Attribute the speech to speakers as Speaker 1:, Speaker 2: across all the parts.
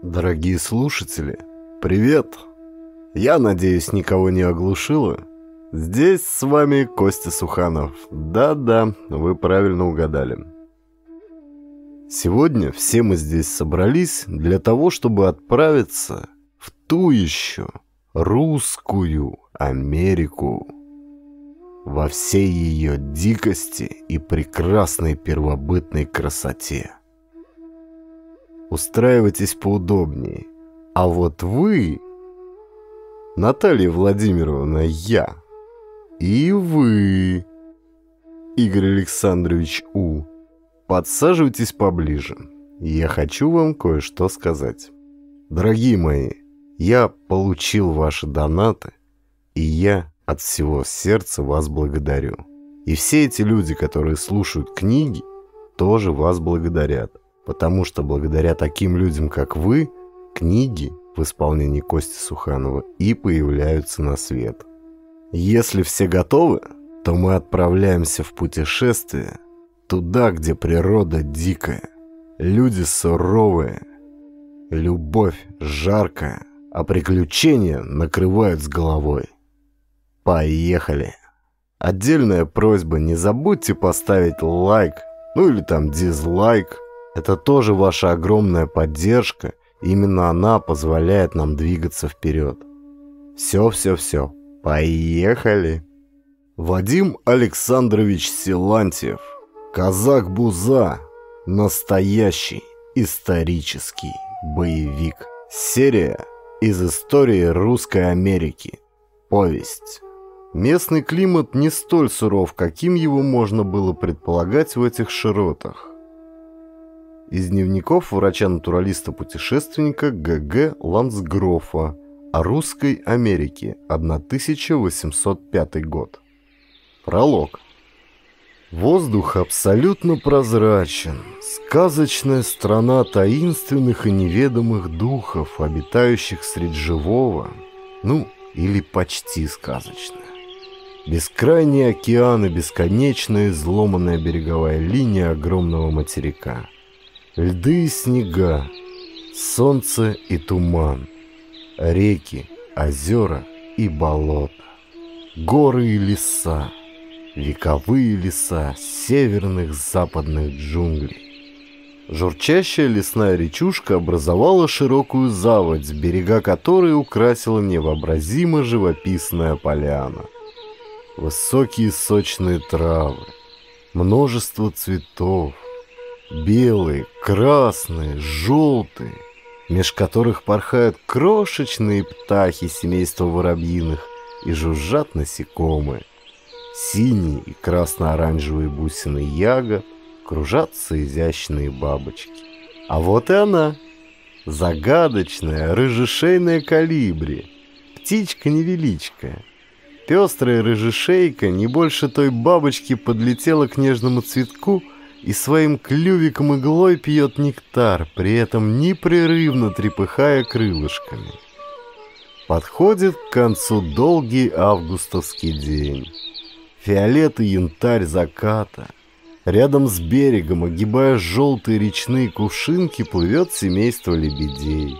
Speaker 1: Дорогие слушатели, привет! Я надеюсь, никого не оглушило. Здесь с вами Костя Суханов. Да-да, вы правильно угадали. Сегодня все мы здесь собрались для того, чтобы отправиться в ту еще русскую Америку. Во всей ее дикости и прекрасной первобытной красоте – устраивайтесь поудобнее. А вот вы, Наталья Владимировна, я, и вы, Игорь Александрович У, подсаживайтесь поближе. Я хочу вам кое-что сказать. Дорогие мои, я получил ваши донаты, и я от всего сердца вас благодарю. И все эти люди, которые слушают книги, тоже вас благодарят потому что благодаря таким людям, как вы, книги в исполнении Кости Суханова и появляются на свет. Если все готовы, то мы отправляемся в путешествие туда, где природа дикая, люди суровые, любовь жаркая, а приключения накрывают с головой. Поехали! Отдельная просьба, не забудьте поставить лайк, ну или там дизлайк – это тоже ваша огромная поддержка, именно она позволяет нам двигаться вперед. Все-все-все, поехали! Вадим Александрович Силантьев, казак Буза, настоящий исторический боевик. Серия из истории русской Америки. Повесть. Местный климат не столь суров, каким его можно было предполагать в этих широтах. Из дневников врача-натуралиста-путешественника Г.Г. Лансгрофа о русской Америке, 1805 год. Пролог. Воздух абсолютно прозрачен. Сказочная страна таинственных и неведомых духов, обитающих среди живого. Ну, или почти сказочная. Бескрайние океаны, бесконечная изломанная береговая линия огромного материка – Льды и снега, солнце и туман, реки, озера и болота, горы и леса, вековые леса северных западных джунглей. Журчащая лесная речушка образовала широкую заводь, берега которой украсила невообразимо живописная поляна. Высокие сочные травы, множество цветов, Белые, красные, желтые, меж которых порхают крошечные птахи семейства воробьиных и жужжат насекомые. Синие и красно-оранжевые бусины яга кружатся изящные бабочки. А вот и она, загадочная рыжешейная калибри, птичка невеличкая. Пестрая рыжешейка не больше той бабочки подлетела к нежному цветку – и своим клювиком иглой пьет нектар, при этом непрерывно трепыхая крылышками. Подходит к концу долгий августовский день. Фиолет и янтарь заката. Рядом с берегом, огибая желтые речные кувшинки, плывет семейство лебедей.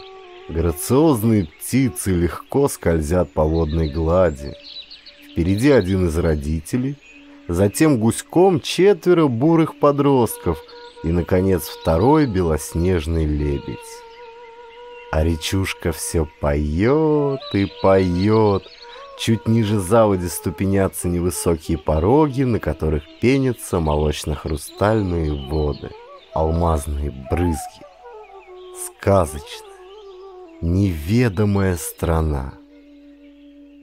Speaker 1: Грациозные птицы легко скользят по водной глади. Впереди один из родителей – затем гуськом четверо бурых подростков и, наконец, второй белоснежный лебедь. А речушка все поет и поет. Чуть ниже заводи ступенятся невысокие пороги, на которых пенятся молочно-хрустальные воды, алмазные брызги. Сказочная, неведомая страна.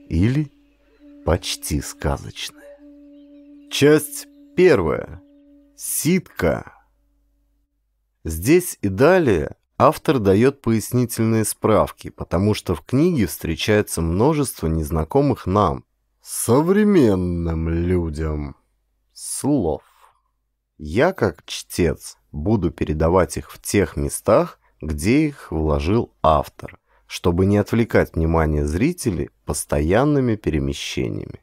Speaker 1: Или почти сказочная. Часть первая. Ситка. Здесь и далее автор дает пояснительные справки, потому что в книге встречается множество незнакомых нам, современным людям, слов. Я, как чтец, буду передавать их в тех местах, где их вложил автор, чтобы не отвлекать внимание зрителей постоянными перемещениями.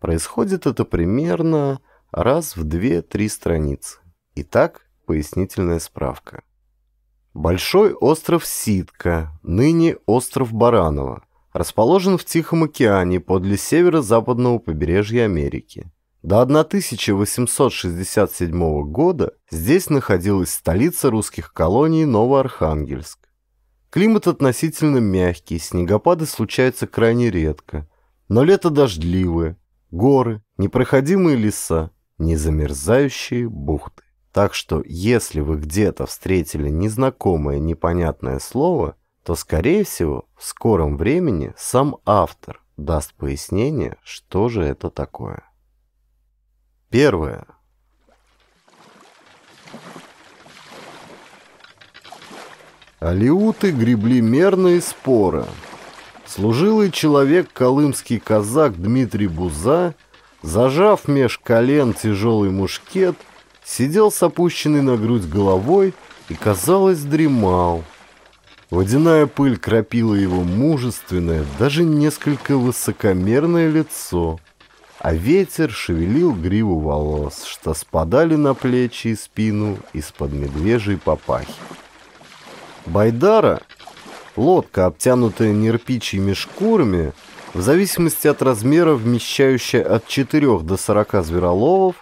Speaker 1: Происходит это примерно раз в 2-3 страницы. Итак, пояснительная справка. Большой остров Ситка, ныне остров Баранова, расположен в Тихом океане подле северо-западного побережья Америки. До 1867 года здесь находилась столица русских колоний Новоархангельск. Климат относительно мягкий, снегопады случаются крайне редко, но лето дождливое, горы, непроходимые леса, незамерзающие бухты. Так что, если вы где-то встретили незнакомое непонятное слово, то, скорее всего, в скором времени сам автор даст пояснение, что же это такое. Первое. Алиуты гребли мерные споры – Служилый человек колымский казак Дмитрий Буза, зажав меж колен тяжелый мушкет, сидел с опущенной на грудь головой и, казалось, дремал. Водяная пыль кропила его мужественное, даже несколько высокомерное лицо, а ветер шевелил гриву волос, что спадали на плечи и спину из-под медвежьей папахи. Байдара, Лодка, обтянутая нерпичьими шкурами, в зависимости от размера, вмещающая от 4 до 40 звероловов,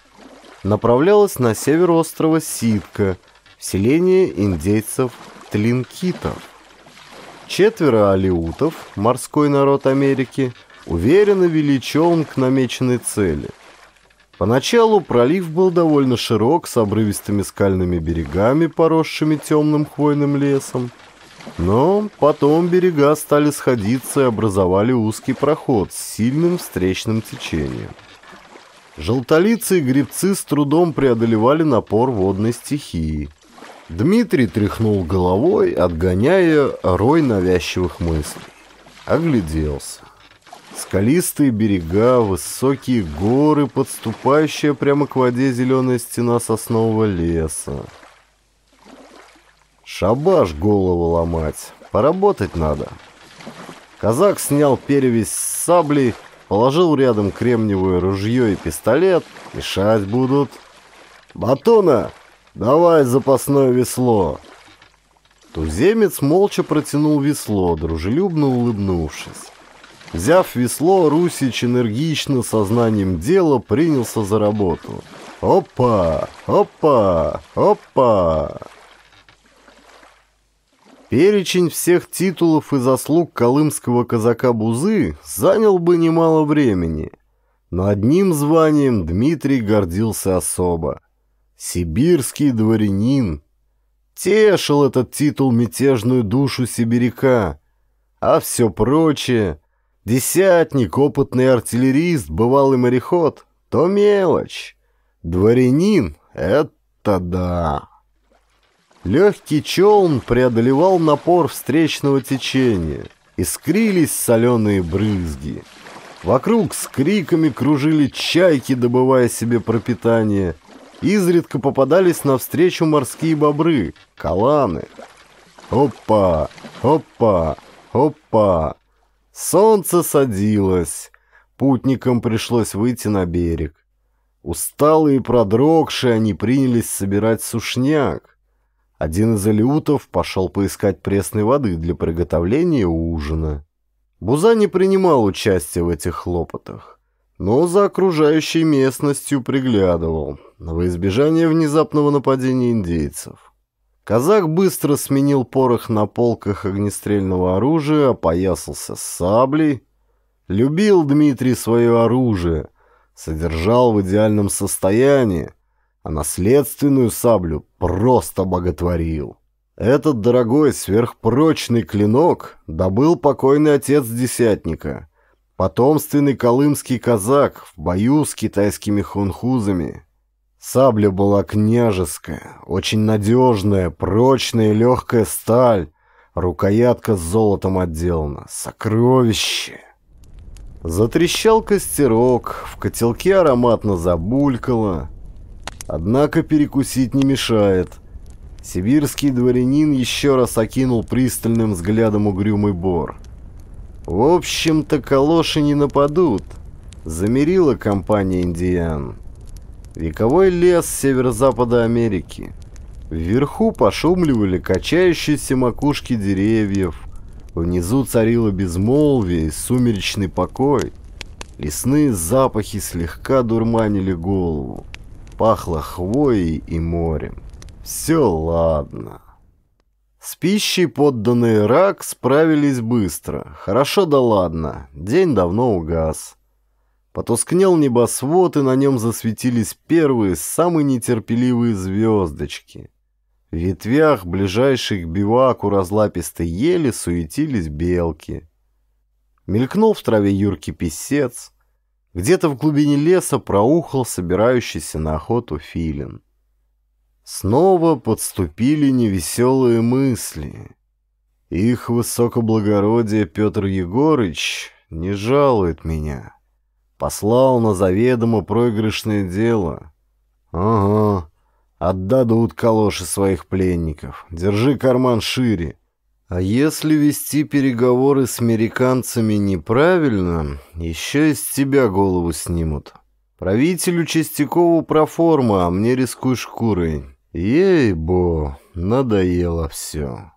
Speaker 1: направлялась на север острова Ситка, в селение индейцев Тлинкитов. Четверо алиутов, морской народ Америки, уверенно вели челн к намеченной цели. Поначалу пролив был довольно широк, с обрывистыми скальными берегами, поросшими темным хвойным лесом, но потом берега стали сходиться и образовали узкий проход с сильным встречным течением. Желтолицы и грибцы с трудом преодолевали напор водной стихии. Дмитрий тряхнул головой, отгоняя рой навязчивых мыслей. Огляделся. Скалистые берега, высокие горы, подступающая прямо к воде зеленая стена соснового леса. Шабаш голову ломать. Поработать надо. Казак снял перевязь с саблей, положил рядом кремниевое ружье и пистолет. Мешать будут. «Батона, давай запасное весло!» Туземец молча протянул весло, дружелюбно улыбнувшись. Взяв весло, Русич энергично, сознанием дела, принялся за работу. «Опа! Опа! Опа!» Перечень всех титулов и заслуг колымского казака Бузы занял бы немало времени, но одним званием Дмитрий гордился особо. Сибирский дворянин. Тешил этот титул мятежную душу сибиряка, а все прочее — десятник, опытный артиллерист, бывалый мореход — то мелочь. Дворянин — это да. Легкий челн преодолевал напор встречного течения. Искрились соленые брызги. Вокруг с криками кружили чайки, добывая себе пропитание. Изредка попадались навстречу морские бобры, каланы. Опа! Опа! Опа! Солнце садилось. Путникам пришлось выйти на берег. Усталые и продрогшие они принялись собирать сушняк. Один из алиутов пошел поискать пресной воды для приготовления ужина. Буза не принимал участия в этих хлопотах, но за окружающей местностью приглядывал во избежание внезапного нападения индейцев. Казак быстро сменил порох на полках огнестрельного оружия, опоясался с саблей. Любил Дмитрий свое оружие, содержал в идеальном состоянии, а наследственную саблю просто боготворил. Этот дорогой сверхпрочный клинок добыл покойный отец десятника, потомственный колымский казак в бою с китайскими хунхузами. Сабля была княжеская, очень надежная, прочная и легкая сталь, рукоятка с золотом отделана, сокровище. Затрещал костерок, в котелке ароматно забулькало — Однако перекусить не мешает. Сибирский дворянин еще раз окинул пристальным взглядом угрюмый бор. В общем-то, калоши не нападут. Замерила компания «Индиан». Вековой лес северо-запада Америки. Вверху пошумливали качающиеся макушки деревьев. Внизу царило безмолвие и сумеречный покой. Лесные запахи слегка дурманили голову пахло хвоей и морем. Все ладно. С пищей подданные рак справились быстро. Хорошо да ладно, день давно угас. Потускнел небосвод, и на нем засветились первые, самые нетерпеливые звездочки. В ветвях ближайших к биваку разлапистой ели суетились белки. Мелькнул в траве юркий писец — где-то в глубине леса проухал собирающийся на охоту филин. Снова подступили невеселые мысли. Их высокоблагородие Петр Егорыч не жалует меня. Послал на заведомо проигрышное дело. Ага, отдадут калоши своих пленников. Держи карман шире. А если вести переговоры с американцами неправильно, еще из тебя голову снимут. Правителю Чистякову проформа, а мне рискуй шкурой. Ей-бо, надоело все.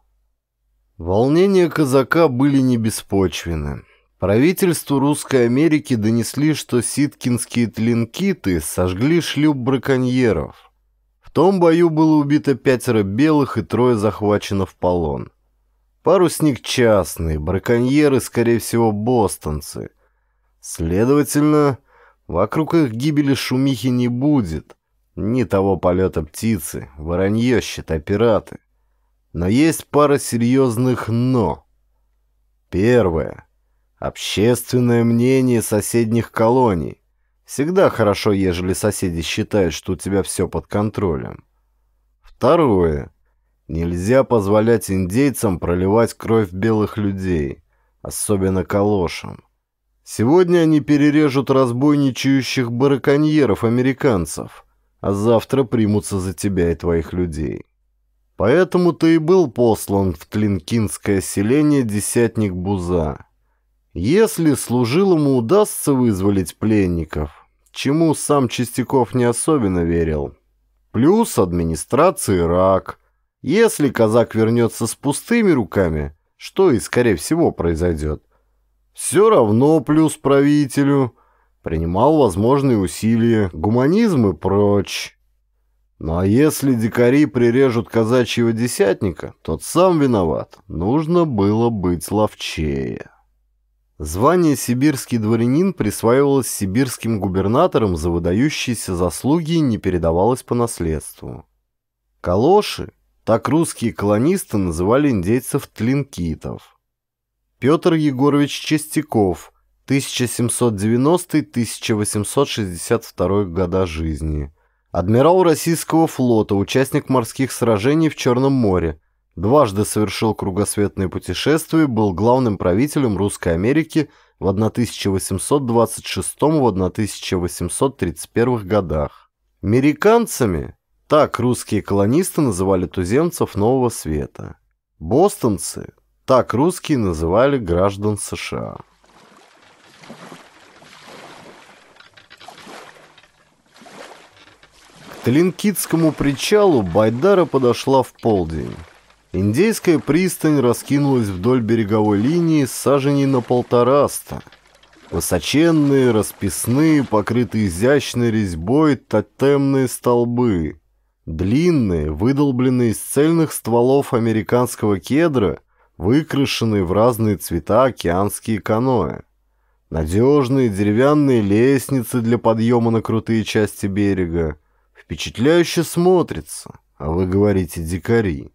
Speaker 1: Волнения казака были не беспочвены. Правительству Русской Америки донесли, что ситкинские тлинкиты сожгли шлюп браконьеров. В том бою было убито пятеро белых и трое захвачено в полон. Парусник частный, браконьеры, скорее всего, бостонцы. Следовательно, вокруг их гибели шумихи не будет. Ни того полета птицы, воронье, счета пираты. Но есть пара серьезных «но». Первое. Общественное мнение соседних колоний. Всегда хорошо, ежели соседи считают, что у тебя все под контролем. Второе. Нельзя позволять индейцам проливать кровь белых людей, особенно калошам. Сегодня они перережут разбойничающих бараконьеров-американцев, а завтра примутся за тебя и твоих людей. Поэтому ты и был послан в Тлинкинское селение десятник Буза. Если служилому удастся вызволить пленников, чему сам Чистяков не особенно верил, плюс администрации рак – если казак вернется с пустыми руками, что и, скорее всего, произойдет, все равно плюс правителю, принимал возможные усилия, гуманизм и прочь. Ну а если дикари прирежут казачьего десятника, тот сам виноват. Нужно было быть ловчее. Звание сибирский дворянин присваивалось сибирским губернаторам за выдающиеся заслуги и не передавалось по наследству. Калоши, так русские колонисты называли индейцев тлинкитов. Петр Егорович Чистяков, 1790-1862 года жизни. Адмирал российского флота, участник морских сражений в Черном море, дважды совершил кругосветные путешествия, был главным правителем Русской Америки в 1826-1831 годах. Американцами так русские колонисты называли туземцев Нового Света. Бостонцы – так русские называли граждан США. К Тлинкитскому причалу Байдара подошла в полдень. Индейская пристань раскинулась вдоль береговой линии саженей на полтораста – Высоченные, расписные, покрытые изящной резьбой тотемные столбы, Длинные, выдолбленные из цельных стволов американского кедра, выкрашенные в разные цвета океанские каноэ. Надежные деревянные лестницы для подъема на крутые части берега. Впечатляюще смотрится, а вы говорите «дикари».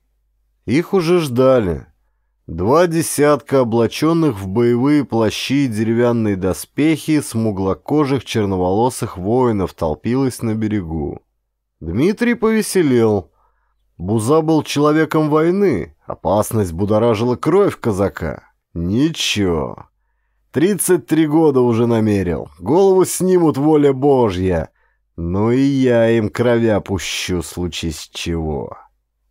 Speaker 1: Их уже ждали. Два десятка облаченных в боевые плащи и деревянные доспехи смуглокожих черноволосых воинов толпилось на берегу. Дмитрий повеселел. Буза был человеком войны, опасность будоражила кровь казака. Ничего. тридцать три года уже намерил, голову снимут воля божья. но ну и я им кровя пущу, случись чего.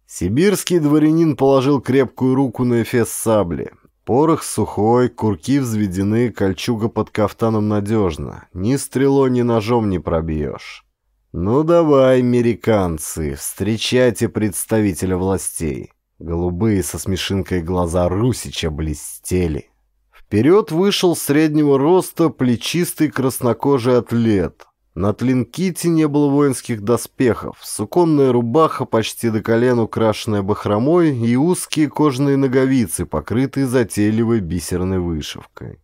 Speaker 1: Сибирский дворянин положил крепкую руку на эфес сабли. Порох сухой, курки взведены, кольчуга под кафтаном надежно. Ни стрелой, ни ножом не пробьешь. «Ну давай, американцы, встречайте представителя властей». Голубые со смешинкой глаза Русича блестели. Вперед вышел среднего роста плечистый краснокожий атлет. На Тлинките не было воинских доспехов, суконная рубаха почти до колен, украшенная бахромой, и узкие кожаные ноговицы, покрытые затейливой бисерной вышивкой.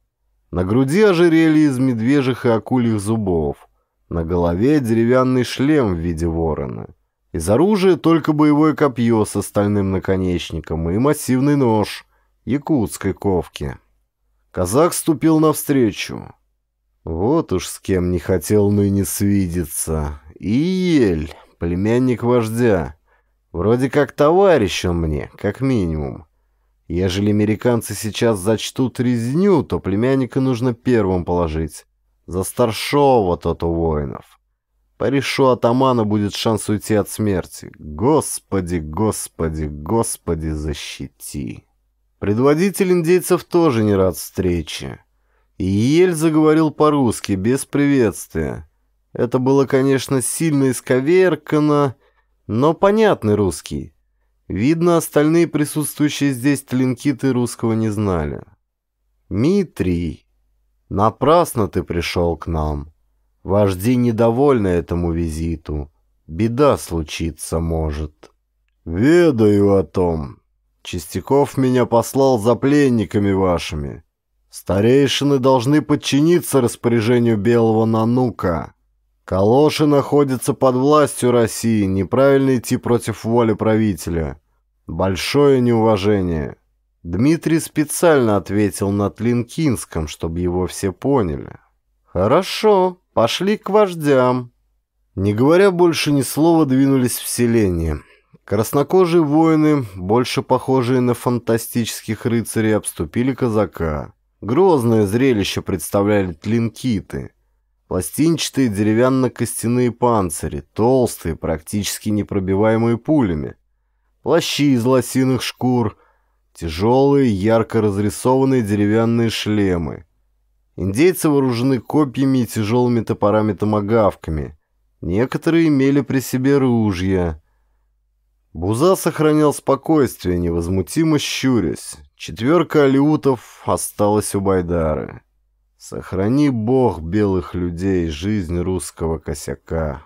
Speaker 1: На груди ожерелье из медвежьих и акульих зубов. На голове деревянный шлем в виде ворона. Из оружия только боевое копье с остальным наконечником и массивный нож якутской ковки. Казак ступил навстречу. Вот уж с кем не хотел ныне свидеться. И ель, племянник вождя. Вроде как товарищ он мне, как минимум. Ежели американцы сейчас зачтут резню, то племянника нужно первым положить. За старшого тот у воинов. Порешу, решу атамана будет шанс уйти от смерти. Господи, господи, господи, защити. Предводитель индейцев тоже не рад встрече. И ель заговорил по-русски, без приветствия. Это было, конечно, сильно исковеркано, но понятный русский. Видно, остальные присутствующие здесь тлинкиты русского не знали. «Митрий», Напрасно ты пришел к нам. Вожди недовольны этому визиту. Беда случиться может. Ведаю о том. Чистяков меня послал за пленниками вашими. Старейшины должны подчиниться распоряжению белого нанука. Калоши находятся под властью России, неправильно идти против воли правителя. Большое неуважение. Дмитрий специально ответил на Тлинкинском, чтобы его все поняли. «Хорошо, пошли к вождям». Не говоря больше ни слова, двинулись в селение. Краснокожие воины, больше похожие на фантастических рыцарей, обступили казака. Грозное зрелище представляли тлинкиты. Пластинчатые деревянно-костяные панцири, толстые, практически непробиваемые пулями. Плащи из лосиных шкур – Тяжелые, ярко разрисованные деревянные шлемы. Индейцы вооружены копьями и тяжелыми топорами-томагавками. Некоторые имели при себе ружья. Буза сохранял спокойствие, невозмутимо щурясь. Четверка алютов осталась у Байдары. Сохрани бог белых людей, жизнь русского косяка.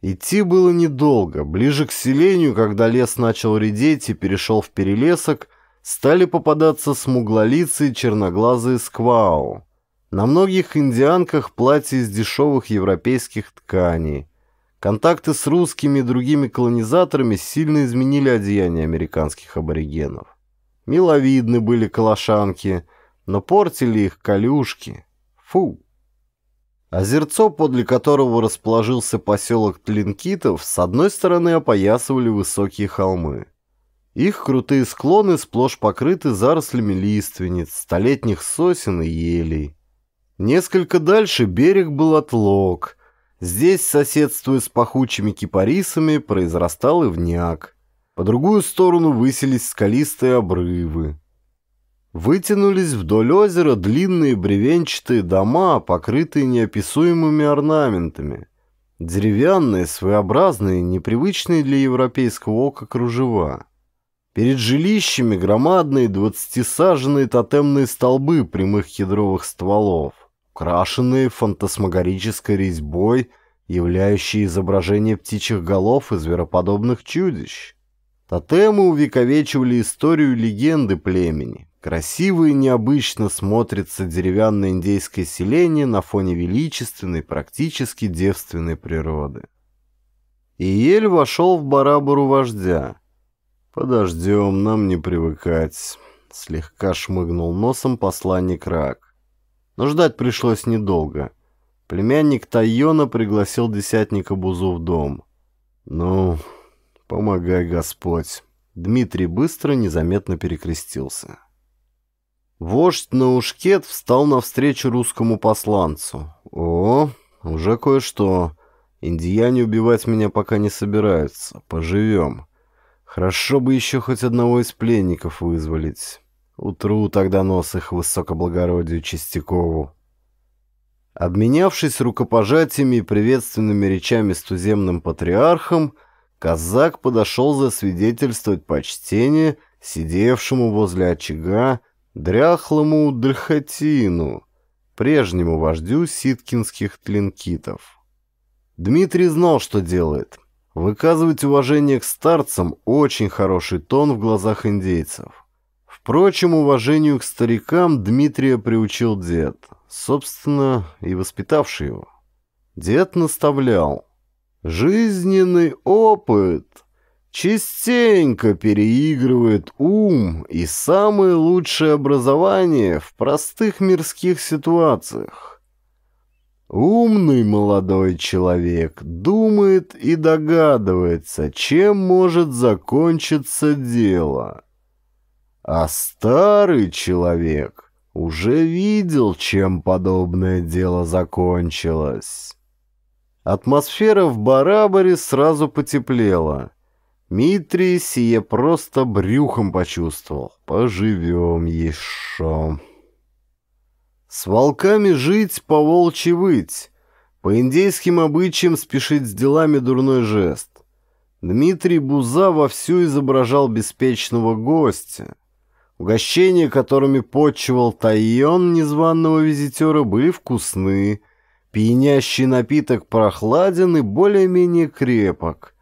Speaker 1: Идти было недолго. Ближе к селению, когда лес начал редеть и перешел в перелесок, стали попадаться смуглолицые черноглазые сквау. На многих индианках платья из дешевых европейских тканей. Контакты с русскими и другими колонизаторами сильно изменили одеяние американских аборигенов. Миловидны были калашанки, но портили их колюшки. Фу! Озерцо, подле которого расположился поселок Тлинкитов, с одной стороны опоясывали высокие холмы. Их крутые склоны сплошь покрыты зарослями лиственниц, столетних сосен и елей. Несколько дальше берег был отлог. Здесь, соседствуя с пахучими кипарисами, произрастал ивняк. По другую сторону высились скалистые обрывы. Вытянулись вдоль озера длинные бревенчатые дома, покрытые неописуемыми орнаментами. Деревянные, своеобразные, непривычные для европейского ока кружева. Перед жилищами громадные двадцатисаженные тотемные столбы прямых кедровых стволов, украшенные фантасмагорической резьбой, являющие изображение птичьих голов и звероподобных чудищ. Тотемы увековечивали историю легенды племени. Красиво и необычно смотрится деревянное индейское селение на фоне величественной, практически девственной природы. И ель вошел в барабуру вождя – «Подождем, нам не привыкать», — слегка шмыгнул носом посланник Рак. Но ждать пришлось недолго. Племянник Тайона пригласил десятника Бузу в дом. «Ну, помогай Господь». Дмитрий быстро, незаметно перекрестился. Вождь Наушкет встал навстречу русскому посланцу. «О, уже кое-что. Индияне убивать меня пока не собираются. Поживем». Хорошо бы еще хоть одного из пленников вызволить. Утру тогда нос их высокоблагородию Чистякову. Обменявшись рукопожатиями и приветственными речами с туземным патриархом, казак подошел засвидетельствовать почтение сидевшему возле очага дряхлому Дальхатину, прежнему вождю ситкинских тлинкитов. Дмитрий знал, что делает. Выказывать уважение к старцам – очень хороший тон в глазах индейцев. Впрочем, уважению к старикам Дмитрия приучил дед, собственно, и воспитавший его. Дед наставлял. «Жизненный опыт частенько переигрывает ум и самое лучшее образование в простых мирских ситуациях. Умный молодой человек думает и догадывается, чем может закончиться дело. А старый человек уже видел, чем подобное дело закончилось. Атмосфера в Барабаре сразу потеплела. Митрий сие просто брюхом почувствовал. Поживем еще. С волками жить, по волчьи выть. По индейским обычаям спешить с делами дурной жест. Дмитрий Буза вовсю изображал беспечного гостя. Угощения, которыми почивал Тайон незваного визитера, были вкусны. Пьянящий напиток прохладен и более-менее крепок.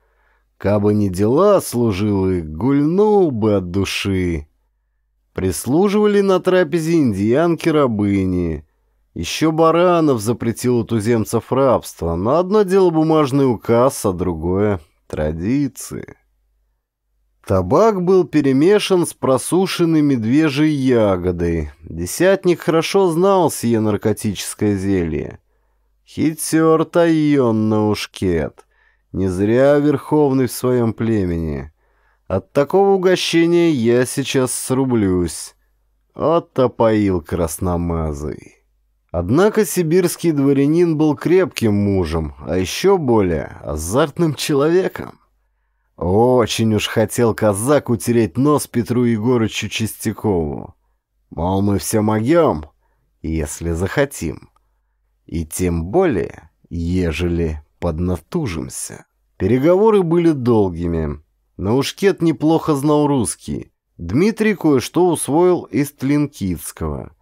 Speaker 1: Кабы не дела служилы, гульнул бы от души. Прислуживали на трапезе индиянки-рабыни. Еще Баранов запретил у туземцев рабство, но одно дело бумажный указ, а другое — традиции. Табак был перемешан с просушенной медвежьей ягодой. Десятник хорошо знал сие наркотическое зелье. Хитер Тайон на ушкет. Не зря Верховный в своем племени. От такого угощения я сейчас срублюсь. Оттопоил красномазый. Однако сибирский дворянин был крепким мужем, а еще более азартным человеком. Очень уж хотел казак утереть нос Петру Егорычу Чистякову. Мол, мы все могем, если захотим. И тем более, ежели поднатужимся. Переговоры были долгими. Наушкет неплохо знал русский. Дмитрий кое-что усвоил из Тлинкидского.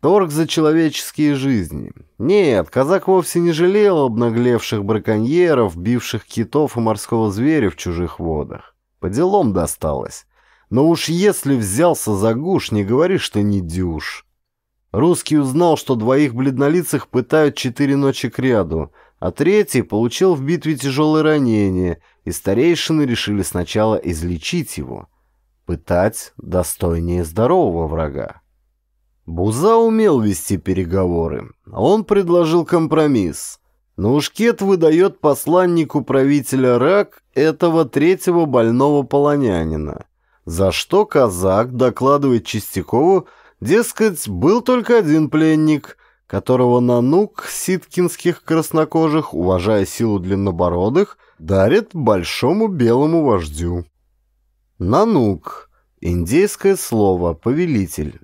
Speaker 1: Торг за человеческие жизни. Нет, казак вовсе не жалел обнаглевших браконьеров, бивших китов и морского зверя в чужих водах. По делам досталось. Но уж если взялся за гуш, не говори, что не дюш. Русский узнал, что двоих бледнолицых пытают четыре ночи кряду. ряду — а третий получил в битве тяжелое ранение, и старейшины решили сначала излечить его. Пытать достойнее здорового врага. Буза умел вести переговоры. Он предложил компромисс. Наушкет выдает посланнику правителя Рак этого третьего больного полонянина, за что казак докладывает Чистякову, дескать, был только один пленник, которого Нанук ситкинских краснокожих, уважая силу длиннобородых, дарит большому белому вождю. Нанук – индейское слово «повелитель».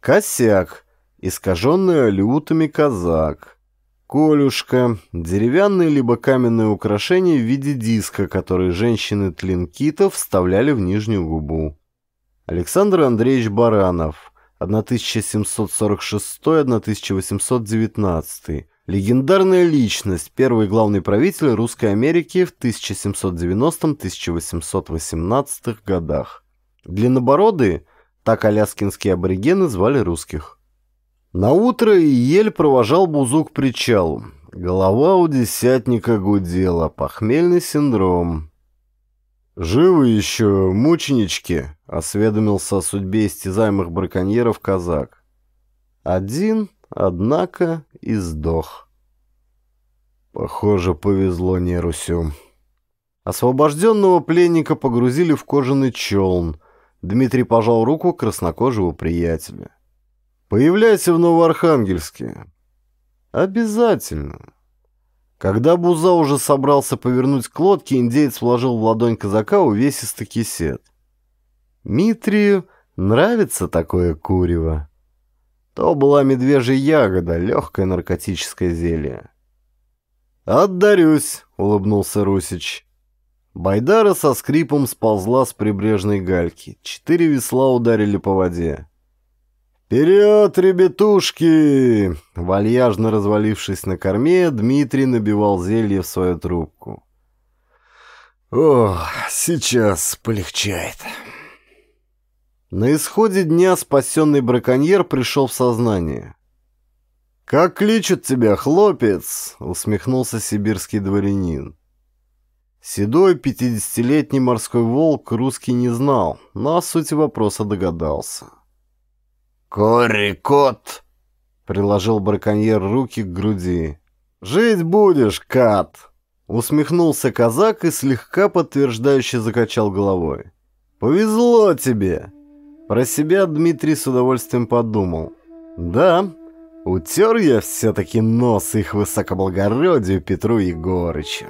Speaker 1: Косяк – искаженный алютами казак – Колюшка – деревянное либо каменное украшение в виде диска, которые женщины Тлинкитов вставляли в нижнюю губу. Александр Андреевич Баранов 1746-1819. Легендарная личность, первый главный правитель Русской Америки в 1790-1818 годах. Длиннобороды, так аляскинские аборигены звали русских. На утро Ель провожал Бузу к причалу. Голова у десятника гудела, похмельный синдром. «Живы еще мученички?» — осведомился о судьбе истязаемых браконьеров казак. Один, однако, и сдох. Похоже, повезло Нерусю. Освобожденного пленника погрузили в кожаный челн. Дмитрий пожал руку краснокожего приятеля. «Появляйся в Новоархангельске». «Обязательно». Когда Буза уже собрался повернуть к лодке, индеец вложил в ладонь казака увесистый кисет. Митрию нравится такое курево. То была медвежья ягода, легкое наркотическое зелье. «Отдарюсь», — улыбнулся Русич. Байдара со скрипом сползла с прибрежной гальки. Четыре весла ударили по воде. «Вперед, ребятушки!» Вальяжно развалившись на корме, Дмитрий набивал зелье в свою трубку. «О, сейчас полегчает!» На исходе дня спасенный браконьер пришел в сознание. «Как кличут тебя, хлопец!» — усмехнулся сибирский дворянин. Седой пятидесятилетний морской волк русский не знал, но о сути вопроса догадался. «Кори кот!» — приложил браконьер руки к груди. «Жить будешь, кат!» Усмехнулся казак и слегка подтверждающе закачал головой. «Повезло тебе!» Про себя Дмитрий с удовольствием подумал. «Да, утер я все-таки нос их высокоблагородию Петру Егорычу».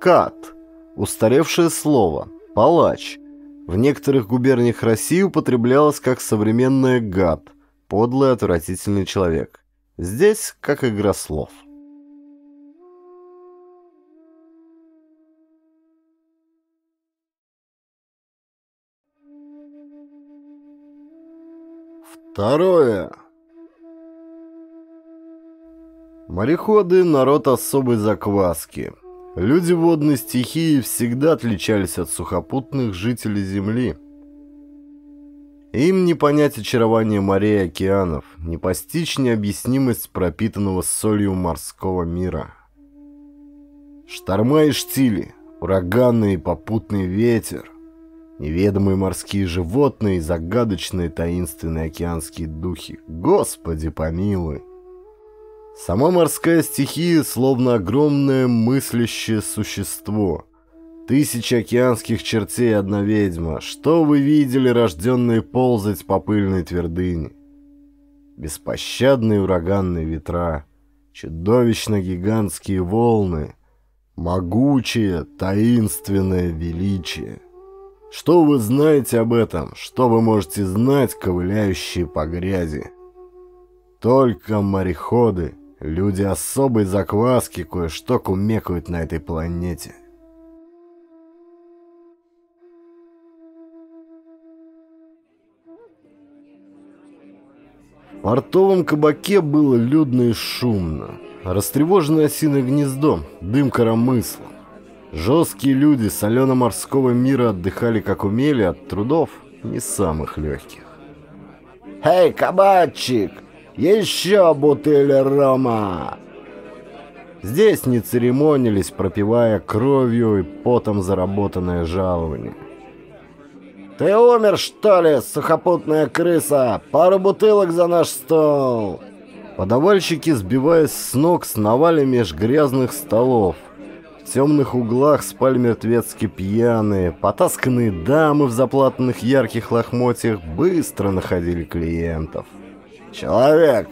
Speaker 1: «Кат» — устаревшее слово, «палач», в некоторых губерниях России употреблялось как современное «гад», подлый отвратительный человек. Здесь как игра слов. Второе. Мореходы – народ особой закваски – Люди водной стихии всегда отличались от сухопутных жителей Земли. Им не понять очарование морей и океанов, не постичь необъяснимость пропитанного солью морского мира. Шторма и штили, ураганный и попутный ветер, неведомые морские животные и загадочные таинственные океанские духи. Господи помилуй! Сама морская стихия словно огромное мыслящее существо. Тысячи океанских чертей одна ведьма. Что вы видели, рожденные ползать по пыльной твердыне? Беспощадные ураганные ветра, чудовищно-гигантские волны, могучее, таинственное величие. Что вы знаете об этом? Что вы можете знать, ковыляющие по грязи? Только мореходы — Люди особой закваски кое-что кумекают на этой планете. В портовом кабаке было людно и шумно. Растревоженное осиное гнездо, дым коромысла. Жесткие люди солено-морского мира отдыхали как умели от трудов не самых легких. «Эй, кабачик!» Еще бутыль рома!» Здесь не церемонились, пропивая кровью и потом заработанное жалование. «Ты умер, что ли, сухопутная крыса? Пару бутылок за наш стол!» Подавальщики, сбиваясь с ног, сновали меж грязных столов. В темных углах спали мертвецки пьяные, потасканные дамы в заплатанных ярких лохмотьях быстро находили клиентов. «Человек!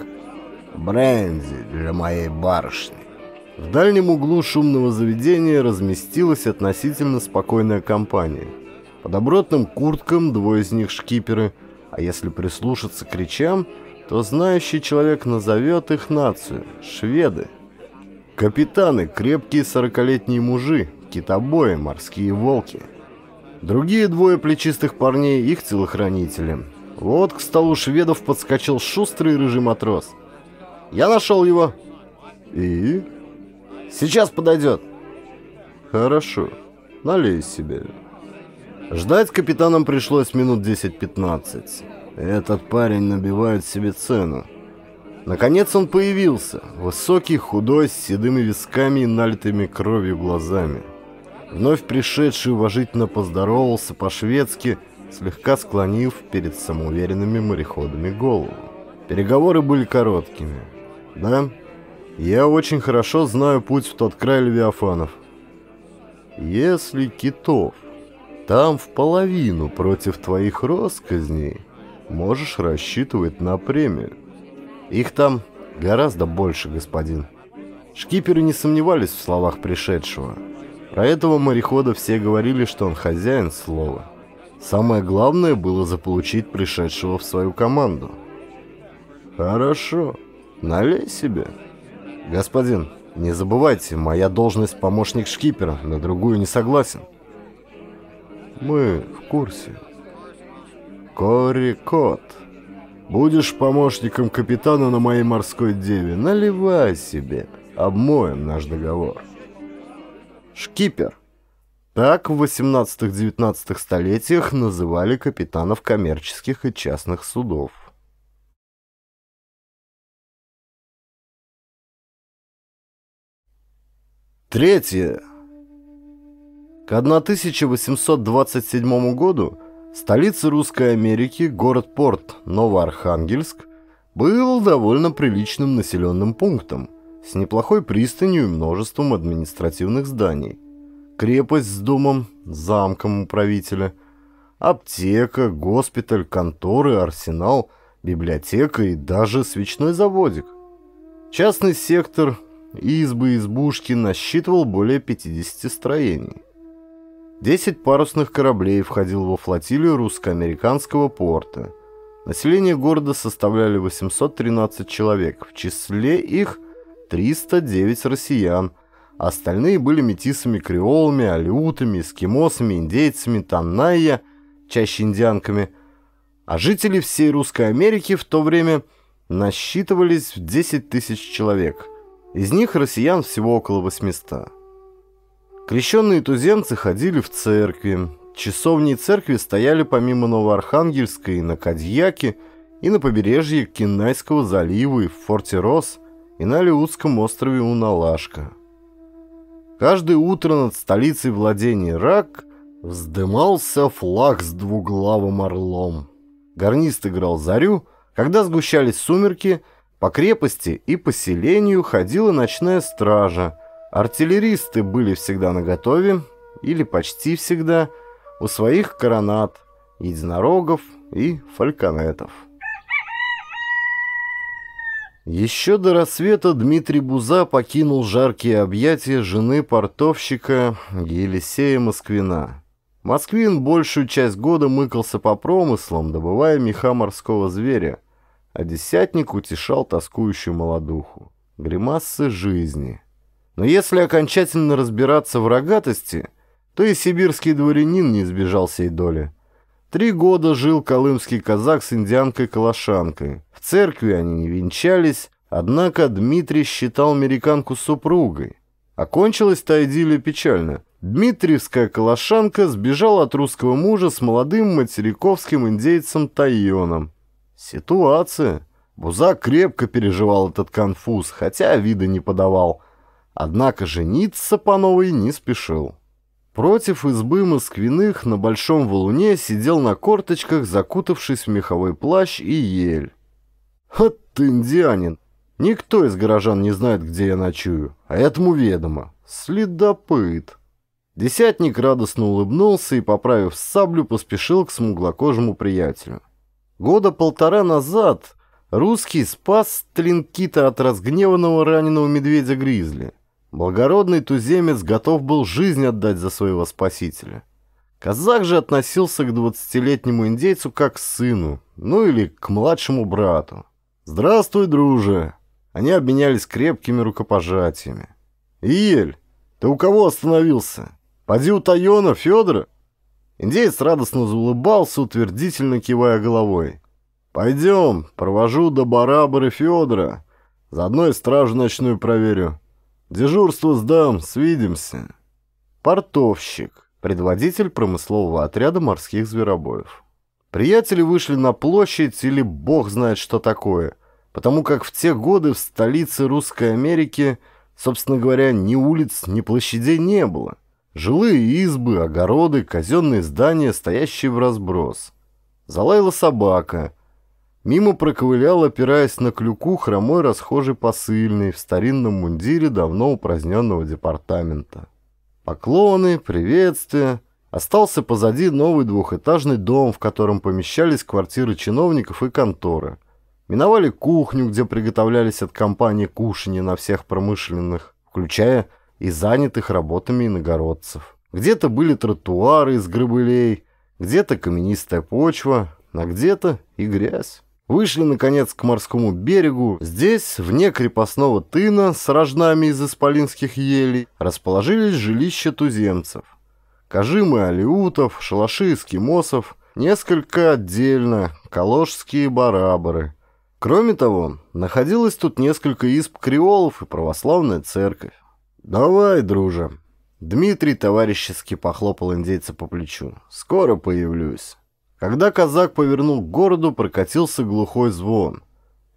Speaker 1: Бренди для моей барышни!» В дальнем углу шумного заведения разместилась относительно спокойная компания. По добротным курткам двое из них шкиперы, а если прислушаться к речам, то знающий человек назовет их нацию – шведы. Капитаны – крепкие сорокалетние мужи, китобои, морские волки. Другие двое плечистых парней – их телохранители – вот к столу шведов подскочил шустрый рыжий матрос. Я нашел его. И? Сейчас подойдет. Хорошо. Налей себе. Ждать капитанам пришлось минут 10-15. Этот парень набивает себе цену. Наконец он появился. Высокий, худой, с седыми висками и налитыми кровью глазами. Вновь пришедший уважительно поздоровался по-шведски – слегка склонив перед самоуверенными мореходами голову. Переговоры были короткими. «Да, я очень хорошо знаю путь в тот край Левиафанов. Если китов там в половину против твоих росказней, можешь рассчитывать на премию. Их там гораздо больше, господин». Шкиперы не сомневались в словах пришедшего. Про этого морехода все говорили, что он хозяин слова. Самое главное было заполучить пришедшего в свою команду. «Хорошо, налей себе». «Господин, не забывайте, моя должность помощник шкипера, на другую не согласен». «Мы в курсе». «Кори Кот, будешь помощником капитана на моей морской деве, наливай себе, обмоем наш договор». «Шкипер, так в 18-19 столетиях называли капитанов коммерческих и частных судов. Третье. К 1827 году столица Русской Америки, город-порт Новоархангельск, был довольно приличным населенным пунктом, с неплохой пристанью и множеством административных зданий – крепость с домом, замком управителя, аптека, госпиталь, конторы, арсенал, библиотека и даже свечной заводик. Частный сектор избы и избушки насчитывал более 50 строений. 10 парусных кораблей входило во флотилию русско-американского порта. Население города составляли 813 человек, в числе их 309 россиян – Остальные были метисами, креолами, алютами, эскимосами, индейцами, танная, чаще индианками. А жители всей Русской Америки в то время насчитывались в 10 тысяч человек. Из них россиян всего около 800. Крещенные туземцы ходили в церкви. Часовни церкви стояли помимо Новоархангельской и на Кадьяке, и на побережье Кинайского залива, и в форте Рос, и на Алиутском острове Уналашка. Каждое утро над столицей владения Рак вздымался флаг с двуглавым орлом. Гарнист играл зарю, когда сгущались сумерки, по крепости и поселению ходила ночная стража. Артиллеристы были всегда наготове, или почти всегда, у своих коронат, единорогов и фальконетов. Еще до рассвета Дмитрий Буза покинул жаркие объятия жены портовщика Елисея Москвина. Москвин большую часть года мыкался по промыслам, добывая меха морского зверя, а десятник утешал тоскующую молодуху. Гримасы жизни. Но если окончательно разбираться в рогатости, то и сибирский дворянин не избежал сей доли. Три года жил колымский казак с индианкой-калашанкой. В церкви они не венчались, однако Дмитрий считал американку супругой. Окончилась та идиллия печально. Дмитриевская калашанка сбежала от русского мужа с молодым материковским индейцем Тайоном. Ситуация. Бузак крепко переживал этот конфуз, хотя вида не подавал. Однако жениться по новой не спешил. Против избы Москвиных на Большом Валуне сидел на корточках, закутавшись в меховой плащ и ель. «От ты индианин! Никто из горожан не знает, где я ночую, а этому ведомо. Следопыт!» Десятник радостно улыбнулся и, поправив саблю, поспешил к смуглокожему приятелю. Года полтора назад русский спас Тлинкита от разгневанного раненого медведя-гризли – Благородный туземец готов был жизнь отдать за своего спасителя. Казак же относился к двадцатилетнему индейцу как к сыну, ну или к младшему брату. «Здравствуй, друже!» Они обменялись крепкими рукопожатиями. «Иель, ты у кого остановился? Поди у Тайона, Федора?» Индеец радостно заулыбался, утвердительно кивая головой. «Пойдем, провожу до Барабары Федора. Заодно и стражу ночную проверю. Дежурство сдам, свидимся. Портовщик, предводитель промыслового отряда морских зверобоев. Приятели вышли на площадь или бог знает что такое, потому как в те годы в столице Русской Америки, собственно говоря, ни улиц, ни площадей не было. Жилые избы, огороды, казенные здания, стоящие в разброс. Залаяла собака, Мимо проковылял, опираясь на клюку, хромой расхожий посыльный в старинном мундире давно упраздненного департамента. Поклоны, приветствия. Остался позади новый двухэтажный дом, в котором помещались квартиры чиновников и конторы. Миновали кухню, где приготовлялись от компании кушанье на всех промышленных, включая и занятых работами иногородцев. Где-то были тротуары из грабылей, где-то каменистая почва, а где-то и грязь. Вышли, наконец, к морскому берегу. Здесь, вне крепостного тына с рожнами из исполинских елей, расположились жилища туземцев. Кожимы алиутов, шалаши эскимосов, несколько отдельно, калошские барабары. Кроме того, находилось тут несколько исп креолов и православная церковь. «Давай, друже!» Дмитрий товарищески похлопал индейца по плечу. «Скоро появлюсь». Когда казак повернул к городу, прокатился глухой звон.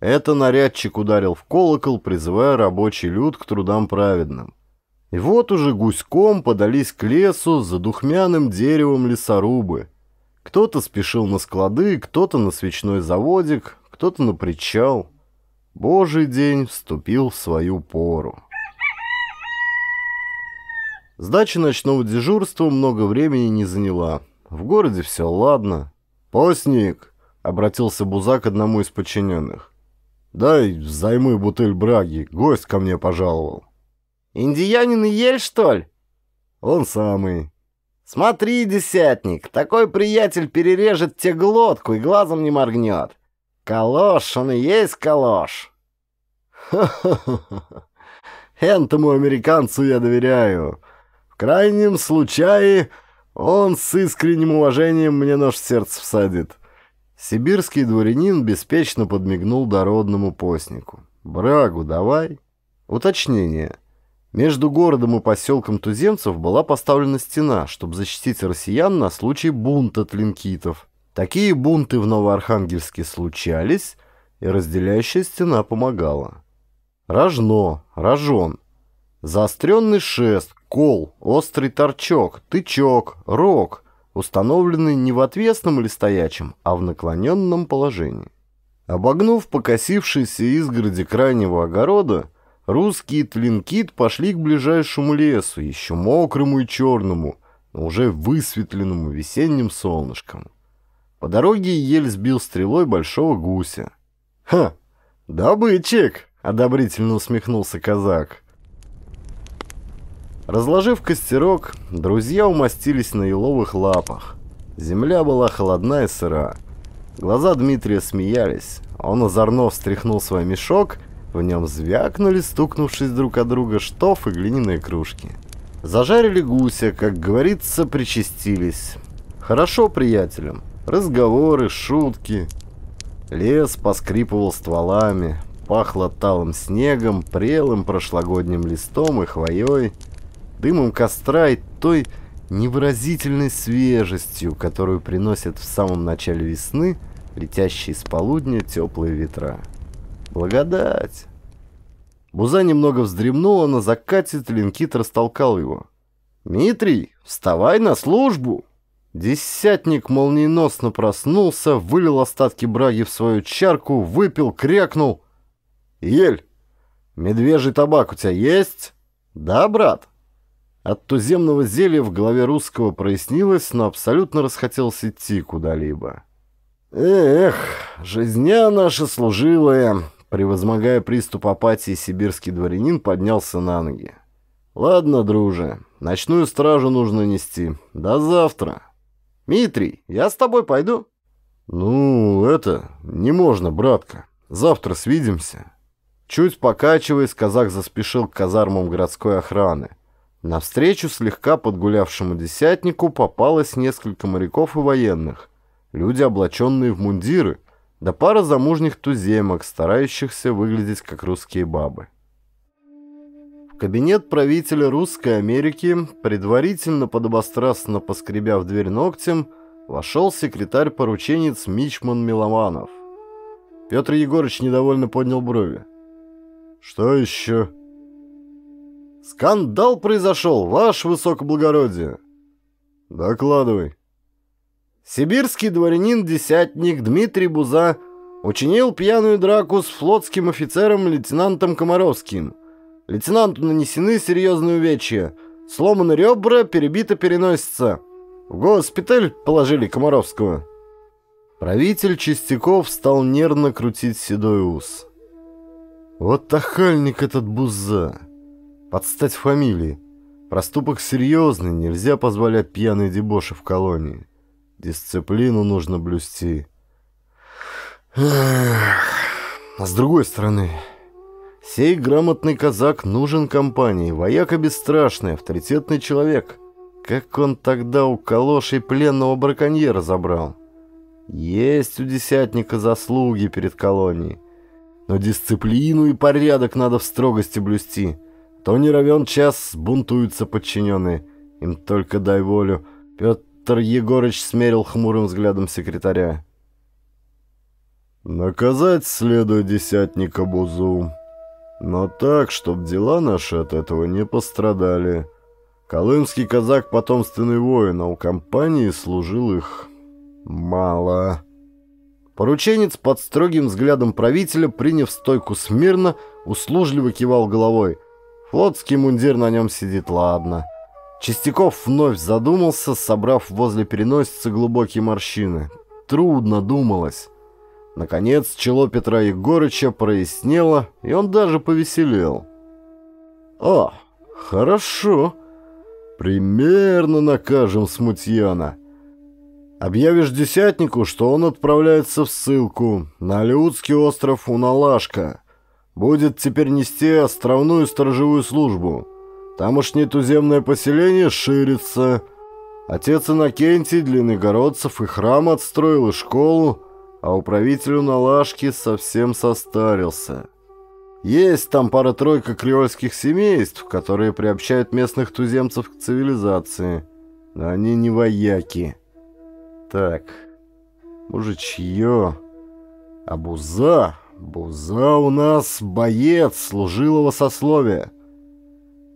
Speaker 1: Это нарядчик ударил в колокол, призывая рабочий люд к трудам праведным. И вот уже гуськом подались к лесу за духмяным деревом лесорубы. Кто-то спешил на склады, кто-то на свечной заводик, кто-то на причал. Божий день вступил в свою пору. Сдача ночного дежурства много времени не заняла. В городе все ладно. «Постник!» — обратился Буза к одному из подчиненных. «Дай взаймы бутыль браги, гость ко мне пожаловал». «Индиянин и ель, что ли?» «Он самый». «Смотри, десятник, такой приятель перережет тебе глотку и глазом не моргнет. Калош, он и есть калош». «Ха-ха-ха! Энтому американцу я доверяю. В крайнем случае...» Он с искренним уважением мне нож в сердце всадит. Сибирский дворянин беспечно подмигнул дородному постнику. Брагу давай. Уточнение. Между городом и поселком туземцев была поставлена стена, чтобы защитить россиян на случай бунта тлинкитов. Такие бунты в Новоархангельске случались, и разделяющая стена помогала. Рожно, рожон. Заостренный шест, кол, острый торчок, тычок, рог, установленный не в отвесном или стоячем, а в наклоненном положении. Обогнув покосившиеся изгороди крайнего огорода, русский и пошли к ближайшему лесу, еще мокрому и черному, но уже высветленному весенним солнышком. По дороге ель сбил стрелой большого гуся. «Ха! добычек! одобрительно усмехнулся казак. Разложив костерок, друзья умостились на еловых лапах. Земля была холодна и сыра. Глаза Дмитрия смеялись. Он озорно встряхнул свой мешок, в нем звякнули, стукнувшись друг от друга, штоф и глиняные кружки. Зажарили гуся, как говорится, причастились. Хорошо приятелям. Разговоры, шутки. Лес поскрипывал стволами, пахло талым снегом, прелым прошлогодним листом и хвоей, дымом костра и той невыразительной свежестью, которую приносят в самом начале весны летящие с полудня теплые ветра. Благодать! Буза немного вздремнула, на закате Тлинкит растолкал его. «Митрий, вставай на службу!» Десятник молниеносно проснулся, вылил остатки браги в свою чарку, выпил, крякнул. «Ель, медвежий табак у тебя есть?» «Да, брат». От туземного зелья в голове русского прояснилось, но абсолютно расхотелось идти куда-либо. «Эх, жизня наша служилая!» Превозмогая приступ апатии, сибирский дворянин поднялся на ноги. «Ладно, друже, ночную стражу нужно нести. До завтра!» «Митрий, я с тобой пойду?» «Ну, это... не можно, братка. Завтра свидимся». Чуть покачиваясь, казак заспешил к казармам городской охраны – Навстречу слегка подгулявшему десятнику попалось несколько моряков и военных, люди, облаченные в мундиры, да пара замужних туземок, старающихся выглядеть как русские бабы. В кабинет правителя Русской Америки, предварительно подобострастно поскребя в дверь ногтем, вошел секретарь-порученец Мичман Миломанов. Петр Егорыч недовольно поднял брови. «Что еще?» Скандал произошел, ваш высокоблагородие. Докладывай. Сибирский дворянин-десятник Дмитрий Буза учинил пьяную драку с флотским офицером лейтенантом Комаровским. Лейтенанту нанесены серьезные увечья. Сломаны ребра, перебито переносица. В госпиталь положили Комаровского. Правитель Чистяков стал нервно крутить седой ус. «Вот тахальник этот Буза!» подстать фамилии. Проступок серьезный, нельзя позволять пьяные дебоши в колонии. Дисциплину нужно блюсти. А с другой стороны, сей грамотный казак нужен компании, вояка бесстрашный, авторитетный человек. Как он тогда у калошей пленного браконьера забрал? Есть у десятника заслуги перед колонией. Но дисциплину и порядок надо в строгости блюсти. То не равен час бунтуются подчиненные. Им только дай волю. Петр Егорыч смерил хмурым взглядом секретаря. «Наказать следует десятника Бузу. Но так, чтоб дела наши от этого не пострадали. Колымский казак — потомственный воин, а у компании служил их мало». Порученец под строгим взглядом правителя, приняв стойку смирно, услужливо кивал головой — Флотский мундир на нем сидит, ладно. Чистяков вновь задумался, собрав возле переносицы глубокие морщины. Трудно думалось. Наконец, чело Петра Егорыча прояснело, и он даже повеселел. «О, хорошо. Примерно накажем смутьяна. Объявишь десятнику, что он отправляется в ссылку на Людский остров Уналашка будет теперь нести островную сторожевую службу. там Тамошнее туземное поселение ширится. Отец Иннокентий для иногородцев и храм отстроил, и школу, а управитель Налашки совсем состарился. Есть там пара-тройка креольских семейств, которые приобщают местных туземцев к цивилизации, но они не вояки. Так, мужичье, абуза... Буза у нас боец служилого сословия.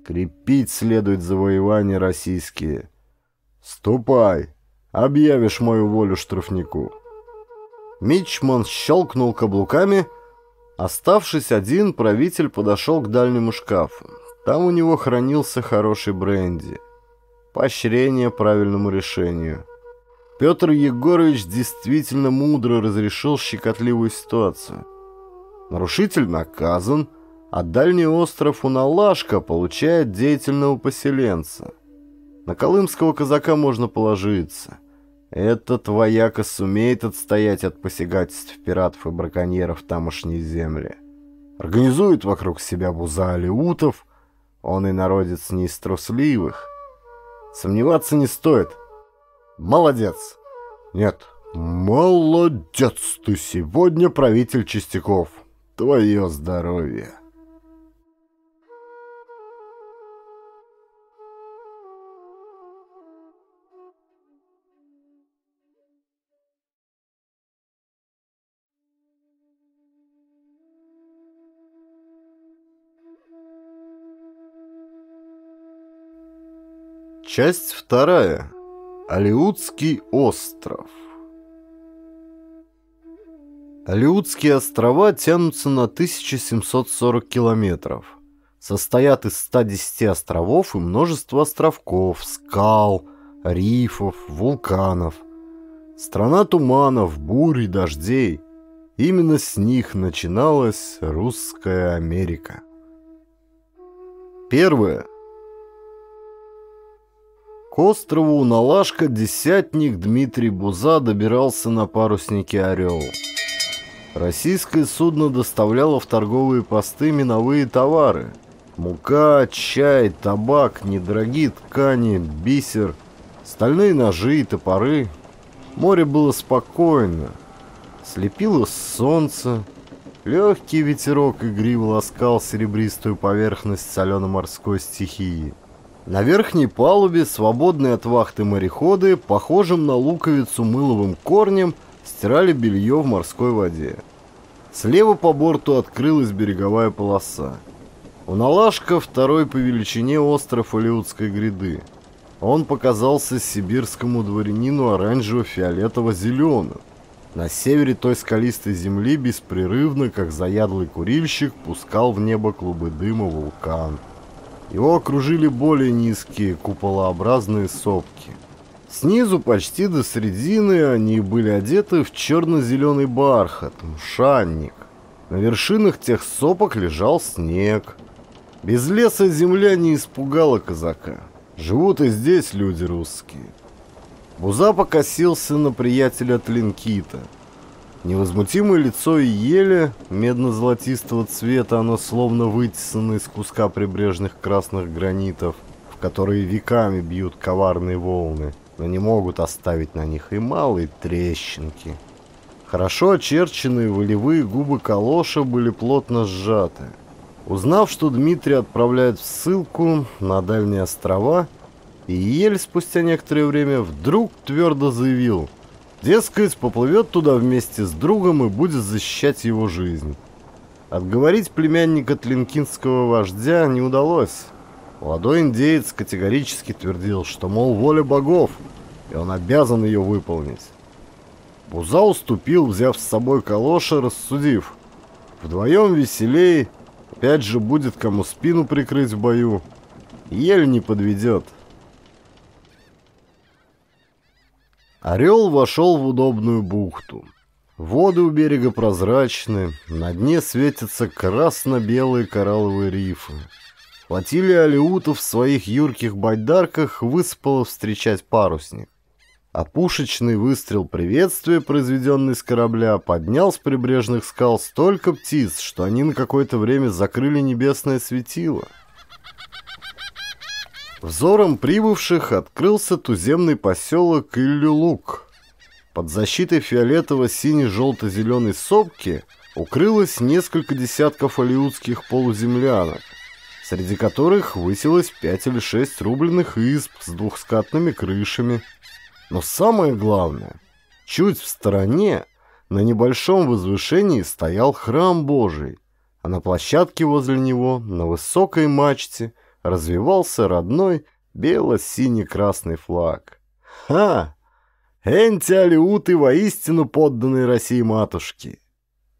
Speaker 1: Крепить следует завоевания российские. Ступай, объявишь мою волю штрафнику. Мичман щелкнул каблуками. Оставшись один, правитель подошел к дальнему шкафу. Там у него хранился хороший бренди. Поощрение правильному решению. Петр Егорович действительно мудро разрешил щекотливую ситуацию. Нарушитель наказан, а дальний остров Уналашка получает деятельного поселенца. На колымского казака можно положиться. Этот вояка сумеет отстоять от посягательств пиратов и браконьеров тамошней земли. Организует вокруг себя буза алиутов, он и народец не из трусливых. Сомневаться не стоит. Молодец. Нет, молодец ты сегодня, правитель Чистяков твое здоровье. Часть вторая. Алиутский остров. Алиутские острова тянутся на 1740 километров. Состоят из 110 островов и множества островков, скал, рифов, вулканов. Страна туманов, бурь и дождей. Именно с них начиналась русская Америка. Первое. К острову Налашка десятник Дмитрий Буза добирался на паруснике «Орел». Российское судно доставляло в торговые посты миновые товары. Мука, чай, табак, недорогие ткани, бисер, стальные ножи и топоры. Море было спокойно. Слепило солнце. Легкий ветерок игриво ласкал серебристую поверхность солено-морской стихии. На верхней палубе, свободные от вахты мореходы, похожим на луковицу мыловым корнем – стирали белье в морской воде. Слева по борту открылась береговая полоса. У Налашка второй по величине остров Алиутской гряды. Он показался сибирскому дворянину оранжево-фиолетово-зеленым. На севере той скалистой земли беспрерывно, как заядлый курильщик, пускал в небо клубы дыма вулкан. Его окружили более низкие куполообразные сопки – Снизу почти до середины они были одеты в черно-зеленый бархат, шанник. На вершинах тех сопок лежал снег. Без леса земля не испугала казака. Живут и здесь люди русские. Буза покосился на приятеля Тлинкита. Невозмутимое лицо и еле, медно-золотистого цвета, оно словно вытесано из куска прибрежных красных гранитов, в которые веками бьют коварные волны – но не могут оставить на них и малые трещинки. Хорошо очерченные волевые губы калоша были плотно сжаты. Узнав, что Дмитрий отправляет в ссылку на дальние острова, и ель спустя некоторое время вдруг твердо заявил, дескать, поплывет туда вместе с другом и будет защищать его жизнь. Отговорить племянника тлинкинского вождя не удалось. Молодой индеец категорически твердил, что, мол, воля богов, и он обязан ее выполнить. Буза уступил, взяв с собой калоши, рассудив. Вдвоем веселей, опять же будет кому спину прикрыть в бою. Ель не подведет. Орел вошел в удобную бухту. Воды у берега прозрачны, на дне светятся красно-белые коралловые рифы. Флотилия алиутов в своих юрких байдарках выспала встречать парусник. А пушечный выстрел приветствия, произведенный с корабля, поднял с прибрежных скал столько птиц, что они на какое-то время закрыли небесное светило. Взором прибывших открылся туземный поселок Иллюлук. Под защитой фиолетово-сине-желто-зеленой сопки укрылось несколько десятков алиутских полуземлянок – среди которых высилось пять или шесть рубленых изб с двухскатными крышами. Но самое главное, чуть в стороне, на небольшом возвышении стоял храм Божий, а на площадке возле него, на высокой мачте, развивался родной бело-синий-красный флаг. Ха! Энти алиуты воистину подданные России матушки!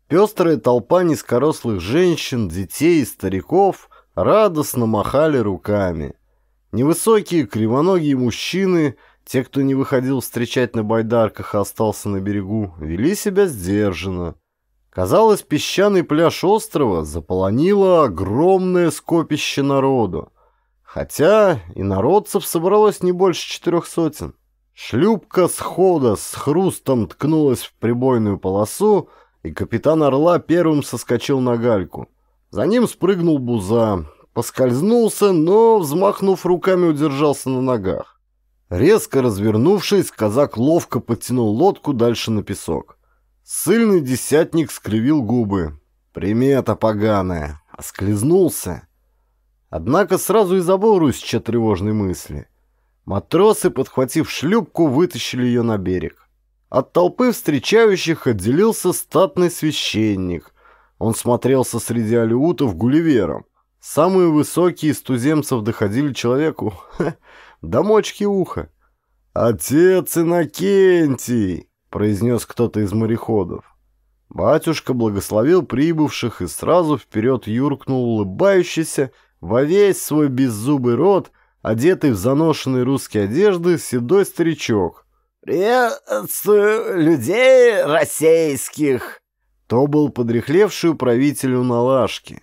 Speaker 1: Пестрая толпа низкорослых женщин, детей и стариков – радостно махали руками. Невысокие кривоногие мужчины, те, кто не выходил встречать на байдарках и остался на берегу, вели себя сдержанно. Казалось, песчаный пляж острова заполонило огромное скопище народу. Хотя и народцев собралось не больше четырех сотен. Шлюпка схода с хрустом ткнулась в прибойную полосу, и капитан Орла первым соскочил на гальку. За ним спрыгнул Буза. Поскользнулся, но, взмахнув руками, удержался на ногах. Резко развернувшись, казак ловко подтянул лодку дальше на песок. Сыльный десятник скривил губы. «Примета поганая!» Осклизнулся. Однако сразу и забыл Русич от тревожной мысли. Матросы, подхватив шлюпку, вытащили ее на берег. От толпы встречающих отделился статный священник, он смотрелся среди алиутов гулливером. Самые высокие из туземцев доходили человеку до мочки уха. «Отец Иннокентий!» — произнес кто-то из мореходов. Батюшка благословил прибывших и сразу вперед юркнул улыбающийся во весь свой беззубый рот, одетый в заношенные русские одежды, седой старичок. «Приветствую людей российских!» то был подрехлевший правителю Уналашки.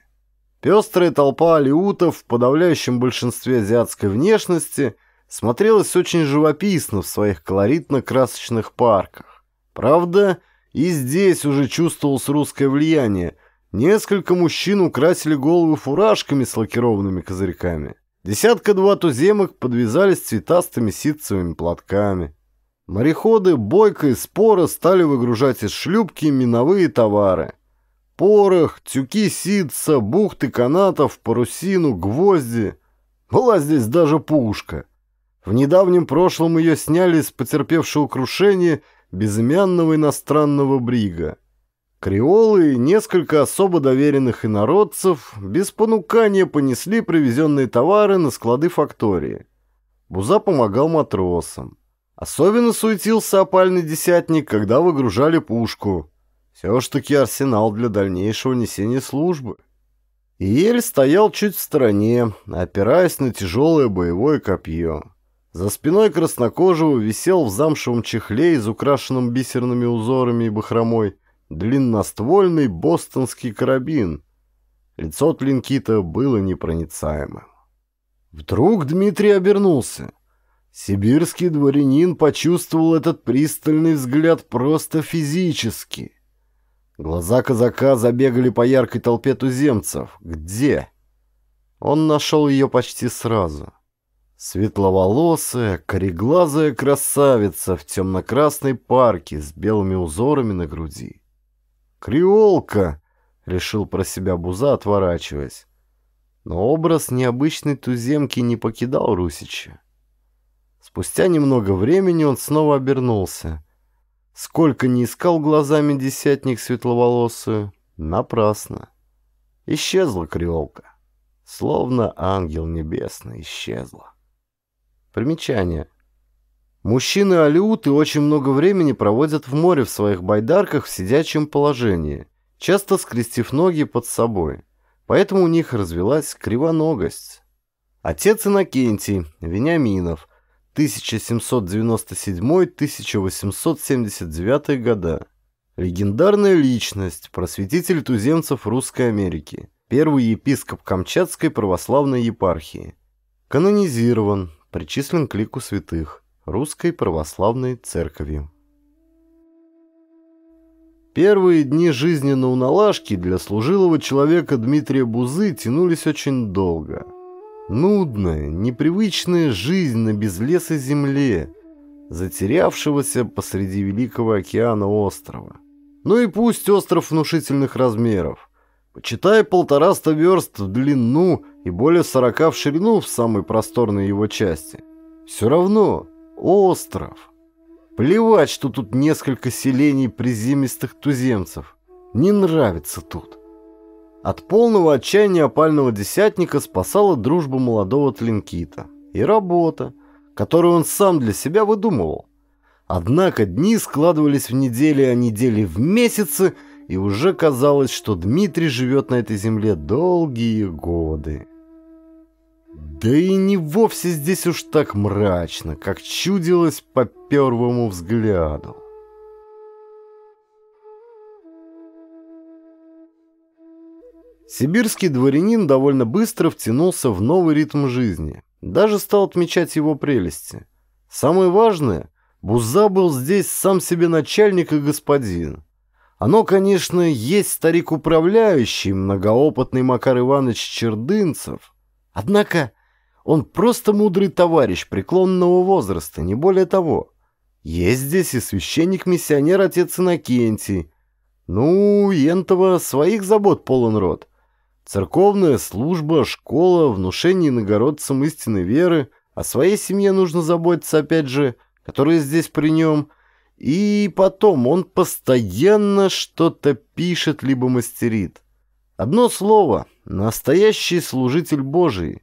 Speaker 1: Пестрая толпа алиутов в подавляющем большинстве азиатской внешности смотрелась очень живописно в своих колоритно-красочных парках. Правда, и здесь уже чувствовалось русское влияние. Несколько мужчин украсили головы фуражками с лакированными козырьками. Десятка-два туземок подвязались цветастыми ситцевыми платками. Мореходы бойко и споро стали выгружать из шлюпки миновые товары. Порох, тюки ситца, бухты канатов, парусину, гвозди. Была здесь даже пушка. В недавнем прошлом ее сняли с потерпевшего крушения безымянного иностранного брига. Креолы и несколько особо доверенных инородцев без понукания понесли привезенные товары на склады фактории. Буза помогал матросам. Особенно суетился опальный десятник, когда выгружали пушку. Все ж таки арсенал для дальнейшего несения службы. И ель стоял чуть в стороне, опираясь на тяжелое боевое копье. За спиной краснокожего висел в замшевом чехле, из украшенном бисерными узорами и бахромой, длинноствольный бостонский карабин. Лицо Тлинкита было непроницаемым. Вдруг Дмитрий обернулся — Сибирский дворянин почувствовал этот пристальный взгляд просто физически. Глаза казака забегали по яркой толпе туземцев. Где? Он нашел ее почти сразу. Светловолосая, кореглазая красавица в темно-красной парке с белыми узорами на груди. «Креолка!» — решил про себя Буза, отворачиваясь. Но образ необычной туземки не покидал Русича. Спустя немного времени он снова обернулся. Сколько не искал глазами десятник светловолосую, напрасно. Исчезла креолка. Словно ангел небесный исчезла. Примечание. Мужчины-алиуты очень много времени проводят в море в своих байдарках в сидячем положении, часто скрестив ноги под собой. Поэтому у них развелась кривоногость. Отец Иннокентий, Вениаминов – 1797-1879 года. Легендарная личность, просветитель туземцев Русской Америки, первый епископ Камчатской православной епархии. Канонизирован, причислен к лику святых Русской Православной Церкви. Первые дни жизни на Уналашке для служилого человека Дмитрия Бузы тянулись очень долго – Нудная, непривычная жизнь на безлесой земле, затерявшегося посреди Великого океана острова. Ну и пусть остров внушительных размеров. Почитай полтораста верст в длину и более сорока в ширину в самой просторной его части. Все равно остров. Плевать, что тут несколько селений приземистых туземцев. Не нравится тут. От полного отчаяния опального десятника спасала дружба молодого Тлинкита и работа, которую он сам для себя выдумывал. Однако дни складывались в недели, а недели в месяцы, и уже казалось, что Дмитрий живет на этой земле долгие годы. Да и не вовсе здесь уж так мрачно, как чудилось по первому взгляду. Сибирский дворянин довольно быстро втянулся в новый ритм жизни, даже стал отмечать его прелести. Самое важное, Буза был здесь сам себе начальник и господин. Оно, конечно, есть старик-управляющий, многоопытный Макар Иванович Чердынцев. Однако он просто мудрый товарищ преклонного возраста, не более того. Есть здесь и священник-миссионер отец Иннокентий. Ну, Ентова своих забот полон рот. Церковная служба, школа, внушение иногородцам истинной веры. О своей семье нужно заботиться, опять же, которая здесь при нем. И потом, он постоянно что-то пишет, либо мастерит. Одно слово – настоящий служитель Божий.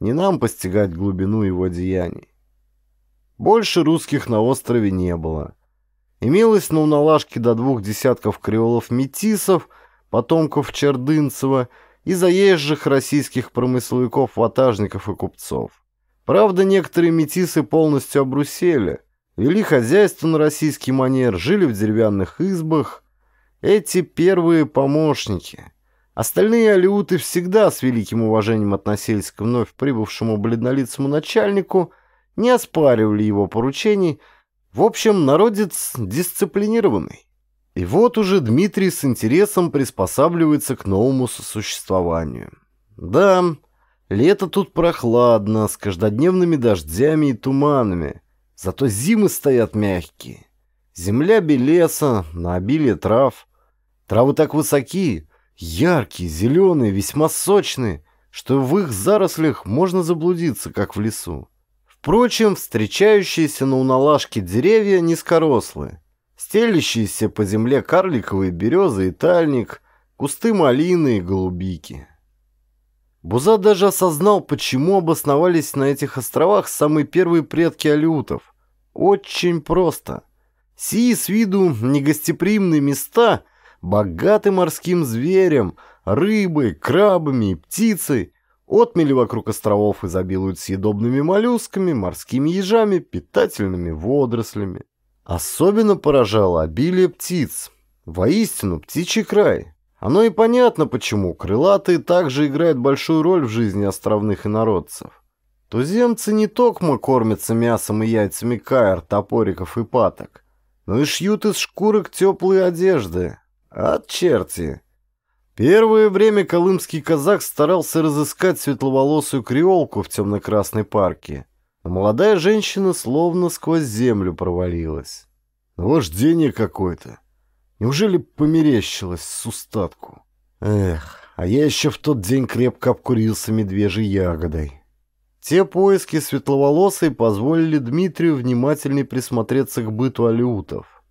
Speaker 1: Не нам постигать глубину его деяний. Больше русских на острове не было. Имелось ну, на уналажке до двух десятков креолов-метисов, потомков Чердынцева – и заезжих российских промысловиков-ватажников и купцов. Правда, некоторые метисы полностью обрусели, вели хозяйство на российский манер, жили в деревянных избах. Эти первые помощники. Остальные алиуты всегда с великим уважением относились к вновь прибывшему бледнолицому начальнику, не оспаривали его поручений. В общем, народец дисциплинированный. И вот уже Дмитрий с интересом приспосабливается к новому сосуществованию. Да, лето тут прохладно, с каждодневными дождями и туманами, зато зимы стоят мягкие. Земля белеса, на обилие трав. Травы так высоки, яркие, зеленые, весьма сочные, что в их зарослях можно заблудиться, как в лесу. Впрочем, встречающиеся на уналашке деревья низкорослые, стелящиеся по земле карликовые березы и тальник, кусты малины и голубики. Буза даже осознал, почему обосновались на этих островах самые первые предки алютов. Очень просто. Сии с виду негостеприимные места богаты морским зверем, рыбой, крабами и птицей, Отмели вокруг островов изобилуют съедобными моллюсками, морскими ежами, питательными водорослями. Особенно поражало обилие птиц. Воистину, птичий край. Оно и понятно почему, крылатые также играют большую роль в жизни островных инородцев. Туземцы не токмо кормятся мясом и яйцами каир, топориков и паток, но и шьют из шкурок теплые одежды. От черти! Первое время колымский казак старался разыскать светловолосую креолку в темно-красной парке – а молодая женщина словно сквозь землю провалилась. Ну Вождение какое-то. Неужели померещилось с устатку? Эх, а я еще в тот день крепко обкурился медвежьей ягодой. Те поиски светловолосой позволили Дмитрию внимательнее присмотреться к быту алютов.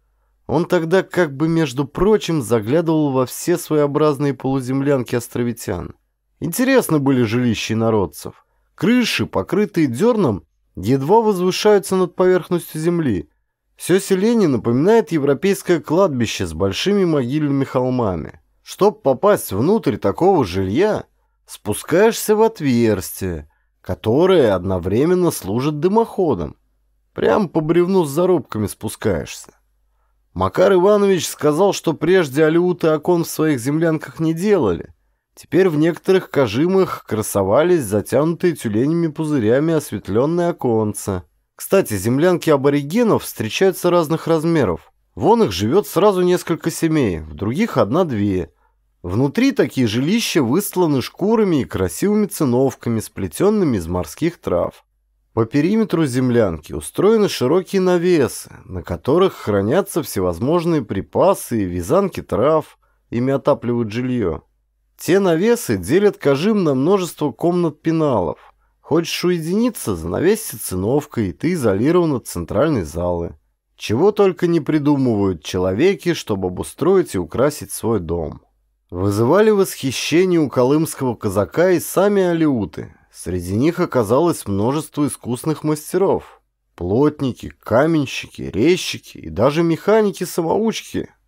Speaker 1: Он тогда как бы, между прочим, заглядывал во все своеобразные полуземлянки островитян. Интересны были жилища народцев. Крыши, покрытые дерном, едва возвышаются над поверхностью земли. Все селение напоминает европейское кладбище с большими могильными холмами. Чтоб попасть внутрь такого жилья, спускаешься в отверстие, которое одновременно служит дымоходом. Прям по бревну с зарубками спускаешься. Макар Иванович сказал, что прежде алюты окон в своих землянках не делали – Теперь в некоторых кожимах красовались затянутые тюленями пузырями осветленные оконца. Кстати, землянки аборигенов встречаются разных размеров. Вон их живет сразу несколько семей, в других одна-две. Внутри такие жилища выстланы шкурами и красивыми циновками, сплетенными из морских трав. По периметру землянки устроены широкие навесы, на которых хранятся всевозможные припасы и вязанки трав, ими отапливают жилье. Те навесы делят кожим на множество комнат-пеналов. Хочешь уединиться, занавесься циновкой, и ты изолирован от центральной залы. Чего только не придумывают человеки, чтобы обустроить и украсить свой дом. Вызывали восхищение у колымского казака и сами алиуты. Среди них оказалось множество искусных мастеров. Плотники, каменщики, резчики и даже механики-самоучки –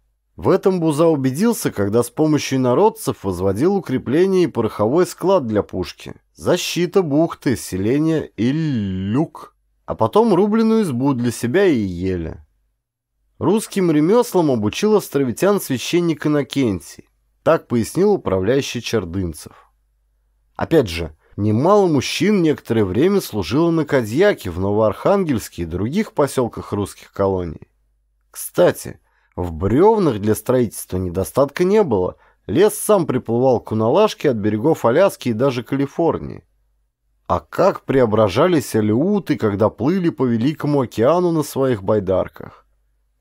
Speaker 1: в этом Буза убедился, когда с помощью народцев возводил укрепление и пороховой склад для пушки, защита бухты, селения и люк, а потом рубленую избу для себя и ели. Русским ремеслам обучил островитян священник Иннокентий, так пояснил управляющий Чердынцев. Опять же, немало мужчин некоторое время служило на Кадьяке в Новоархангельске и других поселках русских колоний. Кстати, в бревнах для строительства недостатка не было. Лес сам приплывал к Уналашке от берегов Аляски и даже Калифорнии. А как преображались алюты, когда плыли по Великому океану на своих байдарках?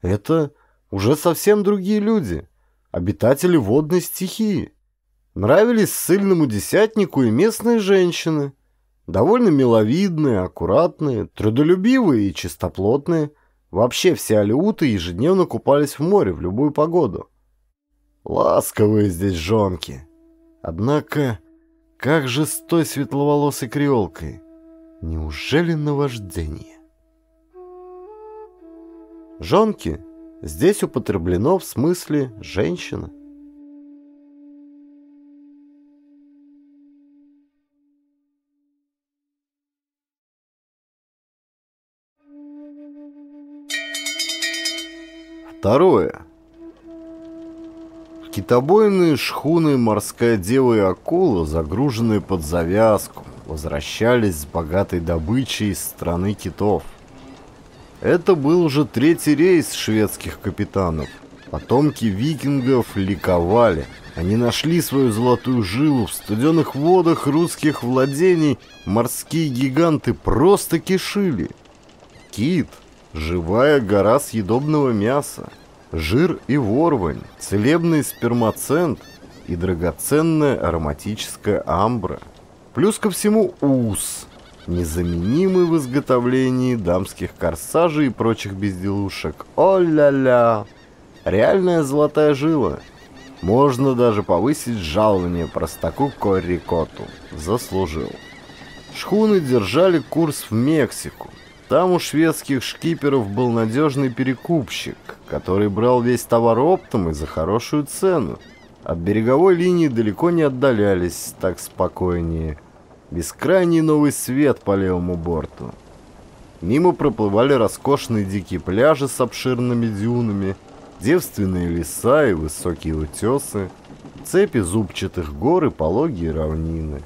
Speaker 1: Это уже совсем другие люди, обитатели водной стихии. Нравились сыльному десятнику и местные женщины. Довольно миловидные, аккуратные, трудолюбивые и чистоплотные – Вообще все алиуты ежедневно купались в море в любую погоду. Ласковые здесь жонки. Однако, как же с той светловолосой креолкой? Неужели наваждение? Жонки здесь употреблено в смысле «женщина». Второе. Китобойные шхуны «Морская дева» и «Акула», загруженные под завязку, возвращались с богатой добычей из страны китов. Это был уже третий рейс шведских капитанов. Потомки викингов ликовали. Они нашли свою золотую жилу в студенных водах русских владений. Морские гиганты просто кишили. Кит Живая гора съедобного мяса, жир и ворвань, целебный спермацент и драгоценная ароматическая амбра. Плюс ко всему ус, незаменимый в изготовлении дамских корсажей и прочих безделушек. О-ля-ля! Реальная золотая жила. Можно даже повысить жалование простаку Коррикоту. Заслужил. Шхуны держали курс в Мексику. Там у шведских шкиперов был надежный перекупщик, который брал весь товар оптом и за хорошую цену. От береговой линии далеко не отдалялись, так спокойнее. Бескрайний новый свет по левому борту. Мимо проплывали роскошные дикие пляжи с обширными дюнами, девственные леса и высокие утесы, цепи зубчатых гор и пологие равнины.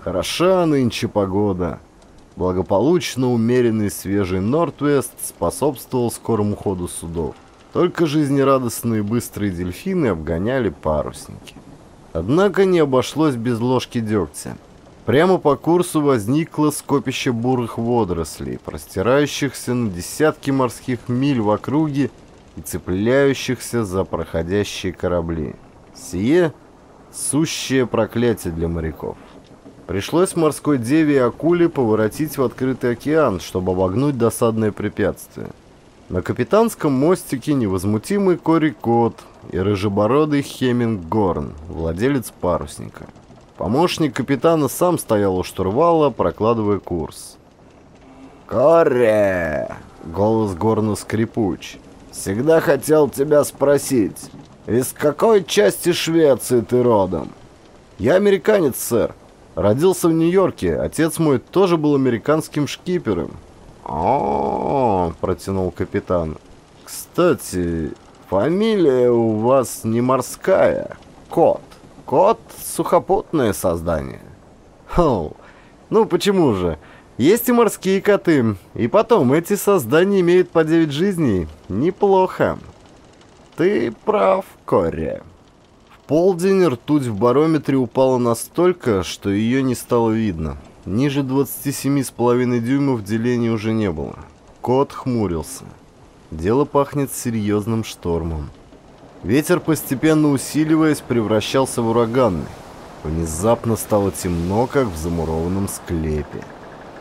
Speaker 1: Хороша нынче погода — Благополучно умеренный свежий Нортвест способствовал скорому ходу судов. Только жизнерадостные быстрые дельфины обгоняли парусники. Однако не обошлось без ложки дегтя. Прямо по курсу возникло скопище бурых водорослей, простирающихся на десятки морских миль в округе и цепляющихся за проходящие корабли. Сие – сущее проклятие для моряков. Пришлось морской деве и акуле поворотить в открытый океан, чтобы обогнуть досадное препятствие. На капитанском мостике невозмутимый Кори Кот и рыжебородый Хеминг Горн, владелец парусника. Помощник капитана сам стоял у штурвала, прокладывая курс. «Кори!» — голос Горна скрипуч. «Всегда хотел тебя спросить, из какой части Швеции ты родом?» «Я американец, сэр», Родился в Нью-Йорке. Отец мой тоже был американским шкипером. О, -о, -о протянул капитан. Кстати, фамилия у вас не морская. Кот. Кот сухопутное создание. Хоу. Хм, ну почему же? Есть и морские коты. И потом, эти создания имеют по 9 жизней. Неплохо. Ты прав, Корри полдень ртуть в барометре упала настолько, что ее не стало видно. Ниже 27,5 дюймов деления уже не было. Кот хмурился. Дело пахнет серьезным штормом. Ветер, постепенно усиливаясь, превращался в ураганный. Внезапно стало темно, как в замурованном склепе.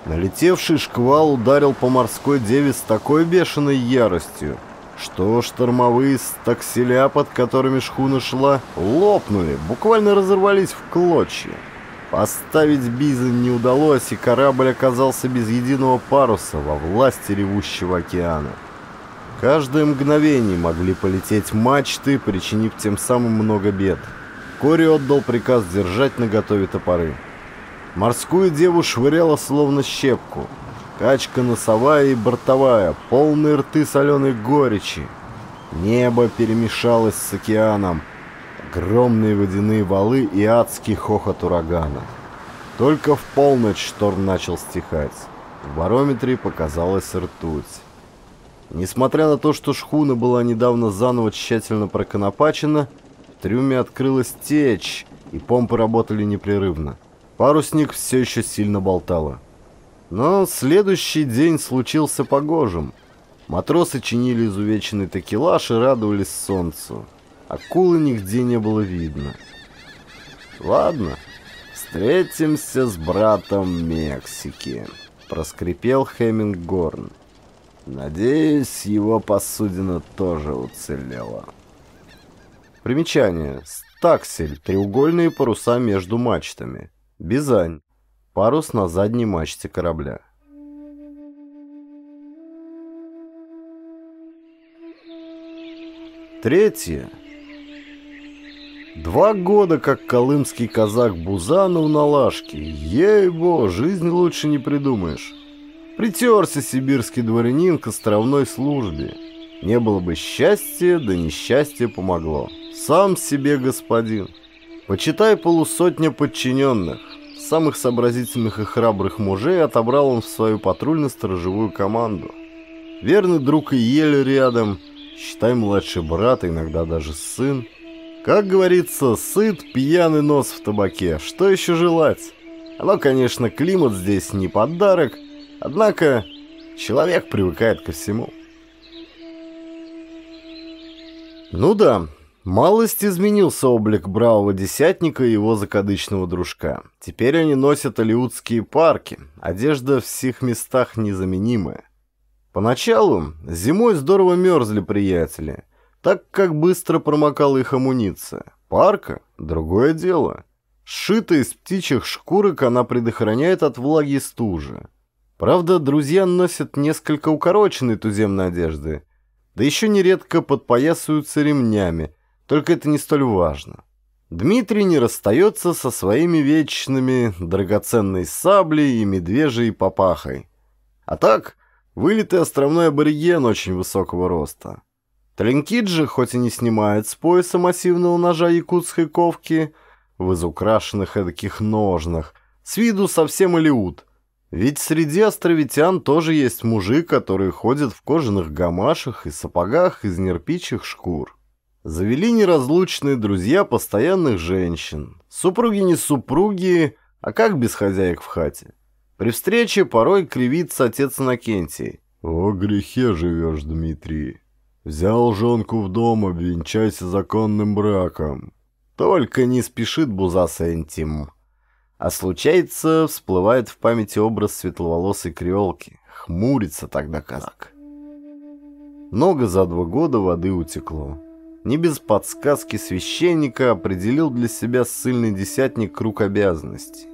Speaker 1: Налетевший шквал ударил по морской деве с такой бешеной яростью, что штормовые стакселя, под которыми шхуна шла, лопнули, буквально разорвались в клочья. Поставить бизон не удалось, и корабль оказался без единого паруса во власти ревущего океана. Каждое мгновение могли полететь мачты, причинив тем самым много бед. Кори отдал приказ держать наготове топоры. Морскую деву швыряло словно щепку. Качка носовая и бортовая, полные рты соленой горечи. Небо перемешалось с океаном. Огромные водяные валы и адский хохот урагана. Только в полночь шторм начал стихать. В барометре показалась ртуть. Несмотря на то, что шхуна была недавно заново тщательно проконопачена, в трюме открылась течь, и помпы работали непрерывно. Парусник все еще сильно болтало. Но следующий день случился погожим. Матросы чинили изувеченный такелаж и радовались солнцу. Акулы нигде не было видно. «Ладно, встретимся с братом Мексики», — проскрипел Хеминг Горн. «Надеюсь, его посудина тоже уцелела». Примечание. Стаксель. Треугольные паруса между мачтами. Бизань. Парус на задней мачте корабля. Третье. Два года, как колымский казак Бузанов на лажке. Ей-бо, жизнь лучше не придумаешь. Притерся сибирский дворянин к островной службе. Не было бы счастья, да несчастье помогло. Сам себе господин. Почитай полусотня подчиненных. Самых сообразительных и храбрых мужей отобрал он в свою патрульно-сторожевую команду. Верный друг и еле рядом, считай младший брат, иногда даже сын. Как говорится, сыт, пьяный нос в табаке, что еще желать? Оно, конечно, климат здесь не подарок, однако человек привыкает ко всему. Ну да, Малость изменился облик бравого десятника и его закадычного дружка. Теперь они носят алиутские парки, одежда в всех местах незаменимая. Поначалу зимой здорово мерзли приятели, так как быстро промокала их амуниция. Парка – другое дело. Сшита из птичьих шкурок она предохраняет от влаги и стужи. Правда, друзья носят несколько укороченной туземной одежды, да еще нередко подпоясываются ремнями – только это не столь важно. Дмитрий не расстается со своими вечными драгоценной саблей и медвежьей папахой. А так, вылитый островной абориген очень высокого роста. Талинкиджи, хоть и не снимает с пояса массивного ножа якутской ковки, в изукрашенных эдаких ножнах, с виду совсем илиут. Ведь среди островитян тоже есть мужи, которые ходят в кожаных гамашах и сапогах из нерпичьих шкур. Завели неразлучные друзья постоянных женщин. Супруги не супруги, а как без хозяек в хате? При встрече порой кривится отец Иннокентий. «О грехе живешь, Дмитрий. Взял женку в дом, обвенчайся законным браком. Только не спешит Буза Сентим». А случается, всплывает в памяти образ светловолосой креолки. Хмурится тогда казак. Много за два года воды утекло не без подсказки священника определил для себя ссыльный десятник круг обязанностей.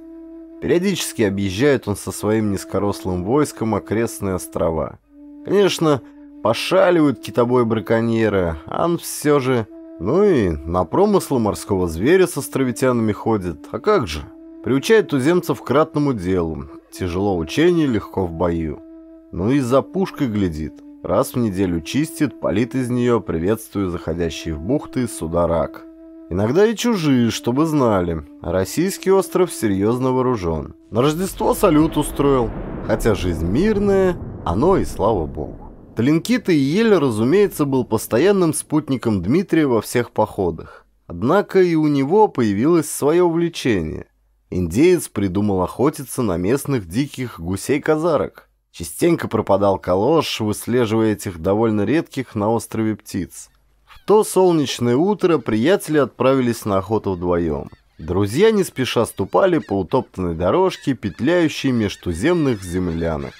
Speaker 1: Периодически объезжает он со своим низкорослым войском окрестные острова. Конечно, пошаливают китобой-браконьеры, ан все же... Ну и на промыслы морского зверя с островитянами ходит, а как же? Приучает туземцев к ратному делу, тяжело учение, легко в бою. Ну и за пушкой глядит. Раз в неделю чистит, палит из нее, приветствуя заходящие в бухты суда рак. Иногда и чужие, чтобы знали. Российский остров серьезно вооружен. На Рождество салют устроил. Хотя жизнь мирная, оно и слава богу. Талинкита и Еле, разумеется, был постоянным спутником Дмитрия во всех походах. Однако и у него появилось свое увлечение. Индеец придумал охотиться на местных диких гусей-казарок. Частенько пропадал калош, выслеживая этих довольно редких на острове птиц. В то солнечное утро приятели отправились на охоту вдвоем. Друзья не спеша ступали по утоптанной дорожке, петляющей меж туземных землянок.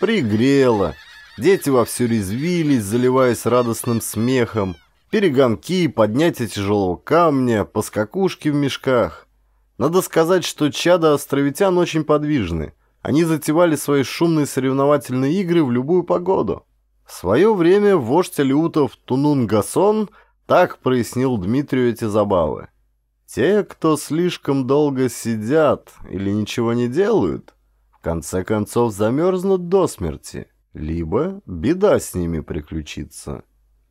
Speaker 1: Пригрело. Дети вовсю резвились, заливаясь радостным смехом. Перегонки, поднятие тяжелого камня, поскакушки в мешках. Надо сказать, что чада островитян очень подвижны – они затевали свои шумные соревновательные игры в любую погоду. В свое время вождь алиутов Тунунгасон так прояснил Дмитрию эти забавы. Те, кто слишком долго сидят или ничего не делают, в конце концов замерзнут до смерти, либо беда с ними приключится.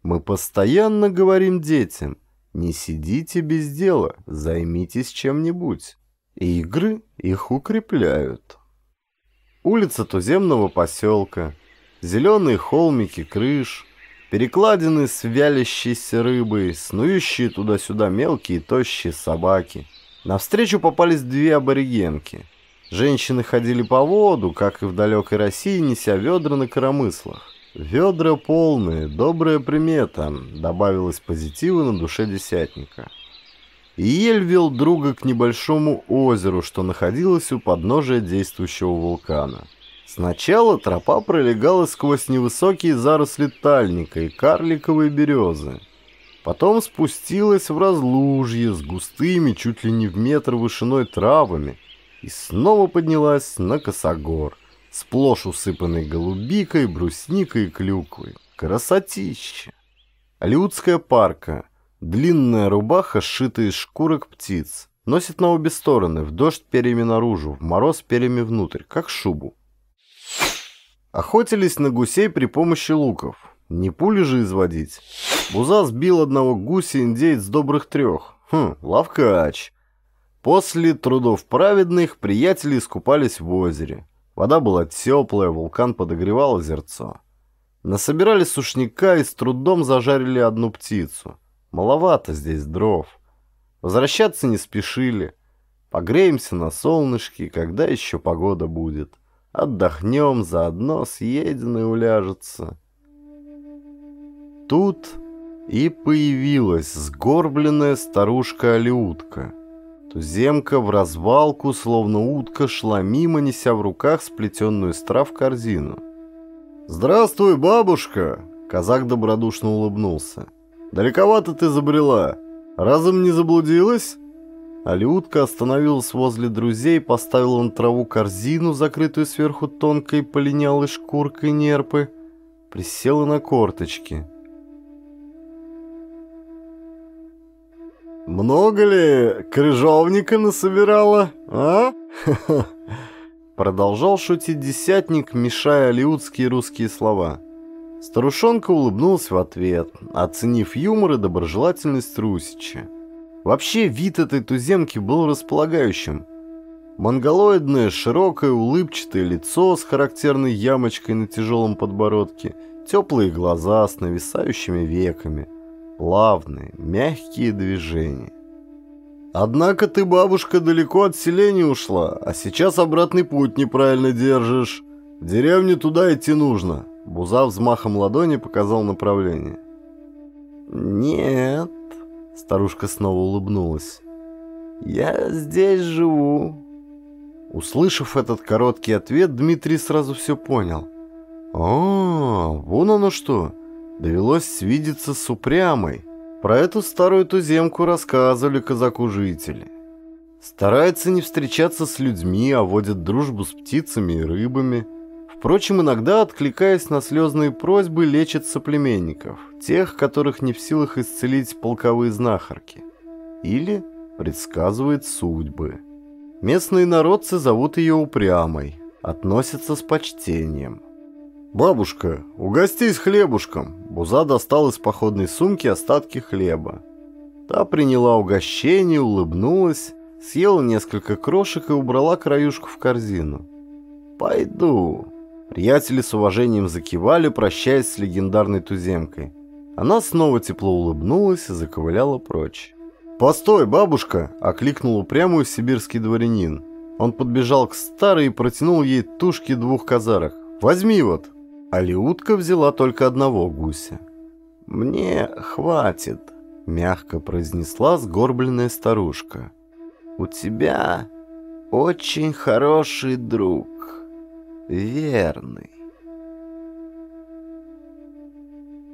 Speaker 1: Мы постоянно говорим детям, не сидите без дела, займитесь чем-нибудь. Игры их укрепляют. Улица туземного поселка, зеленые холмики крыш, перекладины с вялящейся рыбой, снующие туда-сюда мелкие тощие собаки. Навстречу попались две аборигенки. Женщины ходили по воду, как и в далекой России, неся ведра на коромыслах. «Ведра полные, добрая примета», — добавилось позитива на душе десятника и ель вел друга к небольшому озеру, что находилось у подножия действующего вулкана. Сначала тропа пролегала сквозь невысокие заросли тальника и карликовые березы. Потом спустилась в разлужье с густыми, чуть ли не в метр вышиной травами, и снова поднялась на косогор, сплошь усыпанный голубикой, брусникой и клюквой. Красотища! Людская парка Длинная рубаха, сшитая из шкурок птиц. Носит на обе стороны, в дождь перьями наружу, в мороз перьями внутрь, как шубу. Охотились на гусей при помощи луков. Не пули же изводить. Буза сбил одного гуся-индеец добрых трех. Хм, лавкач. После трудов праведных приятели искупались в озере. Вода была теплая, вулкан подогревал озерцо. Насобирали сушняка и с трудом зажарили одну птицу. Маловато здесь дров. Возвращаться не спешили. Погреемся на солнышке, когда еще погода будет. Отдохнем, заодно съеденный уляжется. Тут и появилась сгорбленная старушка-алиутка. Туземка в развалку, словно утка, шла мимо, неся в руках сплетенную из трав корзину. «Здравствуй, бабушка!» Казак добродушно улыбнулся. Далековато ты забрела. Разом не заблудилась?» Алиутка остановилась возле друзей, поставила на траву корзину, закрытую сверху тонкой полинялой шкуркой нерпы, присела на корточки. «Много ли крыжовника насобирала, а?» Продолжал шутить десятник, мешая алиутские русские слова. Старушонка улыбнулась в ответ, оценив юмор и доброжелательность Русича. Вообще, вид этой туземки был располагающим. Монголоидное, широкое, улыбчатое лицо с характерной ямочкой на тяжелом подбородке, теплые глаза с нависающими веками, плавные, мягкие движения. «Однако ты, бабушка, далеко от селения ушла, а сейчас обратный путь неправильно держишь. В деревню туда идти нужно», Буза взмахом ладони показал направление. «Нет», — старушка снова улыбнулась, — «я здесь живу». Услышав этот короткий ответ, Дмитрий сразу все понял. О, «А, вон оно что! Довелось свидеться с упрямой. Про эту старую туземку рассказывали казаку жители. Старается не встречаться с людьми, а водит дружбу с птицами и рыбами». Впрочем, иногда, откликаясь на слезные просьбы, лечит соплеменников, тех, которых не в силах исцелить полковые знахарки. Или предсказывает судьбы. Местные народцы зовут ее упрямой, относятся с почтением. «Бабушка, угостись хлебушком!» Буза достал из походной сумки остатки хлеба. Та приняла угощение, улыбнулась, съела несколько крошек и убрала краюшку в корзину. «Пойду», Приятели с уважением закивали, прощаясь с легендарной туземкой. Она снова тепло улыбнулась и заковыляла прочь. «Постой, бабушка!» – окликнул упрямую сибирский дворянин. Он подбежал к старой и протянул ей тушки двух казарок. «Возьми вот!» Алиутка взяла только одного гуся. «Мне хватит», – мягко произнесла сгорбленная старушка. «У тебя очень хороший друг» верный.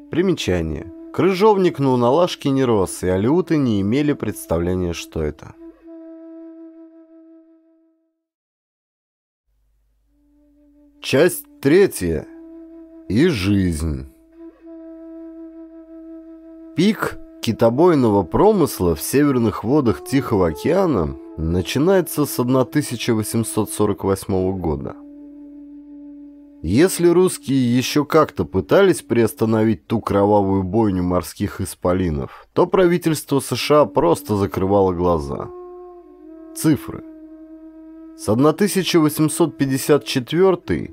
Speaker 1: Примечание. Крыжовник ну на Уналашке не рос, и алюты не имели представления, что это. Часть третья. И жизнь. Пик китобойного промысла в северных водах Тихого океана начинается с 1848 года. Если русские еще как-то пытались приостановить ту кровавую бойню морских исполинов, то правительство США просто закрывало глаза. Цифры. С 1854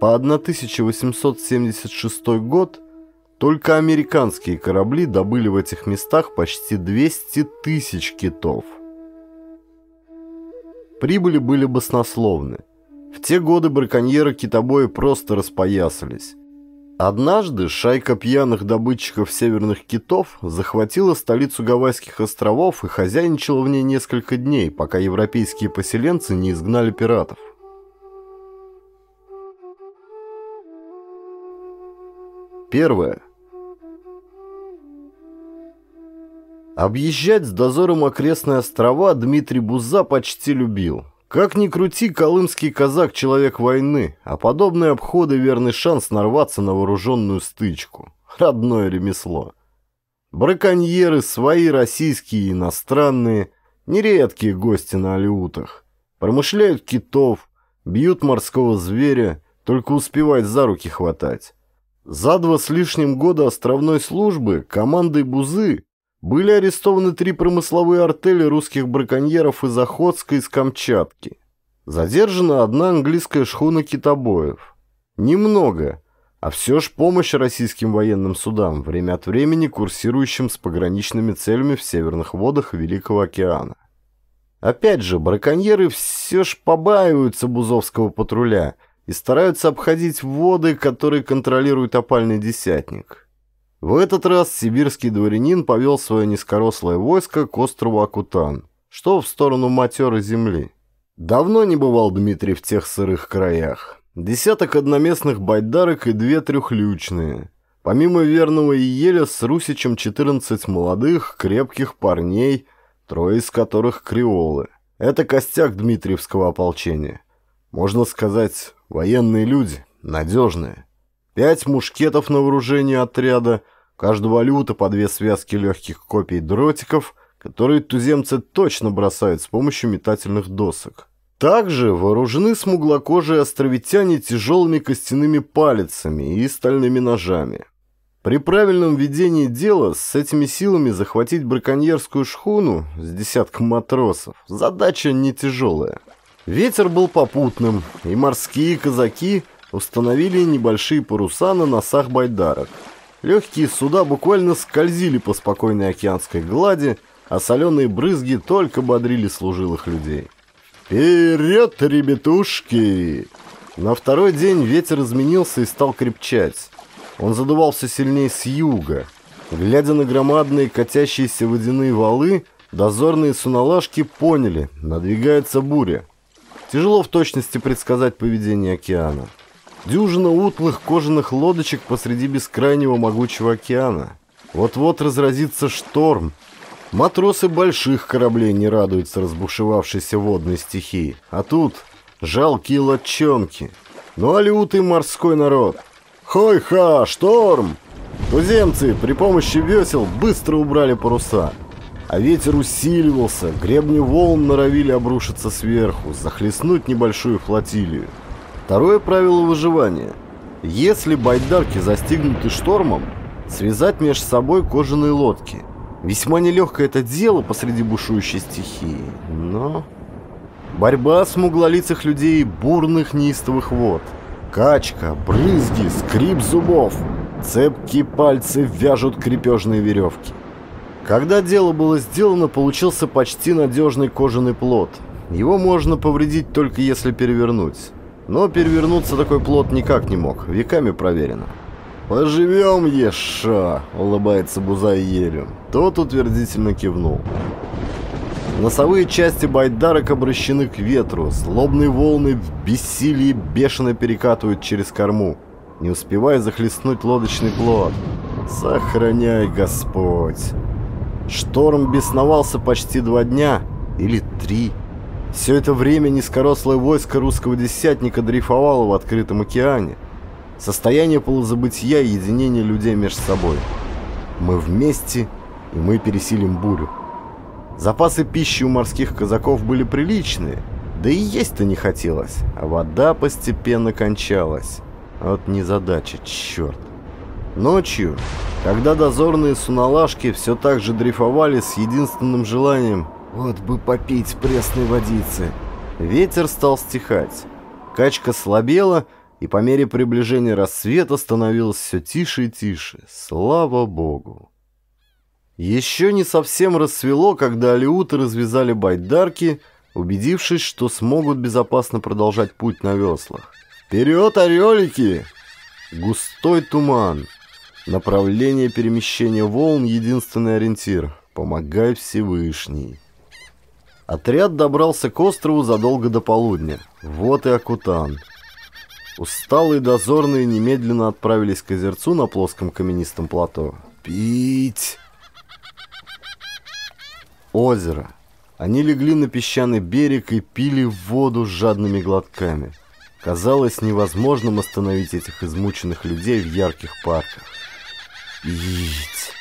Speaker 1: по 1876 год только американские корабли добыли в этих местах почти 200 тысяч китов. Прибыли были баснословны – в те годы браконьеры китобои просто распоясались. Однажды шайка пьяных добытчиков северных китов захватила столицу Гавайских островов и хозяйничала в ней несколько дней, пока европейские поселенцы не изгнали пиратов. Первое. Объезжать с дозором окрестные острова Дмитрий Буза почти любил – как ни крути, колымский казак – человек войны, а подобные обходы – верный шанс нарваться на вооруженную стычку. Родное ремесло. Браконьеры, свои российские и иностранные, нередкие гости на алиутах. Промышляют китов, бьют морского зверя, только успевают за руки хватать. За два с лишним года островной службы командой Бузы были арестованы три промысловые артели русских браконьеров из Охотска и из Камчатки. Задержана одна английская шхуна китобоев. Немного, а все ж помощь российским военным судам, время от времени курсирующим с пограничными целями в северных водах Великого океана. Опять же, браконьеры все ж побаиваются бузовского патруля и стараются обходить воды, которые контролирует опальный десятник. В этот раз сибирский дворянин повел свое низкорослое войско к острову Акутан, что в сторону матерой земли. Давно не бывал Дмитрий в тех сырых краях. Десяток одноместных байдарок и две трехлючные. Помимо верного и еля с Русичем 14 молодых, крепких парней, трое из которых креолы. Это костяк Дмитриевского ополчения. Можно сказать, военные люди, надежные. Пять мушкетов на вооружении отряда, каждую валюту по две связки легких копий дротиков, которые туземцы точно бросают с помощью метательных досок. Также вооружены смуглокожие островитяне тяжелыми костяными палицами и стальными ножами. При правильном ведении дела с этими силами захватить браконьерскую шхуну с десятком матросов задача не тяжелая. Ветер был попутным, и морские казаки – установили небольшие паруса на носах байдарок. Легкие суда буквально скользили по спокойной океанской глади, а соленые брызги только бодрили служилых людей. «Вперед, ребятушки!» На второй день ветер изменился и стал крепчать. Он задувался сильнее с юга. Глядя на громадные катящиеся водяные валы, дозорные суналашки поняли – надвигается буря. Тяжело в точности предсказать поведение океана. Дюжина утлых кожаных лодочек посреди бескрайнего могучего океана. Вот-вот разразится шторм. Матросы больших кораблей не радуются разбушевавшейся водной стихии. А тут жалкие лодчонки. Ну а лютый морской народ. Хой-ха, шторм! Туземцы при помощи весел быстро убрали паруса. А ветер усиливался, гребни волн норовили обрушиться сверху, захлестнуть небольшую флотилию. Второе правило выживания. Если байдарки застигнуты штормом, связать между собой кожаные лодки. Весьма нелегкое это дело посреди бушующей стихии, но... Борьба с смуглолицых людей бурных неистовых вод. Качка, брызги, скрип зубов. Цепкие пальцы вяжут крепежные веревки. Когда дело было сделано, получился почти надежный кожаный плод. Его можно повредить только если перевернуть. Но перевернуться такой плод никак не мог, веками проверено. «Поживем, Еша!» – улыбается Бузай Елю. Тот утвердительно кивнул. Носовые части байдарок обращены к ветру, злобные волны в бессилии бешено перекатывают через корму, не успевая захлестнуть лодочный плод. Сохраняй, Господь! Шторм бесновался почти два дня или три дня. Все это время низкорослое войско русского десятника дрейфовало в открытом океане. Состояние полузабытия и единение людей между собой. Мы вместе, и мы пересилим бурю. Запасы пищи у морских казаков были приличные, да и есть-то не хотелось, а вода постепенно кончалась. Вот незадача, черт. Ночью, когда дозорные суналашки все так же дрейфовали с единственным желанием вот бы попить пресной водицы. Ветер стал стихать. Качка слабела, и по мере приближения рассвета становилось все тише и тише. Слава богу. Еще не совсем рассвело, когда алиуты развязали байдарки, убедившись, что смогут безопасно продолжать путь на веслах. «Вперед, орелики!» Густой туман. Направление перемещения волн — единственный ориентир. Помогай Всевышний. Отряд добрался к острову задолго до полудня. Вот и Акутан. Усталые дозорные немедленно отправились к озерцу на плоском каменистом плато. Пить! Озеро. Они легли на песчаный берег и пили воду с жадными глотками. Казалось невозможным остановить этих измученных людей в ярких парках. Пить!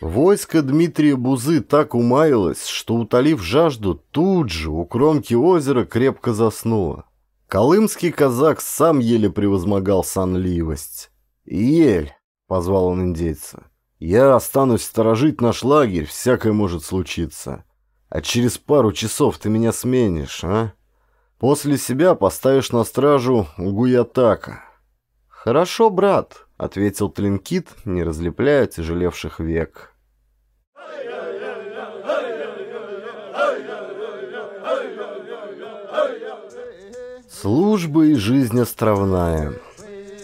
Speaker 1: Войско Дмитрия Бузы так умаялось, что, утолив жажду, тут же у кромки озера крепко заснуло. Колымский казак сам еле превозмогал сонливость. «Ель!» — позвал он индейца. «Я останусь сторожить наш лагерь, всякое может случиться. А через пару часов ты меня сменишь, а? После себя поставишь на стражу Гуятака». «Хорошо, брат», — ответил Тлинкит, не разлепляя тяжелевших век. Служба и жизнь островная.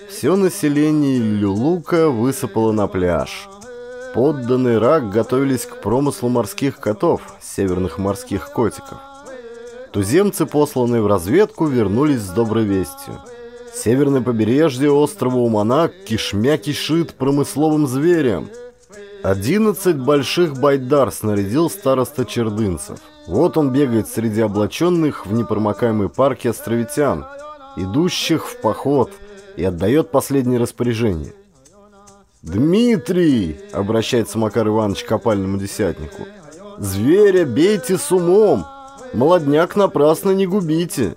Speaker 1: Все население Люлука высыпало на пляж. Подданные рак готовились к промыслу морских котов, северных морских котиков. Туземцы, посланные в разведку, вернулись с доброй вестью – Северное побережье острова Уманак кишмя кишит промысловым зверем. 11 больших байдар снарядил староста чердынцев. Вот он бегает среди облаченных в непромокаемой парке островитян, идущих в поход, и отдает последнее распоряжение. «Дмитрий!» — обращается Макар Иванович к опальному десятнику. «Зверя бейте с умом! Молодняк напрасно не губите!»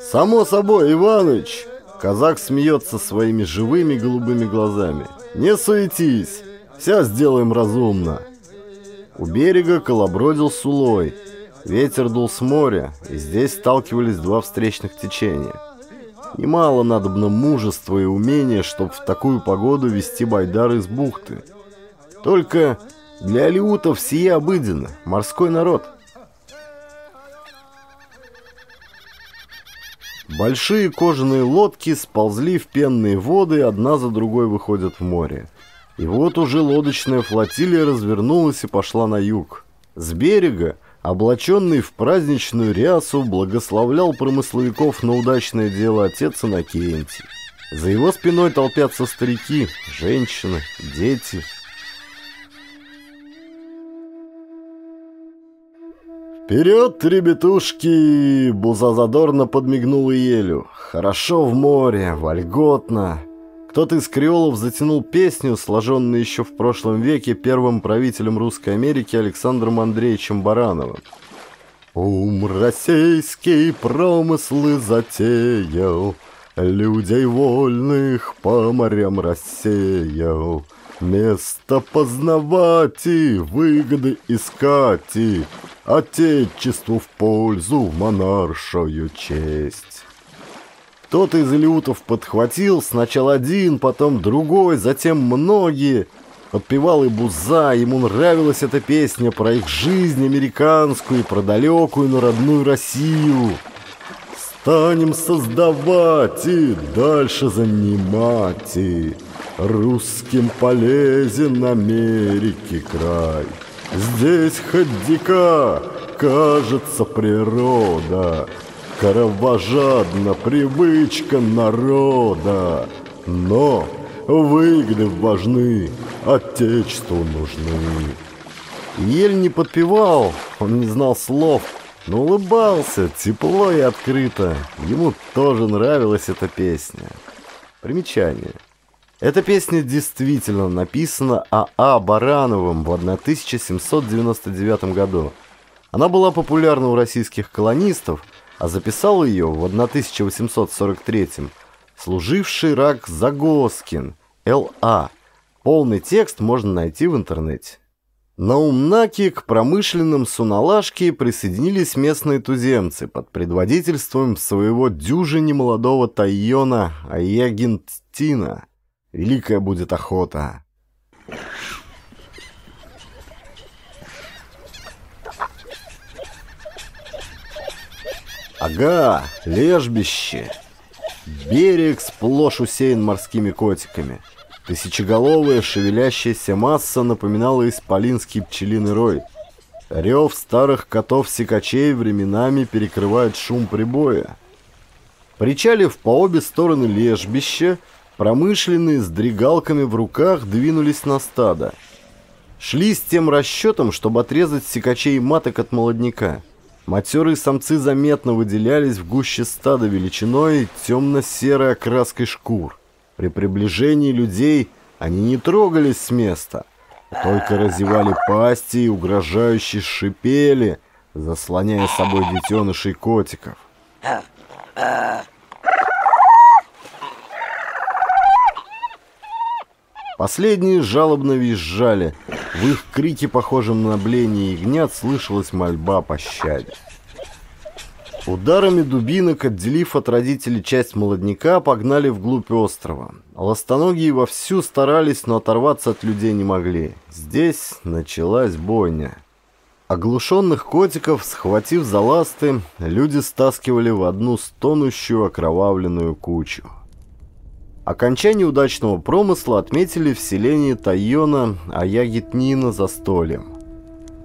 Speaker 1: «Само собой, Иваныч!» Казак смеется своими живыми голубыми глазами. «Не суетись! Все сделаем разумно!» У берега колобродил Сулой. Ветер дул с моря, и здесь сталкивались два встречных течения. Немало надобно мужества и умения, чтобы в такую погоду вести байдар из бухты. Только для алиутов сие обыденно, морской народ – Большие кожаные лодки сползли в пенные воды, одна за другой выходят в море. И вот уже лодочная флотилия развернулась и пошла на юг. С берега, облаченный в праздничную рясу, благословлял промысловиков на удачное дело отец Иннокентий. За его спиной толпятся старики, женщины, дети – «Вперед, ребятушки!» Буза задорно подмигнул Елю. «Хорошо в море, вольготно!» Кто-то из креолов затянул песню, сложенную еще в прошлом веке первым правителем Русской Америки Александром Андреевичем Барановым. «Ум российский промыслы затеял, Людей вольных по морям рассеял». Место познавать и выгоды искать, и Отечеству в пользу монаршою честь. Тот из лютов подхватил сначала один, потом другой, затем многие. Подпевал и Буза, ему нравилась эта песня про их жизнь американскую и про далекую, но родную Россию. Станем создавать и дальше занимать и... Русским полезен Америки край. Здесь хоть дика, кажется природа, Кровожадна привычка народа, Но выгоды важны, отечеству нужны. Ель не подпевал, он не знал слов, но улыбался тепло и открыто. Ему тоже нравилась эта песня. Примечание – эта песня действительно написана А.А. А. Барановым в 1799 году. Она была популярна у российских колонистов, а записал ее в 1843 служивший рак Загоскин, Л.А. Полный текст можно найти в интернете. На Умнаке к промышленным суналашке присоединились местные туземцы под предводительством своего дюжини молодого тайона Аягинтина – Великая будет охота. Ага, лежбище. Берег сплошь усеян морскими котиками. Тысячеголовая шевелящаяся масса напоминала исполинский пчелиный рой. Рев старых котов-сикачей временами перекрывает шум прибоя. Причалив по обе стороны лежбища, Промышленные с дригалками в руках двинулись на стадо. Шли с тем расчетом, чтобы отрезать секачей маток от молодняка. Матерые самцы заметно выделялись в гуще стада величиной темно-серой окраской шкур. При приближении людей они не трогались с места, только разевали пасти и угрожающе шипели, заслоняя собой детенышей котиков. Э, э, Последние жалобно визжали. В их крике, похожем на бление ягнят, слышалась мольба о пощаде. Ударами дубинок, отделив от родителей часть молодняка, погнали вглубь острова. Ластоногие вовсю старались, но оторваться от людей не могли. Здесь началась бойня. Оглушенных котиков, схватив за ласты, люди стаскивали в одну стонущую окровавленную кучу. Окончание удачного промысла отметили в селении Тайона Аягитнина за столем.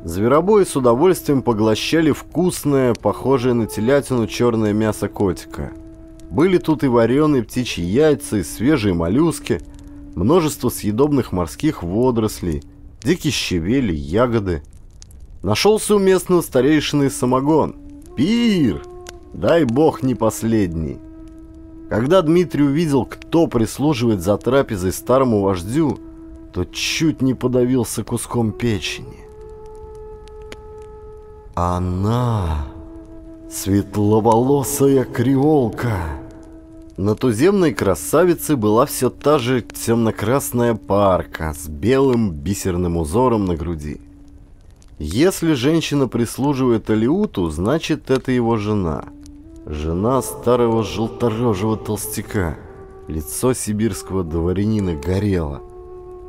Speaker 1: Зверобои с удовольствием поглощали вкусное, похожее на телятину черное мясо котика. Были тут и вареные птичьи яйца, и свежие моллюски, множество съедобных морских водорослей, дикие щавели, ягоды. Нашелся у местного старейшины самогон. Пир! Дай бог не последний. Когда Дмитрий увидел, кто прислуживает за трапезой старому вождю, то чуть не подавился куском печени. Она, светловолосая креолка. На туземной красавице была все та же темно-красная парка с белым бисерным узором на груди. Если женщина прислуживает Алиуту, значит это его жена – Жена старого желторожего толстяка. Лицо сибирского дворянина горело.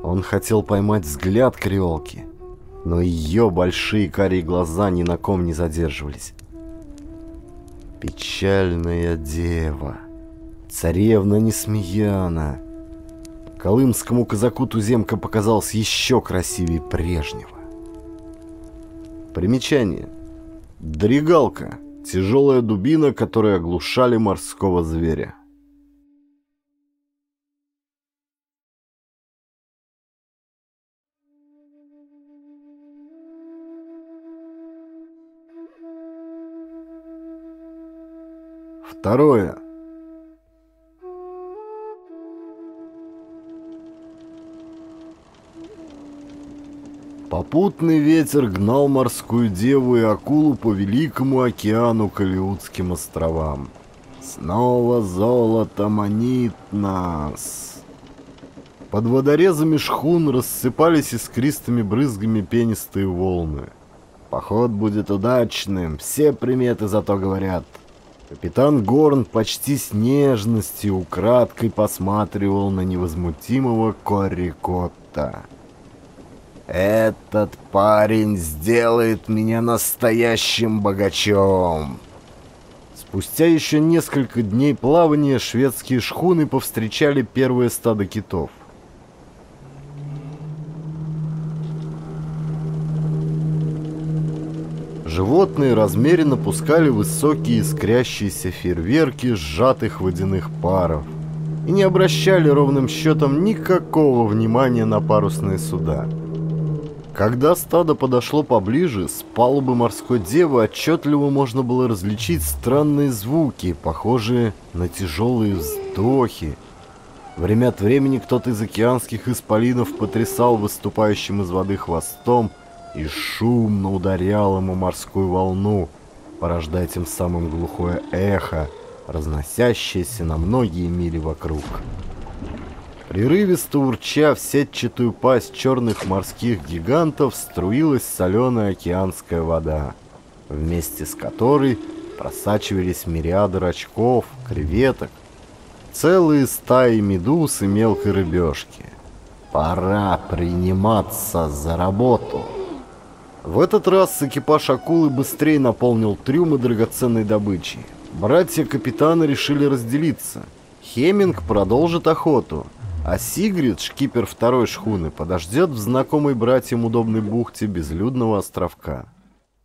Speaker 1: Он хотел поймать взгляд креолки, но ее большие карие глаза ни на ком не задерживались. Печальная дева, царевна Несмеяна. Колымскому казаку туземка показалась еще красивее прежнего. Примечание. Дригалка тяжелая дубина, которые оглушали морского зверя. Второе. Попутный ветер гнал морскую деву и акулу по великому океану к Алиутским островам. Снова золото манит нас. Под водорезами шхун рассыпались искристыми брызгами пенистые волны. Поход будет удачным, все приметы зато говорят. Капитан Горн почти с нежностью украдкой посматривал на невозмутимого Коррикотта. Этот парень сделает меня настоящим богачом. Спустя еще несколько дней плавания шведские шхуны повстречали первые стадо китов. Животные размеренно пускали высокие искрящиеся фейерверки сжатых водяных паров и не обращали ровным счетом никакого внимания на парусные суда. Когда стадо подошло поближе, с палубы морской девы отчетливо можно было различить странные звуки, похожие на тяжелые вздохи. Время от времени кто-то из океанских исполинов потрясал выступающим из воды хвостом и шумно ударял ему морскую волну, порождая тем самым глухое эхо, разносящееся на многие мили вокруг. Прерывисто урча в сетчатую пасть черных морских гигантов струилась соленая океанская вода, вместе с которой просачивались мириады рачков, креветок, целые стаи медуз и мелкой рыбешки. Пора приниматься за работу. В этот раз экипаж акулы быстрее наполнил трюмы драгоценной добычей. Братья-капитаны решили разделиться. Хеминг продолжит охоту, а Сигрид, шкипер второй шхуны, подождет в знакомой братьям удобной бухте безлюдного островка.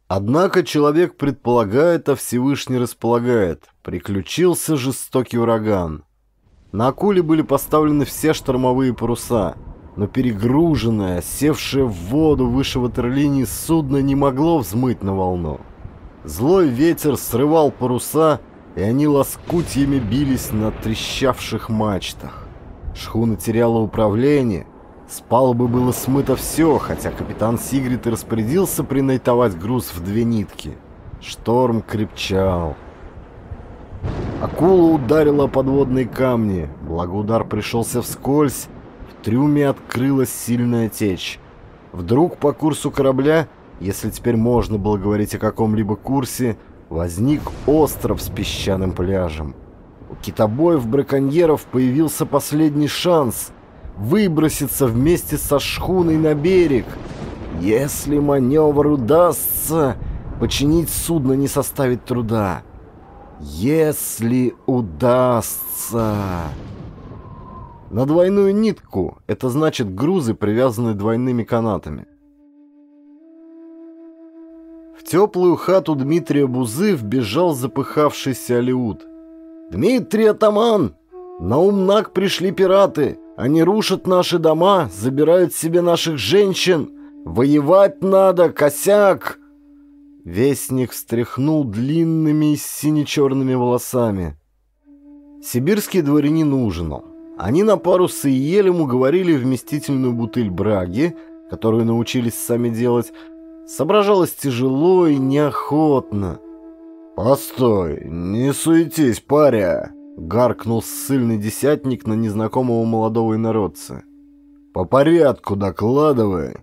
Speaker 1: Однако человек предполагает, а Всевышний располагает. Приключился жестокий ураган. На акуле были поставлены все штормовые паруса, но перегруженное, севшее в воду выше ватерлинии судно не могло взмыть на волну. Злой ветер срывал паруса, и они лоскутьями бились на трещавших мачтах. Шхуна теряла управление. С палубы было смыто все, хотя капитан Сигрид и распорядился принайтовать груз в две нитки. Шторм крепчал. Акула ударила подводные камни, благо удар пришелся вскользь, в трюме открылась сильная течь. Вдруг по курсу корабля, если теперь можно было говорить о каком-либо курсе, возник остров с песчаным пляжем. У китобоев-браконьеров появился последний шанс выброситься вместе со шхуной на берег. Если маневр удастся, починить судно не составит труда. Если удастся... На двойную нитку, это значит грузы, привязанные двойными канатами. В теплую хату Дмитрия Бузы вбежал запыхавшийся Алиут. «Дмитрий Атаман! На Умнак пришли пираты! Они рушат наши дома, забирают себе наших женщин! Воевать надо, косяк!» Вестник встряхнул длинными сине-черными волосами. Сибирский дворянин ужинал. Они на пару с Иелем уговорили вместительную бутыль браги, которую научились сами делать, соображалось тяжело и неохотно – «Постой, не суетись, паря!» — гаркнул ссыльный десятник на незнакомого молодого инородца. «По порядку докладывай!»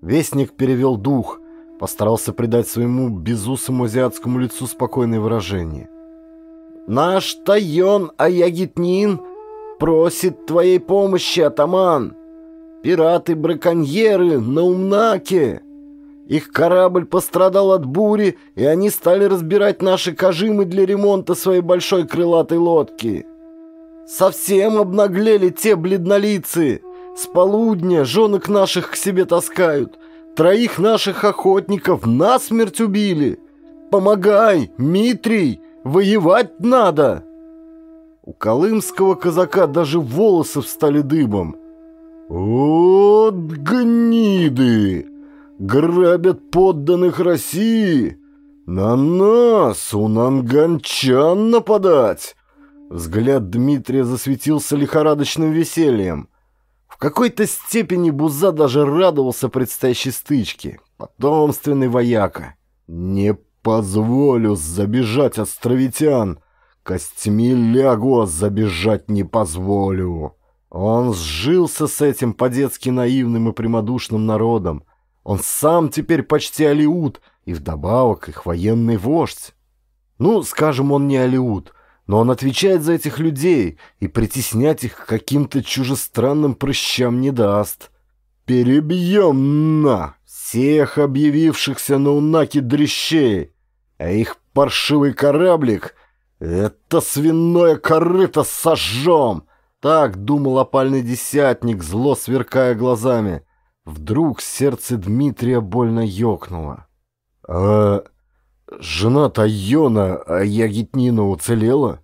Speaker 1: Вестник перевел дух, постарался придать своему безусому азиатскому лицу спокойное выражение. «Наш Тайон Аягитнин просит твоей помощи, атаман! Пираты-браконьеры на Умнаке!» Их корабль пострадал от бури, и они стали разбирать наши кожимы для ремонта своей большой крылатой лодки. Совсем обнаглели те бледнолицы. С полудня женок наших к себе таскают. Троих наших охотников насмерть убили. Помогай, Митрий, воевать надо. У колымского казака даже волосы встали дыбом. Вот гниды!» грабят подданных России. На нас, у нанганчан нападать!» Взгляд Дмитрия засветился лихорадочным весельем. В какой-то степени Буза даже радовался предстоящей стычке. Потомственный вояка. «Не позволю забежать островитян! Костями лягу, а забежать не позволю!» Он сжился с этим по-детски наивным и прямодушным народом, он сам теперь почти алиут, и вдобавок их военный вождь. Ну, скажем, он не алиут, но он отвечает за этих людей, и притеснять их каким-то чужестранным прыщам не даст. Перебьем на всех объявившихся на Унаке дрещей, а их паршивый кораблик — это свиное корыто сожжем! Так думал опальный десятник, зло сверкая глазами. Вдруг сердце Дмитрия больно ёкнуло. «А жена Тайона, а Ягитнина уцелела?»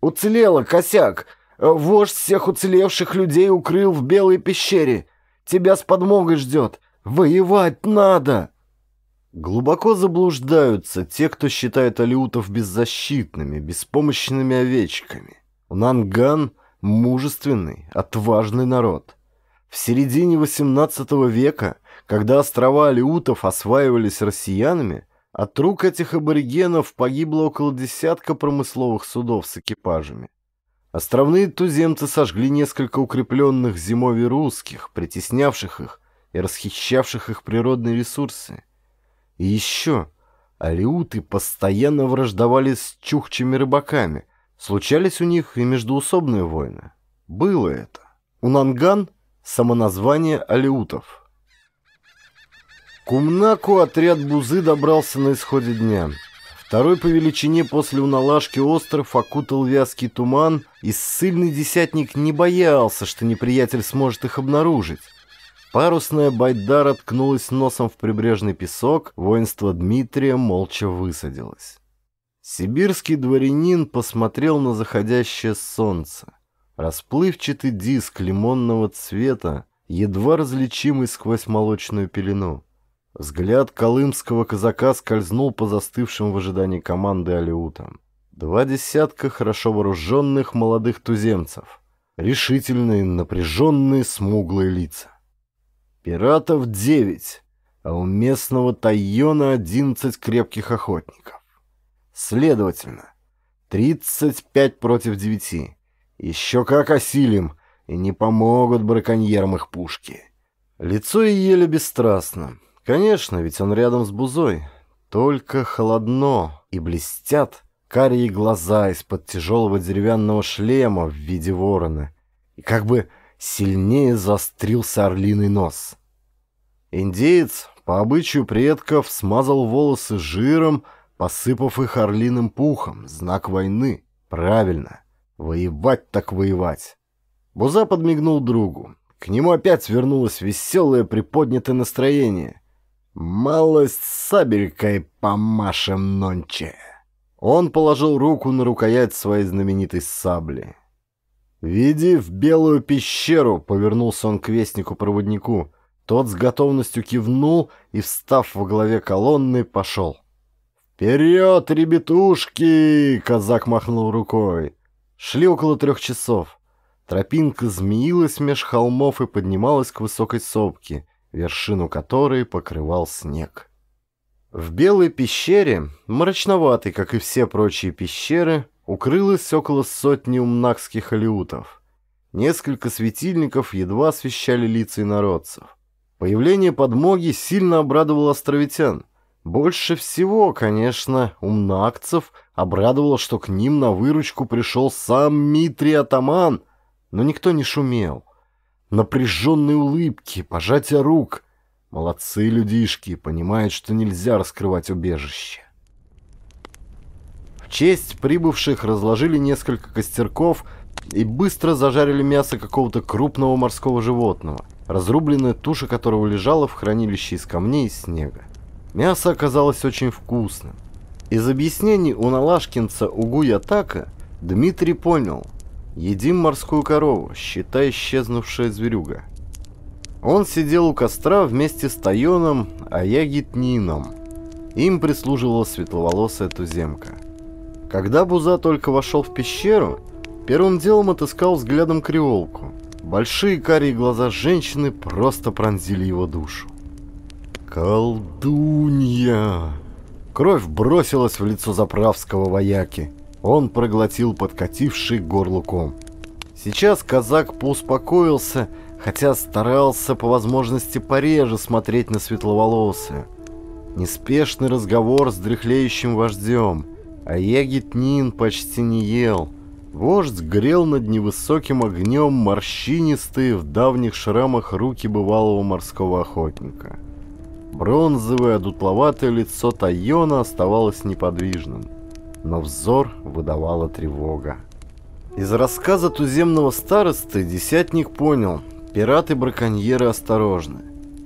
Speaker 1: «Уцелела, косяк! Вождь всех уцелевших людей укрыл в белой пещере. Тебя с подмогой ждет. Воевать надо!» Глубоко заблуждаются те, кто считает алиутов беззащитными, беспомощными овечками. Нанган — мужественный, отважный народ. В середине XVIII века, когда острова Алиутов осваивались россиянами, от рук этих аборигенов погибло около десятка промысловых судов с экипажами. Островные туземцы сожгли несколько укрепленных зимови русских, притеснявших их и расхищавших их природные ресурсы. И еще алиуты постоянно враждовали с чухчими рыбаками, случались у них и междуусобные войны. Было это. у Нанган. Самоназвание алеутов. К Умнаку отряд Бузы добрался на исходе дня. Второй по величине после уналашки остров окутал вязкий туман, и ссыльный десятник не боялся, что неприятель сможет их обнаружить. Парусная Байдара ткнулась носом в прибрежный песок, воинство Дмитрия молча высадилось. Сибирский дворянин посмотрел на заходящее солнце. Расплывчатый диск лимонного цвета, едва различимый сквозь молочную пелену. Взгляд колымского казака скользнул по застывшим в ожидании команды алиутам. Два десятка хорошо вооруженных молодых туземцев. Решительные, напряженные, смуглые лица. Пиратов девять, а у местного Тайона одиннадцать крепких охотников. Следовательно, тридцать пять против девяти. Еще как осилим, и не помогут браконьерам их пушки. Лицо и еле бесстрастно. Конечно, ведь он рядом с бузой. Только холодно и блестят карие глаза из-под тяжелого деревянного шлема в виде ворона. И как бы сильнее заострился орлиный нос. Индеец, по обычаю предков, смазал волосы жиром, посыпав их орлиным пухом, знак войны. Правильно. Воевать так воевать. Буза подмигнул другу. К нему опять вернулось веселое приподнятое настроение. «Малость сабелькой помашем нонче». Он положил руку на рукоять своей знаменитой сабли. «Веди в белую пещеру!» — повернулся он к вестнику-проводнику. Тот с готовностью кивнул и, встав во главе колонны, пошел. «Вперед, ребятушки!» — казак махнул рукой. Шли около трех часов. Тропинка змеилась меж холмов и поднималась к высокой сопке, вершину которой покрывал снег. В белой пещере, мрачноватой, как и все прочие пещеры, укрылось около сотни умнакских алиутов. Несколько светильников едва освещали лица инородцев. Появление подмоги сильно обрадовало островитян — больше всего, конечно, умнакцев обрадовало, что к ним на выручку пришел сам Митрий Атаман, но никто не шумел. Напряженные улыбки, пожатия рук. Молодцы людишки, понимают, что нельзя раскрывать убежище. В честь прибывших разложили несколько костерков и быстро зажарили мясо какого-то крупного морского животного, разрубленная туша которого лежала в хранилище из камней и снега. Мясо оказалось очень вкусным. Из объяснений у Налашкинца угуя така Дмитрий понял. Едим морскую корову, считай исчезнувшая зверюга. Он сидел у костра вместе с Тайоном, а я Гитнином. Им прислуживала светловолосая туземка. Когда Буза только вошел в пещеру, первым делом отыскал взглядом креолку. Большие карие глаза женщины просто пронзили его душу. «Колдунья!» Кровь бросилась в лицо заправского вояки. Он проглотил подкативший горлуком. Сейчас казак поуспокоился, хотя старался по возможности пореже смотреть на светловолосые. Неспешный разговор с дряхлеющим вождем. А ягитнин почти не ел. Вождь грел над невысоким огнем морщинистые в давних шрамах руки бывалого морского охотника. Бронзовое, дутловатое лицо Тайона оставалось неподвижным, но взор выдавала тревога. Из рассказа туземного старосты десятник понял, пираты-браконьеры осторожны.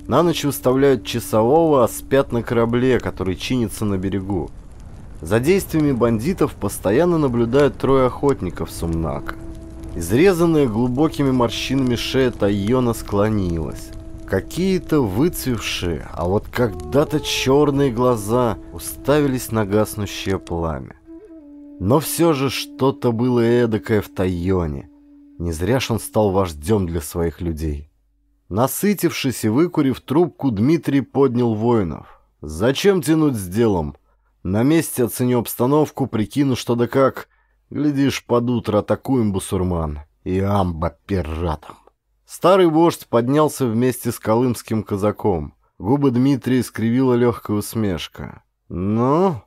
Speaker 1: На ночь выставляют часового, а спят на корабле, который чинится на берегу. За действиями бандитов постоянно наблюдают трое охотников сумнака. Изрезанная глубокими морщинами шея Тайона склонилась. Какие-то выцвевшие, а вот когда-то черные глаза уставились на гаснущее пламя. Но все же что-то было эдакое в Тайоне. Не зря ж он стал вождем для своих людей. Насытившись и выкурив трубку, Дмитрий поднял воинов. «Зачем тянуть с делом? На месте оценю обстановку, прикину что да как. Глядишь, под утро атакуем бусурман и амба пиратом». Старый вождь поднялся вместе с колымским казаком. Губы Дмитрия искривила легкая усмешка. «Ну,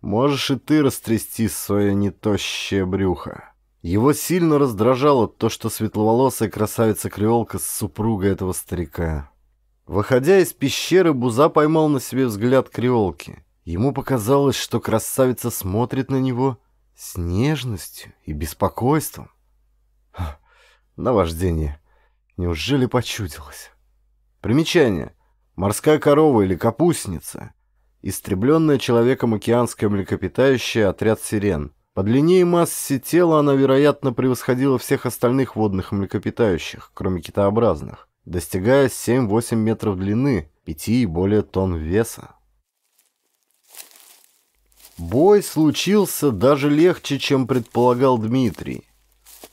Speaker 1: можешь и ты растрясти свое нетощее брюхо». Его сильно раздражало то, что светловолосая красавица-креолка с супругой этого старика. Выходя из пещеры, Буза поймал на себе взгляд креолки. Ему показалось, что красавица смотрит на него с нежностью и беспокойством. Наваждение. Неужели почудилось? Примечание. Морская корова или капустница. истребленная человеком океанское млекопитающее отряд сирен. По длине и массе тела она, вероятно, превосходила всех остальных водных млекопитающих, кроме китообразных, достигая 7-8 метров длины, 5 и более тонн веса. Бой случился даже легче, чем предполагал Дмитрий.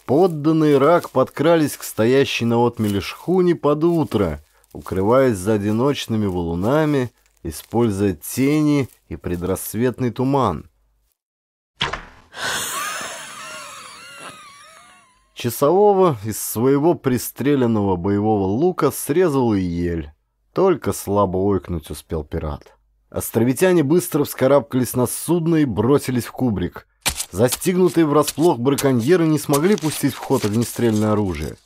Speaker 1: Подданные рак подкрались к стоящей на отмеле шхуне под утро, укрываясь за одиночными валунами, используя тени и предрассветный туман. Часового из своего пристреленного боевого лука срезал и ель. Только слабо ойкнуть успел пират. Островитяне быстро вскарабкались на судно и бросились в кубрик. Застигнутые врасплох браконьеры не смогли пустить в ход огнестрельное оружие.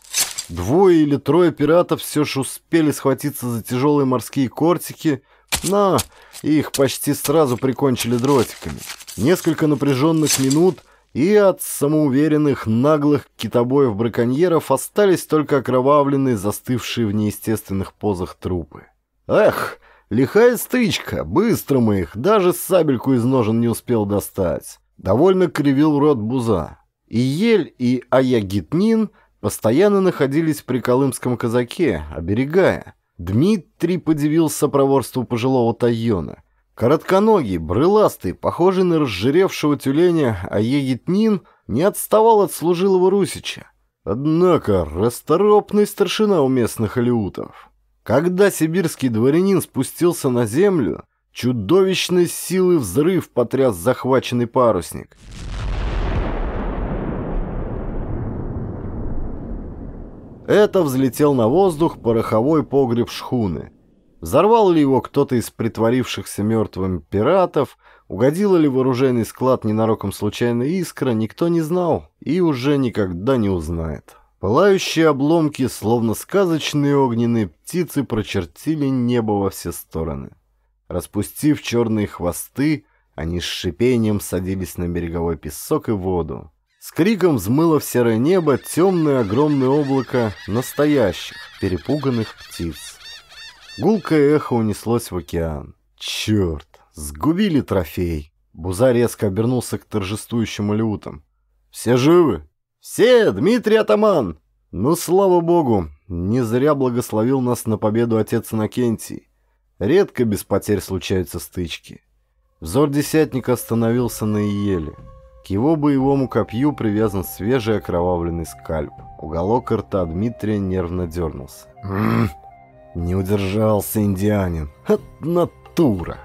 Speaker 1: Двое или трое пиратов все же успели схватиться за тяжелые морские кортики, но их почти сразу прикончили дротиками. Несколько напряженных минут, и от самоуверенных наглых китобоев-браконьеров остались только окровавленные, застывшие в неестественных позах трупы. «Эх, лихая стричка, быстро мы их, даже сабельку из ножен не успел достать». Довольно кривил рот Буза. И Ель, и Аягитнин постоянно находились при колымском казаке, оберегая. Дмитрий подивился проворству пожилого Тайона. Коротконогий, брыластый, похожий на разжиревшего тюленя аягитнин не отставал от служилого Русича. Однако расторопный старшина у местных алиутов. Когда сибирский дворянин спустился на землю, Чудовищной силы взрыв потряс захваченный парусник. Это взлетел на воздух пороховой погреб шхуны. Взорвал ли его кто-то из притворившихся мертвым пиратов, угодила ли вооруженный склад ненароком случайная искра, никто не знал и уже никогда не узнает. Пылающие обломки, словно сказочные огненные птицы, прочертили небо во все стороны. Распустив черные хвосты, они с шипением садились на береговой песок и воду. С криком взмыло в серое небо темное огромное облако настоящих, перепуганных птиц. Гулкое эхо унеслось в океан. «Черт! Сгубили трофей!» Буза резко обернулся к торжествующим лютам. «Все живы?» «Все! Дмитрий Атаман!» «Ну, слава богу! Не зря благословил нас на победу отец Иннокентий. Редко без потерь случаются стычки. Взор десятника остановился на Иеле. К его боевому копью привязан свежий окровавленный скальп. Уголок рта Дмитрия нервно дернулся. «Хм, не удержался индианин. От натура!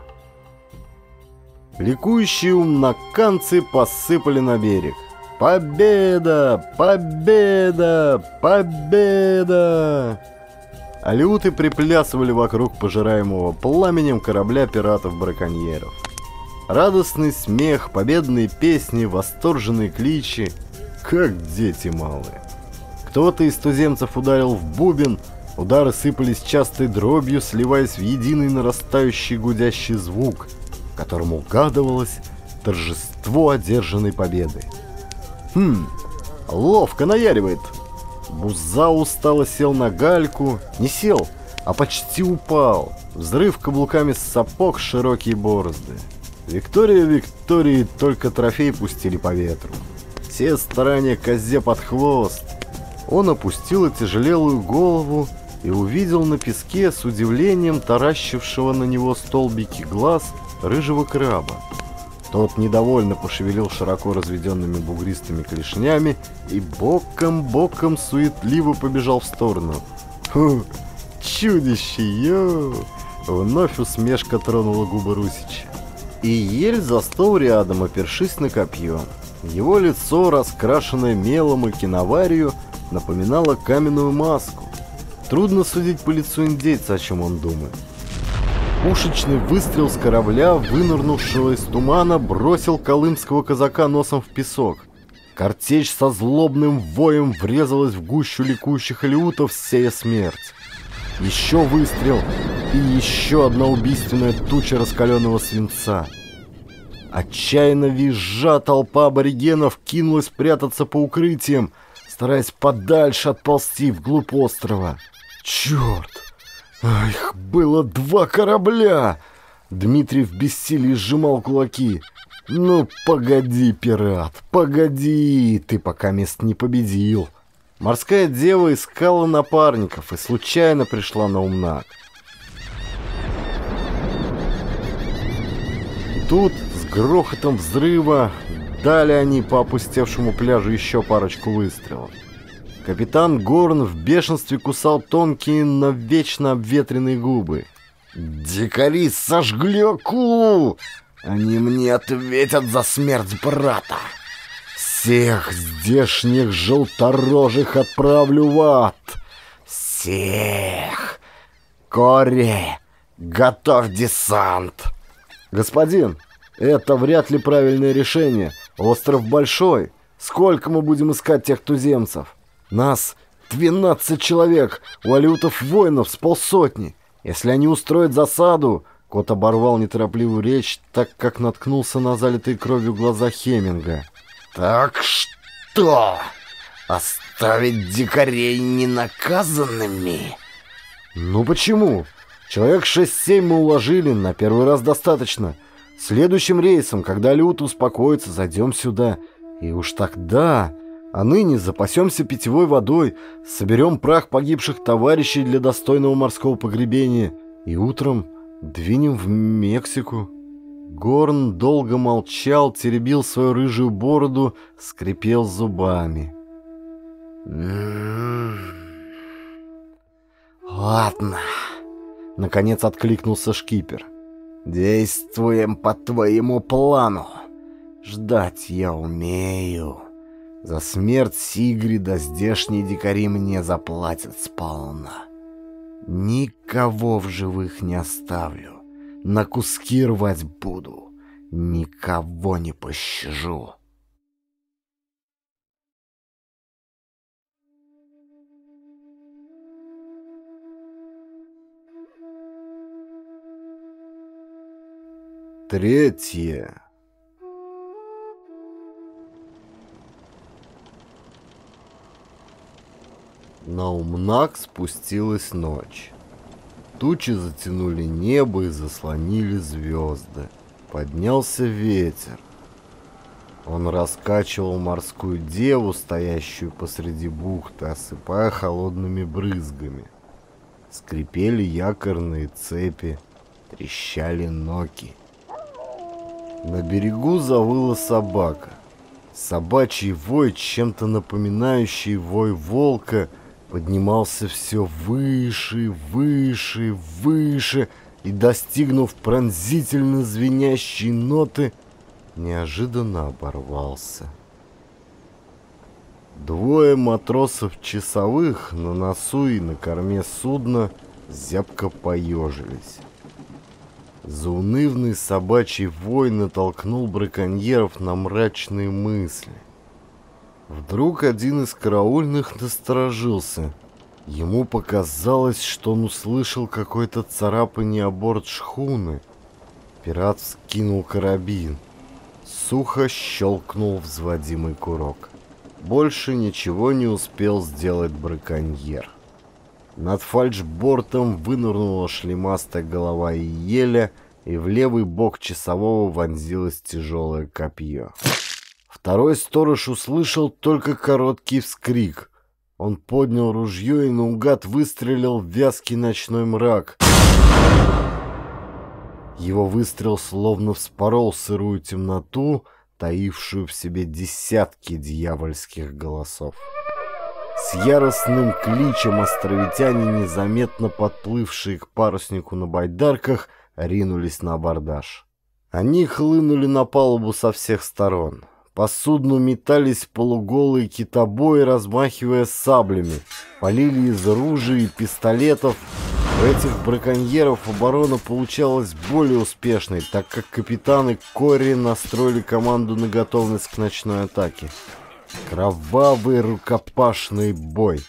Speaker 1: Ликующие умноканцы посыпали на берег. «Победа! Победа! Победа!» Алиуты приплясывали вокруг пожираемого пламенем корабля пиратов-браконьеров. Радостный смех, победные песни, восторженные кличи, как дети малые. Кто-то из туземцев ударил в бубен, удары сыпались частой дробью, сливаясь в единый нарастающий гудящий звук, которому угадывалось торжество одержанной победы. Хм, ловко наяривает Муза устало сел на гальку. Не сел, а почти упал. Взрыв каблуками с сапог широкие борозды. Виктория Виктории только трофей пустили по ветру. Все старания козе под хвост. Он опустил отяжелелую голову и увидел на песке с удивлением таращившего на него столбики глаз рыжего краба. Тот недовольно пошевелил широко разведенными бугристыми клешнями и боком-боком суетливо побежал в сторону. «Ху! Чудище! Йо!» Вновь усмешка тронула губы Русич. И ель застыл рядом, опершись на копье. Его лицо, раскрашенное мелом и киноварью, напоминало каменную маску. Трудно судить по лицу индейца, о чем он думает. Пушечный выстрел с корабля, вынырнувшего из тумана, бросил колымского казака носом в песок. Картечь со злобным воем врезалась в гущу ликующих алиутов, сея смерть. Еще выстрел и еще одна убийственная туча раскаленного свинца. Отчаянно визжа толпа аборигенов кинулась прятаться по укрытиям, стараясь подальше отползти вглубь острова. «Черт!» «Ах, было два корабля!» Дмитрий в бессилии сжимал кулаки. «Ну, погоди, пират, погоди, ты пока мест не победил!» Морская дева искала напарников и случайно пришла на умнак. Тут, с грохотом взрыва, дали они по опустевшему пляжу еще парочку выстрелов. Капитан Горн в бешенстве кусал тонкие, но вечно обветренные губы. «Дикари сожгли акулу! Они мне ответят за смерть брата! Всех здешних желторожих отправлю в ад! Всех! Коре, готовь десант!» «Господин, это вряд ли правильное решение. Остров большой. Сколько мы будем искать тех туземцев?» Нас 12 человек, у алютов воинов с полсотни. Если они устроят засаду... Кот оборвал неторопливую речь, так как наткнулся на залитые кровью глаза Хеминга. «Так что? Оставить дикарей ненаказанными?» «Ну почему? Человек 6-7 мы уложили, на первый раз достаточно. Следующим рейсом, когда Люта успокоится, зайдем сюда. И уж тогда...» А ныне запасемся питьевой водой, соберем прах погибших товарищей для достойного морского погребения и утром двинем в Мексику. Горн долго молчал, теребил свою рыжую бороду, скрипел зубами. «Ладно», — наконец откликнулся шкипер. «Действуем по твоему плану. Ждать я умею». За смерть Сигрида здешние дикари мне заплатят сполна. Никого в живых не оставлю, на куски рвать буду, никого не пощажу. Третье. На умнак спустилась ночь. Тучи затянули небо и заслонили звезды. Поднялся ветер. Он раскачивал морскую деву, стоящую посреди бухты, осыпая холодными брызгами. Скрипели якорные цепи, трещали ноки. На берегу завыла собака. Собачий вой, чем-то напоминающий вой волка, поднимался все выше, выше, выше и, достигнув пронзительно звенящей ноты, неожиданно оборвался. Двое матросов-часовых на носу и на корме судна зябко поежились. Заунывный собачий вой натолкнул браконьеров на мрачные мысли – Вдруг один из караульных насторожился. Ему показалось, что он услышал какое-то царапание о борт шхуны. Пират вскинул карабин. Сухо щелкнул взводимый курок. Больше ничего не успел сделать браконьер. Над фальшбортом вынырнула шлемастая голова и еля, и в левый бок часового вонзилось тяжелое копье. Второй сторож услышал только короткий вскрик. Он поднял ружье и наугад выстрелил в вязкий ночной мрак. Его выстрел словно вспорол сырую темноту, таившую в себе десятки дьявольских голосов. С яростным кличем островитяне, незаметно подплывшие к паруснику на байдарках, ринулись на абордаж. Они хлынули на палубу со всех сторон — по судну метались полуголые китобои, размахивая саблями. Полили из оружия и пистолетов. У этих браконьеров оборона получалась более успешной, так как капитаны Кори настроили команду на готовность к ночной атаке. Кровавый рукопашный бой.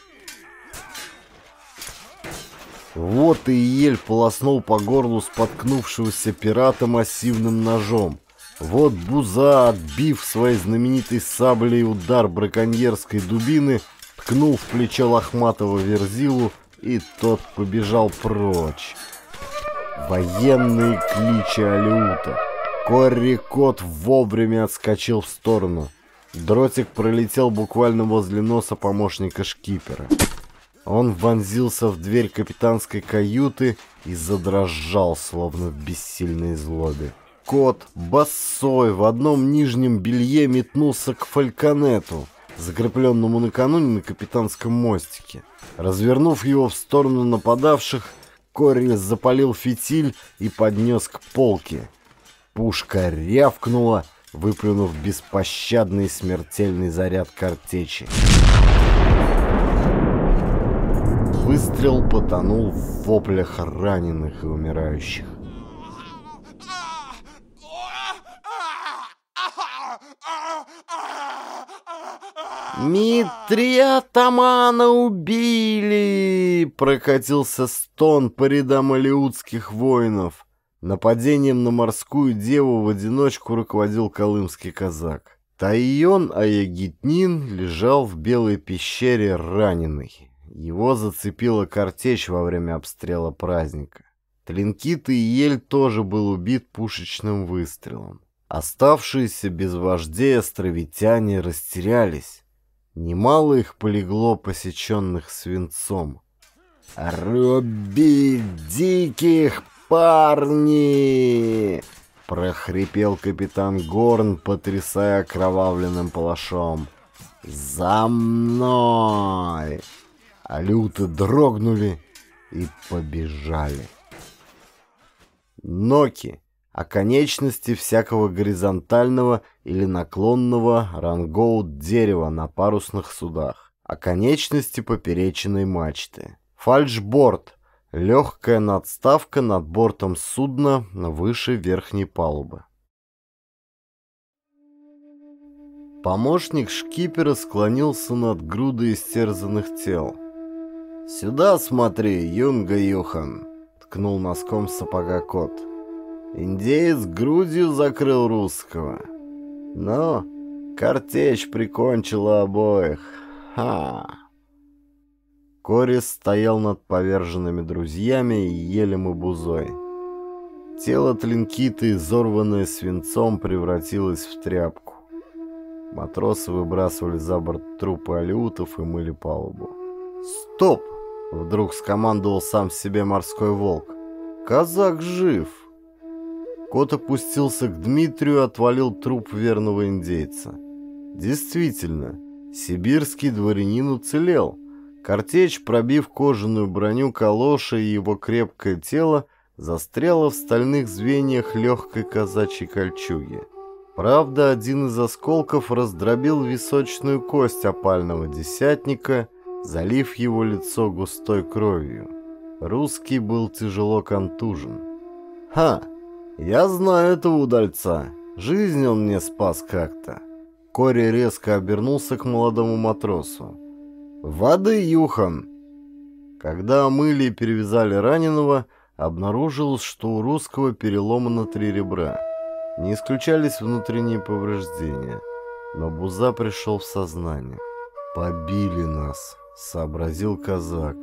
Speaker 1: Вот и Ель полоснул по горлу споткнувшегося пирата массивным ножом. Вот Буза, отбив своей знаменитой саблей удар браконьерской дубины, ткнул в плечо лохматого верзилу, и тот побежал прочь. Военные кличи Алиута. Корри Кот вовремя отскочил в сторону. Дротик пролетел буквально возле носа помощника шкипера. Он вонзился в дверь капитанской каюты и задрожал, словно в бессильной злобе. Кот, босой, в одном нижнем белье метнулся к фальконету, закрепленному накануне на капитанском мостике. Развернув его в сторону нападавших, Корель запалил фитиль и поднес к полке. Пушка рявкнула, выплюнув беспощадный смертельный заряд картечи. Выстрел потонул в воплях раненых и умирающих. «Митрия атамана убили!» — прокатился стон по рядам алиутских воинов. Нападением на морскую деву в одиночку руководил колымский казак. Тайон Аягитнин лежал в белой пещере раненый. Его зацепила картечь во время обстрела праздника. Тлинкит и Ель тоже был убит пушечным выстрелом. Оставшиеся без вождей островитяне растерялись. Немало их полегло посеченных свинцом. «Руби диких парни!» — прохрипел капитан Горн, потрясая кровавленным палашом. «За мной!» Алюты дрогнули и побежали. Ноки а конечности всякого горизонтального или наклонного рангоут дерева на парусных судах, а конечности поперечной мачты. Фальшборд – легкая надставка над бортом судна выше верхней палубы. Помощник шкипера склонился над грудой истерзанных тел. «Сюда смотри, юнга Юхан!» — ткнул носком сапога кот. Индеец грудью закрыл русского. Но ну, картечь прикончила обоих. Ха! Корис стоял над поверженными друзьями и ели мы бузой. Тело Тлинкиты, изорванное свинцом, превратилось в тряпку. Матросы выбрасывали за борт трупы алютов и мыли палубу. «Стоп!» — вдруг скомандовал сам себе морской волк. «Казак жив!» Кот опустился к Дмитрию и отвалил труп верного индейца. Действительно, сибирский дворянин уцелел. Картечь, пробив кожаную броню калоша и его крепкое тело, застряла в стальных звеньях легкой казачьей кольчуги. Правда, один из осколков раздробил височную кость опального десятника, залив его лицо густой кровью. Русский был тяжело контужен. «Ха! Я знаю этого удальца. Жизнь он мне спас как-то. Кори резко обернулся к молодому матросу. «Воды юхом!» Когда мыли и перевязали раненого, обнаружилось, что у русского переломано три ребра. Не исключались внутренние повреждения, но Буза пришел в сознание. «Побили нас», — сообразил казак.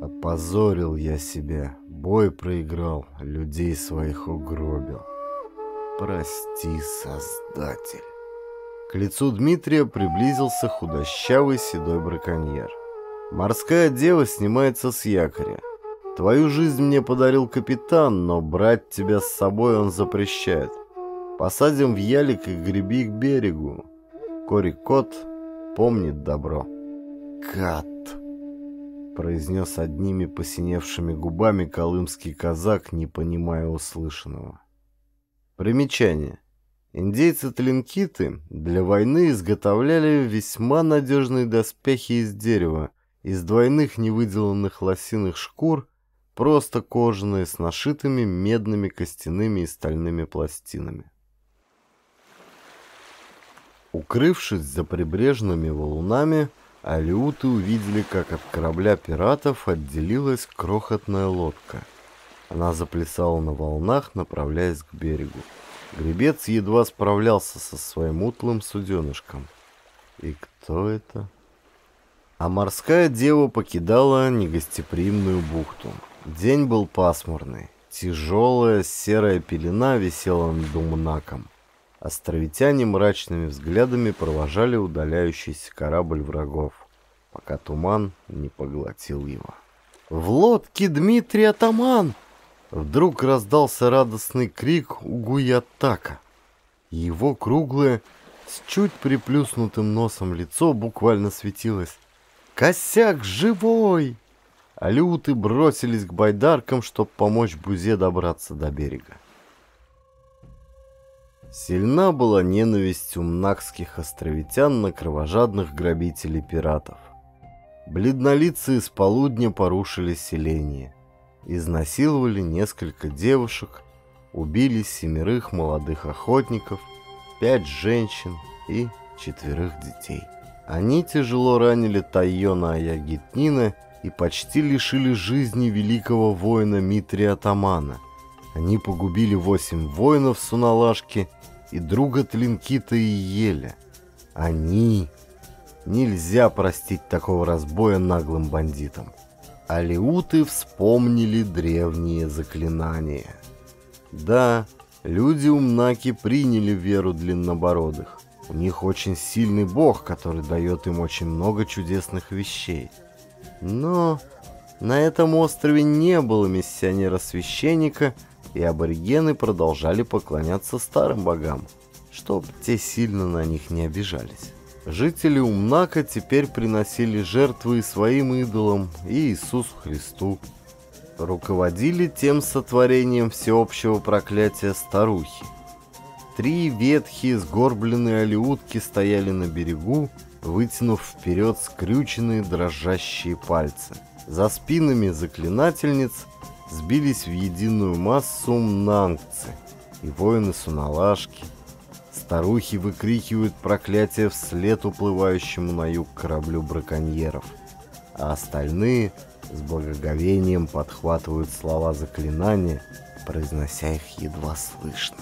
Speaker 1: «Опозорил я себя». Бой проиграл, людей своих угробил. Прости, Создатель. К лицу Дмитрия приблизился худощавый седой браконьер. Морская дева снимается с якоря. Твою жизнь мне подарил капитан, но брать тебя с собой он запрещает. Посадим в ялик и греби к берегу. Кори-кот помнит добро. Кат произнес одними посиневшими губами колымский казак, не понимая услышанного. Примечание. Индейцы-тлинкиты для войны изготовляли весьма надежные доспехи из дерева, из двойных невыделанных лосиных шкур, просто кожаные с нашитыми медными костяными и стальными пластинами. Укрывшись за прибрежными валунами, алиуты увидели, как от корабля пиратов отделилась крохотная лодка. Она заплясала на волнах, направляясь к берегу. Гребец едва справлялся со своим утлым суденышком. И кто это? А морская дева покидала негостеприимную бухту. День был пасмурный. Тяжелая серая пелена висела над Думнаком. Островитяне мрачными взглядами провожали удаляющийся корабль врагов, пока туман не поглотил его. «В лодке Дмитрий Атаман!» Вдруг раздался радостный крик у Гуятака. Его круглое, с чуть приплюснутым носом лицо буквально светилось. «Косяк живой!» Алюты бросились к байдаркам, чтобы помочь Бузе добраться до берега. Сильна была ненависть умнакских островитян на кровожадных грабителей пиратов. Бледнолицы из полудня порушили селение, изнасиловали несколько девушек, убили семерых молодых охотников, пять женщин и четверых детей. Они тяжело ранили Тайона Аягитнина и почти лишили жизни великого воина Митри Атамана. Они погубили восемь воинов Суналашки и друга Тлинкита и Еля. Они... Нельзя простить такого разбоя наглым бандитам. Алиуты вспомнили древние заклинания. Да, люди Умнаки приняли веру длиннобородых. У них очень сильный бог, который дает им очень много чудесных вещей. Но на этом острове не было миссионера-священника, и аборигены продолжали поклоняться старым богам, чтобы те сильно на них не обижались. Жители Умнака теперь приносили жертвы своим идолам и Иисусу Христу. Руководили тем сотворением всеобщего проклятия старухи. Три ветхие сгорбленные алиутки стояли на берегу, вытянув вперед скрюченные дрожащие пальцы. За спинами заклинательниц сбились в единую массу мнангцы и воины-суналашки. Старухи выкрикивают проклятие вслед уплывающему на юг кораблю браконьеров, а остальные с благоговением подхватывают слова заклинания, произнося их едва слышно.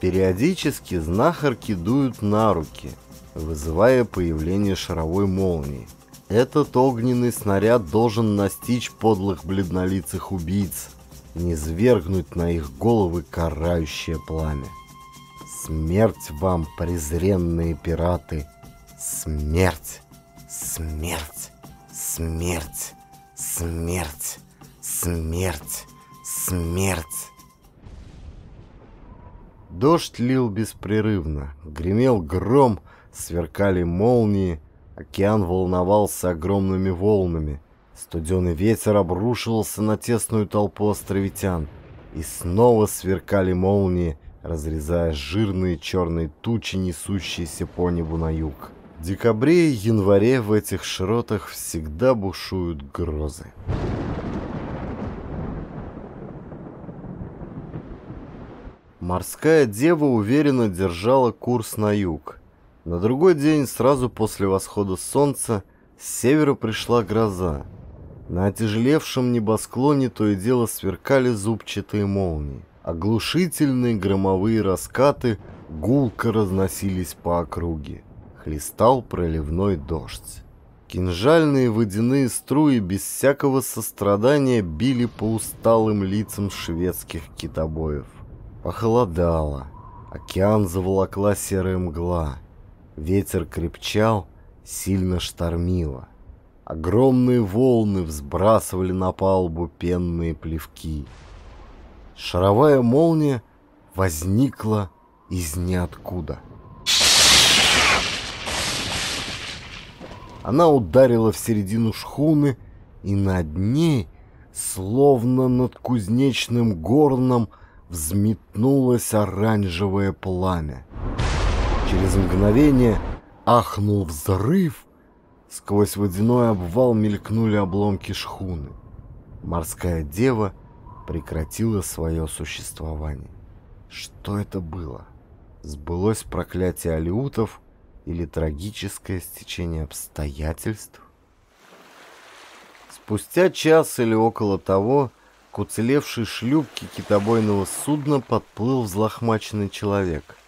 Speaker 1: Периодически знахарки дуют на руки, вызывая появление шаровой молнии – этот огненный снаряд должен настичь подлых бледнолицых убийц, не свергнуть на их головы карающее пламя. Смерть вам, презренные пираты! Смерть! Смерть! Смерть! Смерть! Смерть! Смерть! Дождь лил беспрерывно, гремел гром, сверкали молнии, Океан волновался огромными волнами. Студеный ветер обрушивался на тесную толпу островитян. И снова сверкали молнии, разрезая жирные черные тучи, несущиеся по небу на юг. В декабре и январе в этих широтах всегда бушуют грозы. Морская дева уверенно держала курс на юг – на другой день, сразу после восхода солнца, с севера пришла гроза. На отяжелевшем небосклоне то и дело сверкали зубчатые молнии. Оглушительные громовые раскаты гулко разносились по округе. Хлестал проливной дождь. Кинжальные водяные струи без всякого сострадания били по усталым лицам шведских китобоев. Похолодало. Океан заволокла серая мгла. Ветер крепчал, сильно штормило. Огромные волны взбрасывали на палубу пенные плевки. Шаровая молния возникла из ниоткуда. Она ударила в середину шхуны, и над ней, словно над кузнечным горном, взметнулось оранжевое пламя. Через мгновение ахнул взрыв. Сквозь водяной обвал мелькнули обломки шхуны. Морская дева прекратила свое существование. Что это было? Сбылось проклятие алиутов или трагическое стечение обстоятельств? Спустя час или около того к уцелевшей шлюпке китобойного судна подплыл взлохмаченный человек –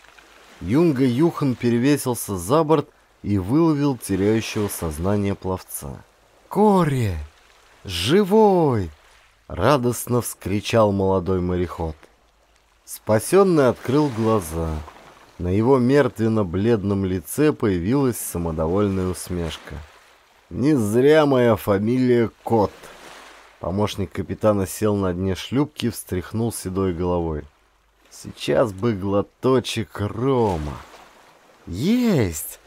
Speaker 1: Юнга Юхан перевесился за борт и выловил теряющего сознание пловца. «Коре! Живой!» — радостно вскричал молодой мореход. Спасенный открыл глаза. На его мертвенно-бледном лице появилась самодовольная усмешка. «Не зря моя фамилия Кот!» Помощник капитана сел на дне шлюпки, и встряхнул седой головой. Сейчас бы глоточек рома. Есть!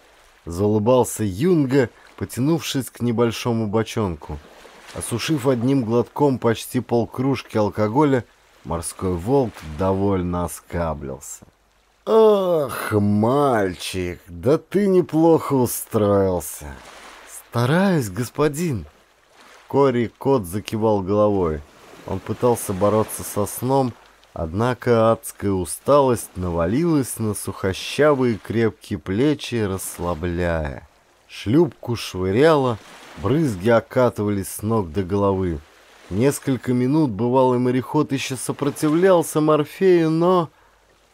Speaker 1: Заулыбался Юнга, потянувшись к небольшому бочонку. Осушив одним глотком почти полкружки алкоголя, морской волк довольно оскаблился. «Ах, мальчик, да ты неплохо устроился!» «Стараюсь, господин!» Кори кот закивал головой. Он пытался бороться со сном, Однако адская усталость навалилась на сухощавые крепкие плечи, расслабляя. Шлюпку швыряло, брызги окатывались с ног до головы. Несколько минут бывалый мореход еще сопротивлялся Морфею, но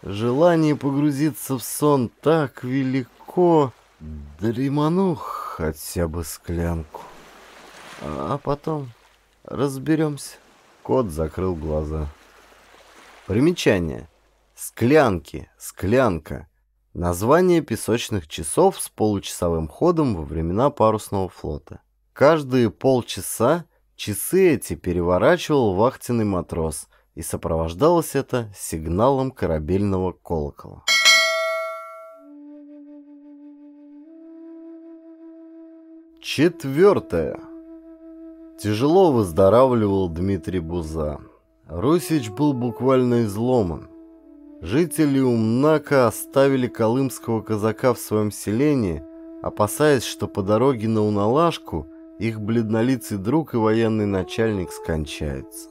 Speaker 1: желание погрузиться в сон так велико, дреману хотя бы склянку. А потом разберемся. Кот закрыл глаза. Примечание. Склянки, склянка. Название песочных часов с получасовым ходом во времена парусного флота. Каждые полчаса часы эти переворачивал вахтенный матрос, и сопровождалось это сигналом корабельного колокола. Четвертое. Тяжело выздоравливал Дмитрий Буза. Русич был буквально изломан. Жители Умнака оставили колымского казака в своем селении, опасаясь, что по дороге на Уналашку их бледнолицый друг и военный начальник скончается.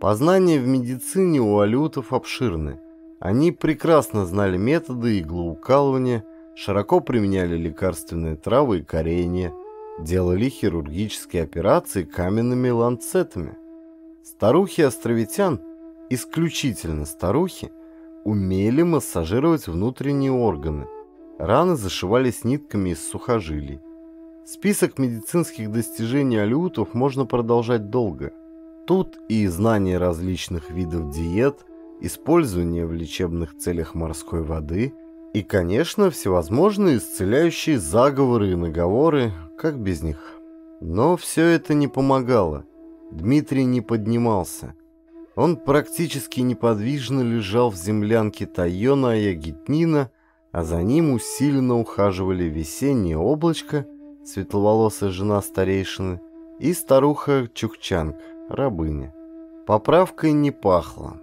Speaker 1: Познания в медицине у алютов обширны. Они прекрасно знали методы иглоукалывания, широко применяли лекарственные травы и коренья, делали хирургические операции каменными ланцетами – Старухи-островитян, исключительно старухи, умели массажировать внутренние органы. Раны зашивались нитками из сухожилий. Список медицинских достижений алютов можно продолжать долго. Тут и знание различных видов диет, использование в лечебных целях морской воды и, конечно, всевозможные исцеляющие заговоры и наговоры, как без них. Но все это не помогало – Дмитрий не поднимался. Он практически неподвижно лежал в землянке Тайона и Агитнина, а за ним усиленно ухаживали весеннее облачко, светловолосая жена старейшины, и старуха Чукчанг, рабыня. Поправкой не пахло.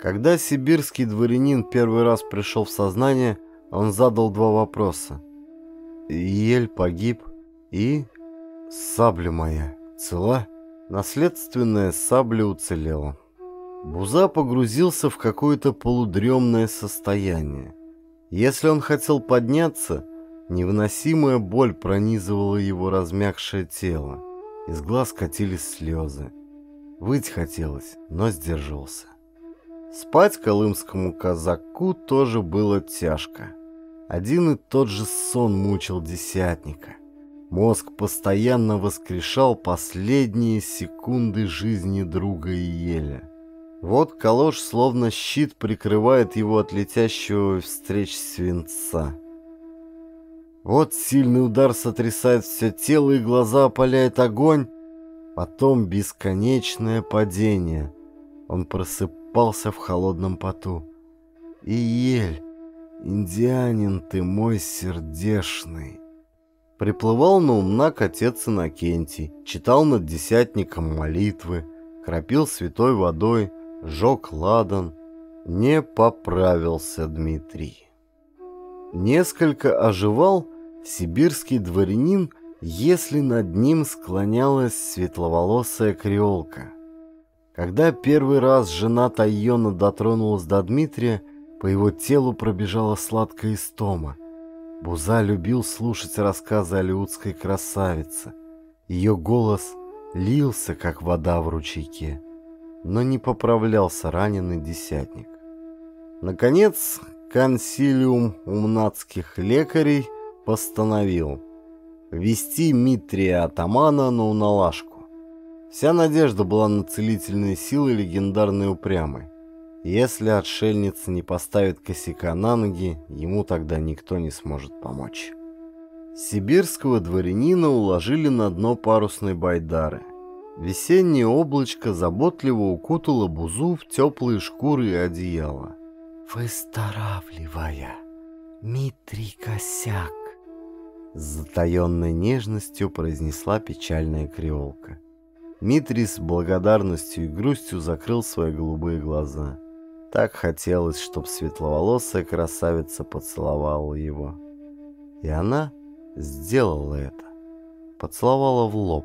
Speaker 1: Когда сибирский дворянин первый раз пришел в сознание, он задал два вопроса. «Ель погиб» и «Сабля моя цела?» Наследственная сабля уцелела. Буза погрузился в какое-то полудремное состояние. Если он хотел подняться, невыносимая боль пронизывала его размягшее тело. Из глаз катились слезы. Выть хотелось, но сдерживался. Спать колымскому казаку тоже было тяжко. Один и тот же сон мучил десятника – Мозг постоянно воскрешал последние секунды жизни друга Иеля. Вот калош словно щит прикрывает его от летящего встреч свинца. Вот сильный удар сотрясает все тело и глаза опаляет огонь, потом бесконечное падение. Он просыпался в холодном поту. Иель, индианин ты мой сердешный. Приплывал на умнак отец Иннокентий, читал над десятником молитвы, кропил святой водой, жег ладан. Не поправился Дмитрий. Несколько оживал сибирский дворянин, если над ним склонялась светловолосая креолка. Когда первый раз жена Тайона дотронулась до Дмитрия, по его телу пробежала сладкая истома – Буза любил слушать рассказы о людской красавице. Ее голос лился, как вода в ручейке, но не поправлялся раненый десятник. Наконец, консилиум умнацких лекарей постановил вести Митрия Атамана на уналашку. Вся надежда была на целительные силы легендарной упрямой. Если отшельница не поставит косяка на ноги, ему тогда никто не сможет помочь. Сибирского дворянина уложили на дно парусной байдары. Весеннее облачко заботливо укутало бузу в теплые шкуры и одеяло. «Выздоравливая, Митрий Косяк!» С затаенной нежностью произнесла печальная креолка. Митрий с благодарностью и грустью закрыл свои голубые глаза – так хотелось, чтобы светловолосая красавица поцеловала его. И она сделала это. Поцеловала в лоб.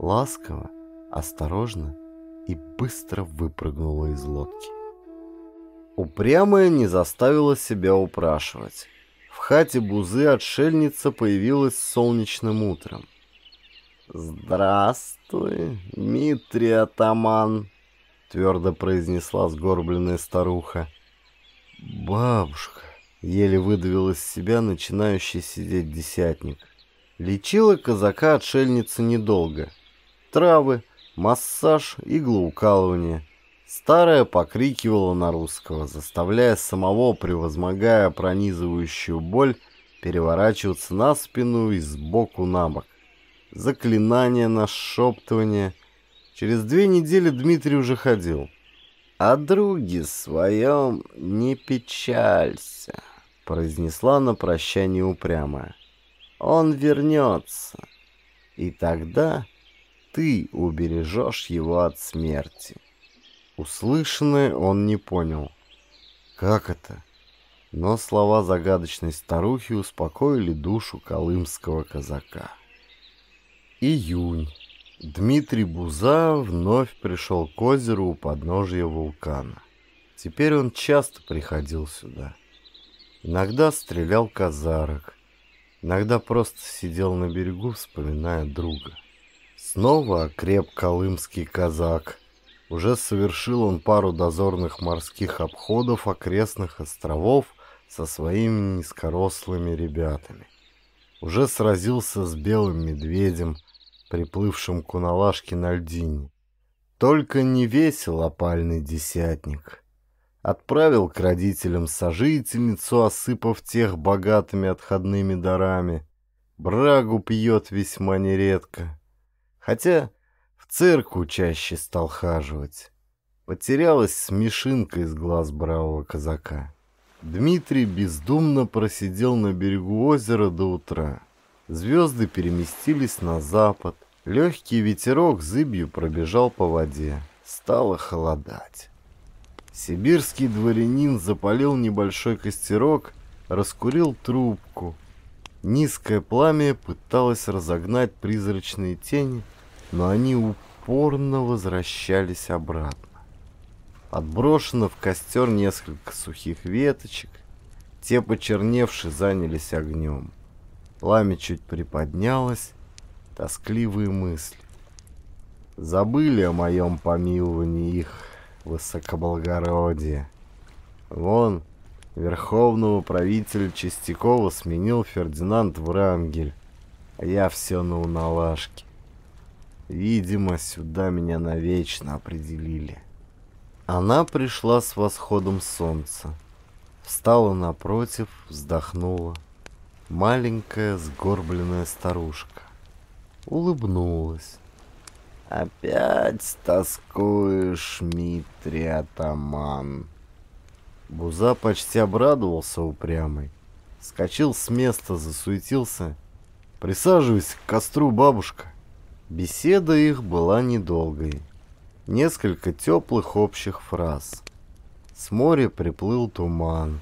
Speaker 1: Ласково, осторожно и быстро выпрыгнула из лодки. Упрямая не заставила себя упрашивать. В хате Бузы отшельница появилась солнечным утром. «Здравствуй, Митрий Атаман!» — твердо произнесла сгорбленная старуха. «Бабушка!» — еле выдавил из себя начинающий сидеть десятник. Лечила казака-отшельница недолго. Травы, массаж, иглоукалывание. Старая покрикивала на русского, заставляя самого, превозмогая пронизывающую боль, переворачиваться на спину и сбоку на бок. Заклинания, нашептывания — Через две недели Дмитрий уже ходил. «О «А друге своем не печалься», — произнесла на прощание упрямо. «Он вернется, и тогда ты убережешь его от смерти». Услышанное он не понял. «Как это?» Но слова загадочной старухи успокоили душу колымского казака. Июнь. Дмитрий Буза вновь пришел к озеру у подножия вулкана. Теперь он часто приходил сюда. Иногда стрелял казарок, иногда просто сидел на берегу, вспоминая друга. Снова окреп колымский казак. Уже совершил он пару дозорных морских обходов окрестных островов со своими низкорослыми ребятами. Уже сразился с белым медведем – приплывшем к на льдине. Только не весел опальный десятник. Отправил к родителям сожительницу, осыпав тех богатыми отходными дарами. Брагу пьет весьма нередко. Хотя в церкву чаще стал хаживать. Потерялась смешинка из глаз бравого казака. Дмитрий бездумно просидел на берегу озера до утра. Звезды переместились на запад. Легкий ветерок зыбью пробежал по воде. Стало холодать. Сибирский дворянин запалил небольшой костерок, раскурил трубку. Низкое пламя пыталось разогнать призрачные тени, но они упорно возвращались обратно. Отброшено в костер несколько сухих веточек, те, почерневшие, занялись огнем. Пламя чуть приподнялось, тоскливые мысли. Забыли о моем помиловании их высокоблагородие. Вон, верховного правителя Чистякова сменил Фердинанд Врангель, а я все на уналажке. Видимо, сюда меня навечно определили. Она пришла с восходом солнца. Встала напротив, вздохнула маленькая сгорбленная старушка. Улыбнулась. «Опять тоскуешь, Митрий Атаман!» Буза почти обрадовался упрямый. Скочил с места, засуетился. «Присаживайся к костру, бабушка!» Беседа их была недолгой. Несколько теплых общих фраз. С моря приплыл туман.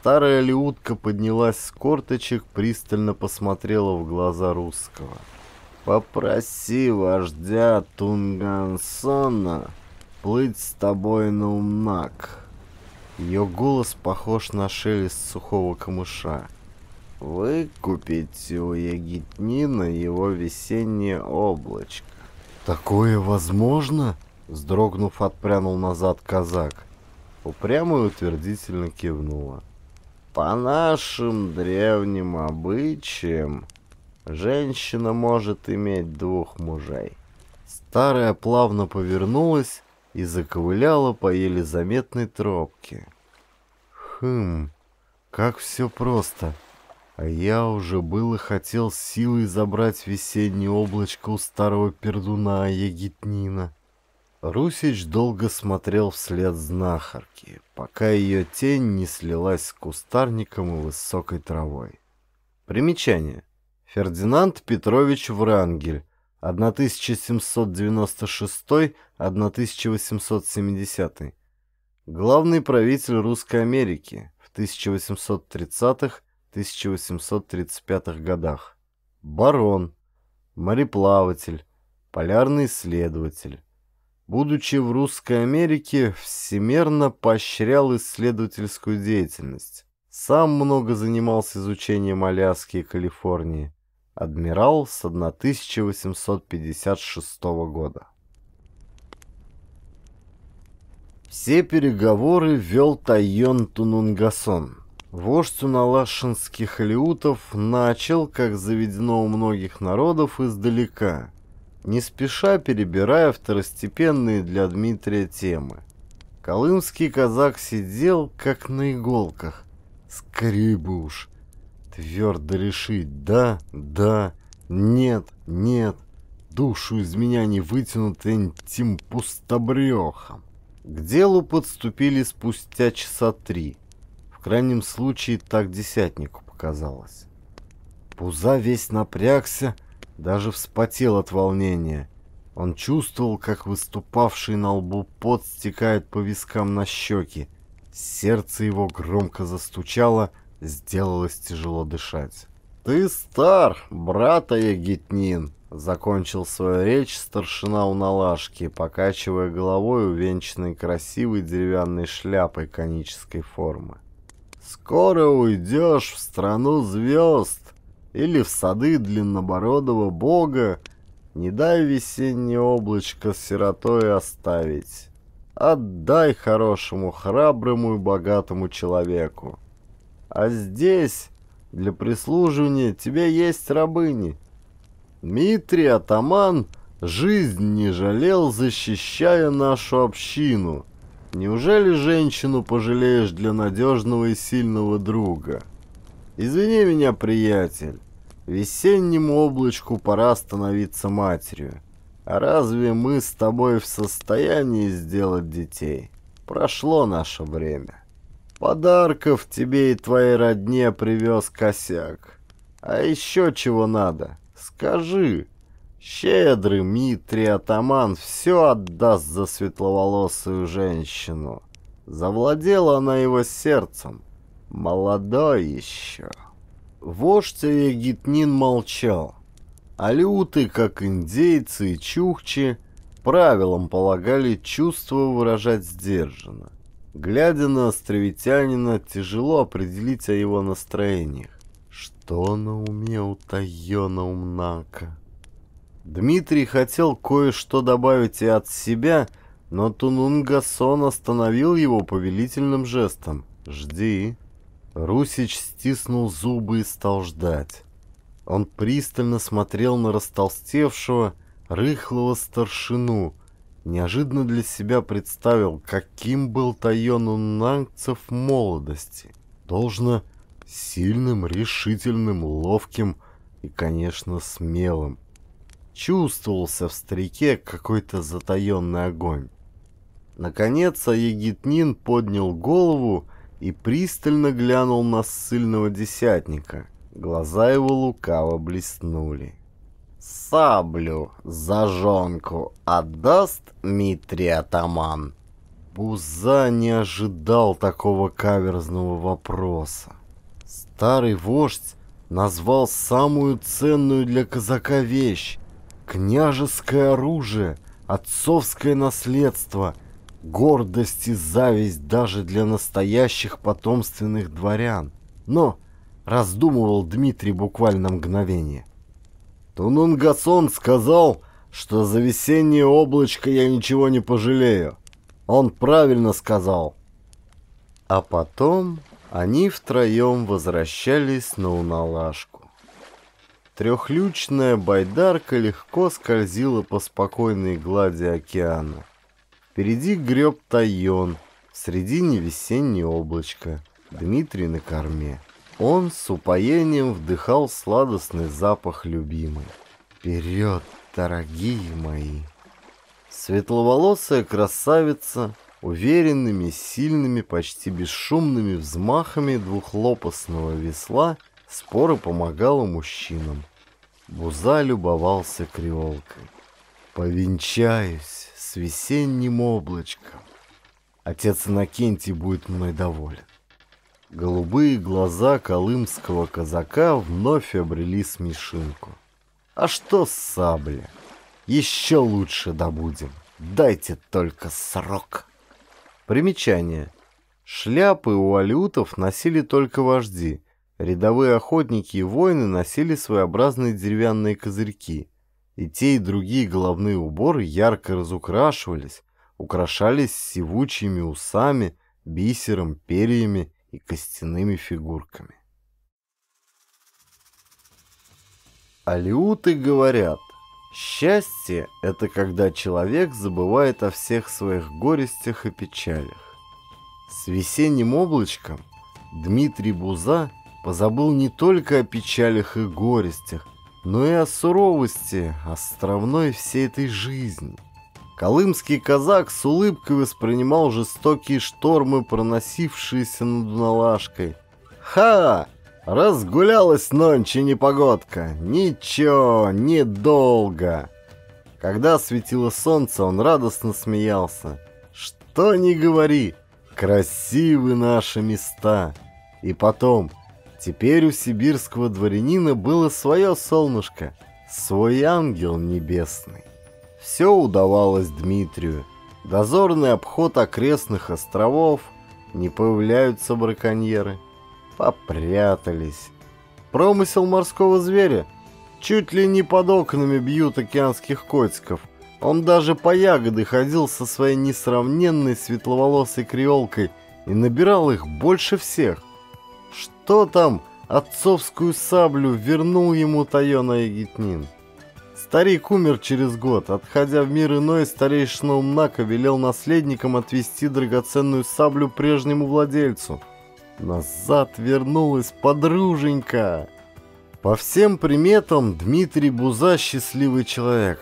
Speaker 1: Старая леутка поднялась с корточек, пристально посмотрела в глаза русского. «Попроси вождя Тунгансона плыть с тобой на Умнак». Ее голос похож на шелест сухого камыша. «Выкупите у Ягитнина его весеннее облачко». «Такое возможно?» — вздрогнув, отпрянул назад казак. Упрямо и утвердительно кивнула. По нашим древним обычаям, женщина может иметь двух мужей. Старая плавно повернулась и заковыляла по еле заметной тропке. Хм, как все просто. А я уже было хотел силой забрать весеннее облачко у старого пердуна Егитнина. Русич долго смотрел вслед знахарки, пока ее тень не слилась с кустарником и высокой травой. Примечание. Фердинанд Петрович Врангель, 1796-1870. Главный правитель Русской Америки в 1830-1835 годах. Барон, мореплаватель, полярный исследователь будучи в Русской Америке, всемерно поощрял исследовательскую деятельность. Сам много занимался изучением Аляски и Калифорнии. Адмирал с 1856 года. Все переговоры вел Тайон Тунунгасон. Вождь уналашинских алиутов начал, как заведено у многих народов, издалека – не спеша перебирая второстепенные для Дмитрия темы. Колымский казак сидел, как на иголках. Скорее бы уж. Твердо решить «да», «да», «нет», «нет». Душу из меня не вытянут этим пустобрехом. К делу подступили спустя часа три. В крайнем случае так десятнику показалось. Пуза весь напрягся, — даже вспотел от волнения. Он чувствовал, как выступавший на лбу пот стекает по вискам на щеки. Сердце его громко застучало, сделалось тяжело дышать. «Ты стар, брата Егетнин!» — закончил свою речь старшина у налажки, покачивая головой, увенчанной красивой деревянной шляпой конической формы. «Скоро уйдешь в страну звезд, или в сады длиннобородого бога, не дай весеннее облачко сиротой оставить. Отдай хорошему, храброму и богатому человеку. А здесь для прислуживания тебе есть рабыни. Дмитрий Атаман жизнь не жалел, защищая нашу общину. Неужели женщину пожалеешь для надежного и сильного друга?» Извини меня, приятель. Весеннему облачку пора становиться матерью. А разве мы с тобой в состоянии сделать детей? Прошло наше время. Подарков тебе и твоей родне привез косяк. А еще чего надо? Скажи. Щедрый Митрий Атаман все отдаст за светловолосую женщину. Завладела она его сердцем. Молодой еще. Вождь Егитнин молчал. А люты, как индейцы и чухчи, правилам полагали чувства выражать сдержанно. Глядя на островитянина, тяжело определить о его настроениях. Что на уме у Тайона Умнака? Дмитрий хотел кое-что добавить и от себя, но Тунунгасон остановил его повелительным жестом. «Жди». Русич стиснул зубы и стал ждать. Он пристально смотрел на растолстевшего, рыхлого старшину, неожиданно для себя представил, каким был Тайону Нангцев молодости. Должно сильным, решительным, ловким и, конечно, смелым. Чувствовался в старике какой-то затаенный огонь. Наконец Аегитнин поднял голову и, и пристально глянул на ссыльного десятника. Глаза его лукаво блеснули. «Саблю, зажонку отдаст Митрий Атаман?» Буза не ожидал такого каверзного вопроса. Старый вождь назвал самую ценную для казака вещь — княжеское оружие, отцовское наследство — гордость и зависть даже для настоящих потомственных дворян. Но раздумывал Дмитрий буквально мгновение. Тунунгасон сказал, что за весеннее облачко я ничего не пожалею. Он правильно сказал. А потом они втроем возвращались на уналашку. Трехлючная байдарка легко скользила по спокойной глади океана. Впереди греб Тайон, в середине весеннее облачко, Дмитрий на корме. Он с упоением вдыхал сладостный запах любимой. «Вперед, дорогие мои!» Светловолосая красавица, уверенными, сильными, почти бесшумными взмахами двухлопастного весла споры помогала мужчинам. Буза любовался креолкой. «Повенчаюсь!» с весенним облачком. Отец Иннокентий будет мной доволен. Голубые глаза колымского казака вновь обрели смешинку. А что с сабли? Еще лучше добудем. Дайте только срок. Примечание. Шляпы у алютов носили только вожди. Рядовые охотники и воины носили своеобразные деревянные козырьки. И те, и другие головные уборы ярко разукрашивались, украшались сивучими усами, бисером, перьями и костяными фигурками. Алиуты говорят, счастье – это когда человек забывает о всех своих горестях и печалях. С весенним облачком Дмитрий Буза позабыл не только о печалях и горестях – но и о суровости островной всей этой жизни. Колымский казак с улыбкой воспринимал жестокие штормы, проносившиеся над Налашкой. «Ха! Разгулялась нонче непогодка! Ничего, недолго!» Когда светило солнце, он радостно смеялся. «Что не говори! Красивы наши места!» И потом, Теперь у сибирского дворянина было свое солнышко, свой ангел небесный. Все удавалось Дмитрию. Дозорный обход окрестных островов, не появляются браконьеры. Попрятались. Промысел морского зверя. Чуть ли не под окнами бьют океанских котиков. Он даже по ягоды ходил со своей несравненной светловолосой креолкой и набирал их больше всех. Что там? Отцовскую саблю вернул ему Тайона Егитнин? Старик умер через год. Отходя в мир иной, старейшина Умнака велел наследникам отвести драгоценную саблю прежнему владельцу. Назад вернулась подруженька. По всем приметам, Дмитрий Буза счастливый человек.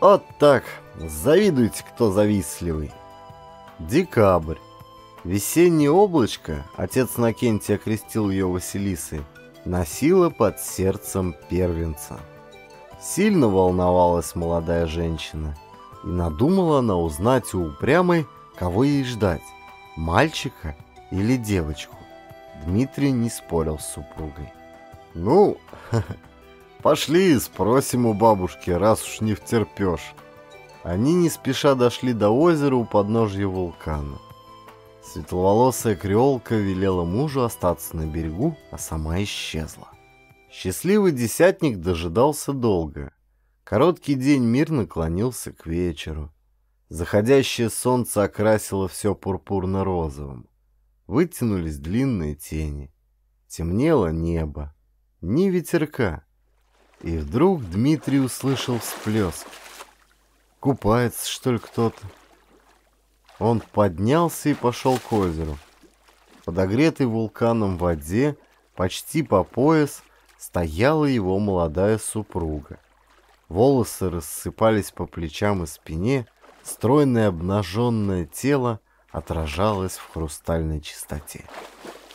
Speaker 1: Вот так. Завидуйте, кто завистливый. Декабрь. Весеннее облачко, отец Накентий окрестил ее Василисой, носило под сердцем первенца. Сильно волновалась молодая женщина, и надумала она узнать у упрямой, кого ей ждать, мальчика или девочку. Дмитрий не спорил с супругой. «Ну, пошли спросим у бабушки, раз уж не втерпешь». Они не спеша дошли до озера у подножья вулкана. Светловолосая креолка велела мужу остаться на берегу, а сама исчезла. Счастливый десятник дожидался долго. Короткий день мир наклонился к вечеру. Заходящее солнце окрасило все пурпурно-розовым. Вытянулись длинные тени. Темнело небо. Ни ветерка. И вдруг Дмитрий услышал всплеск. «Купается, что ли, кто-то?» Он поднялся и пошел к озеру. Подогретый вулканом в воде, почти по пояс, стояла его молодая супруга. Волосы рассыпались по плечам и спине, стройное обнаженное тело отражалось в хрустальной чистоте.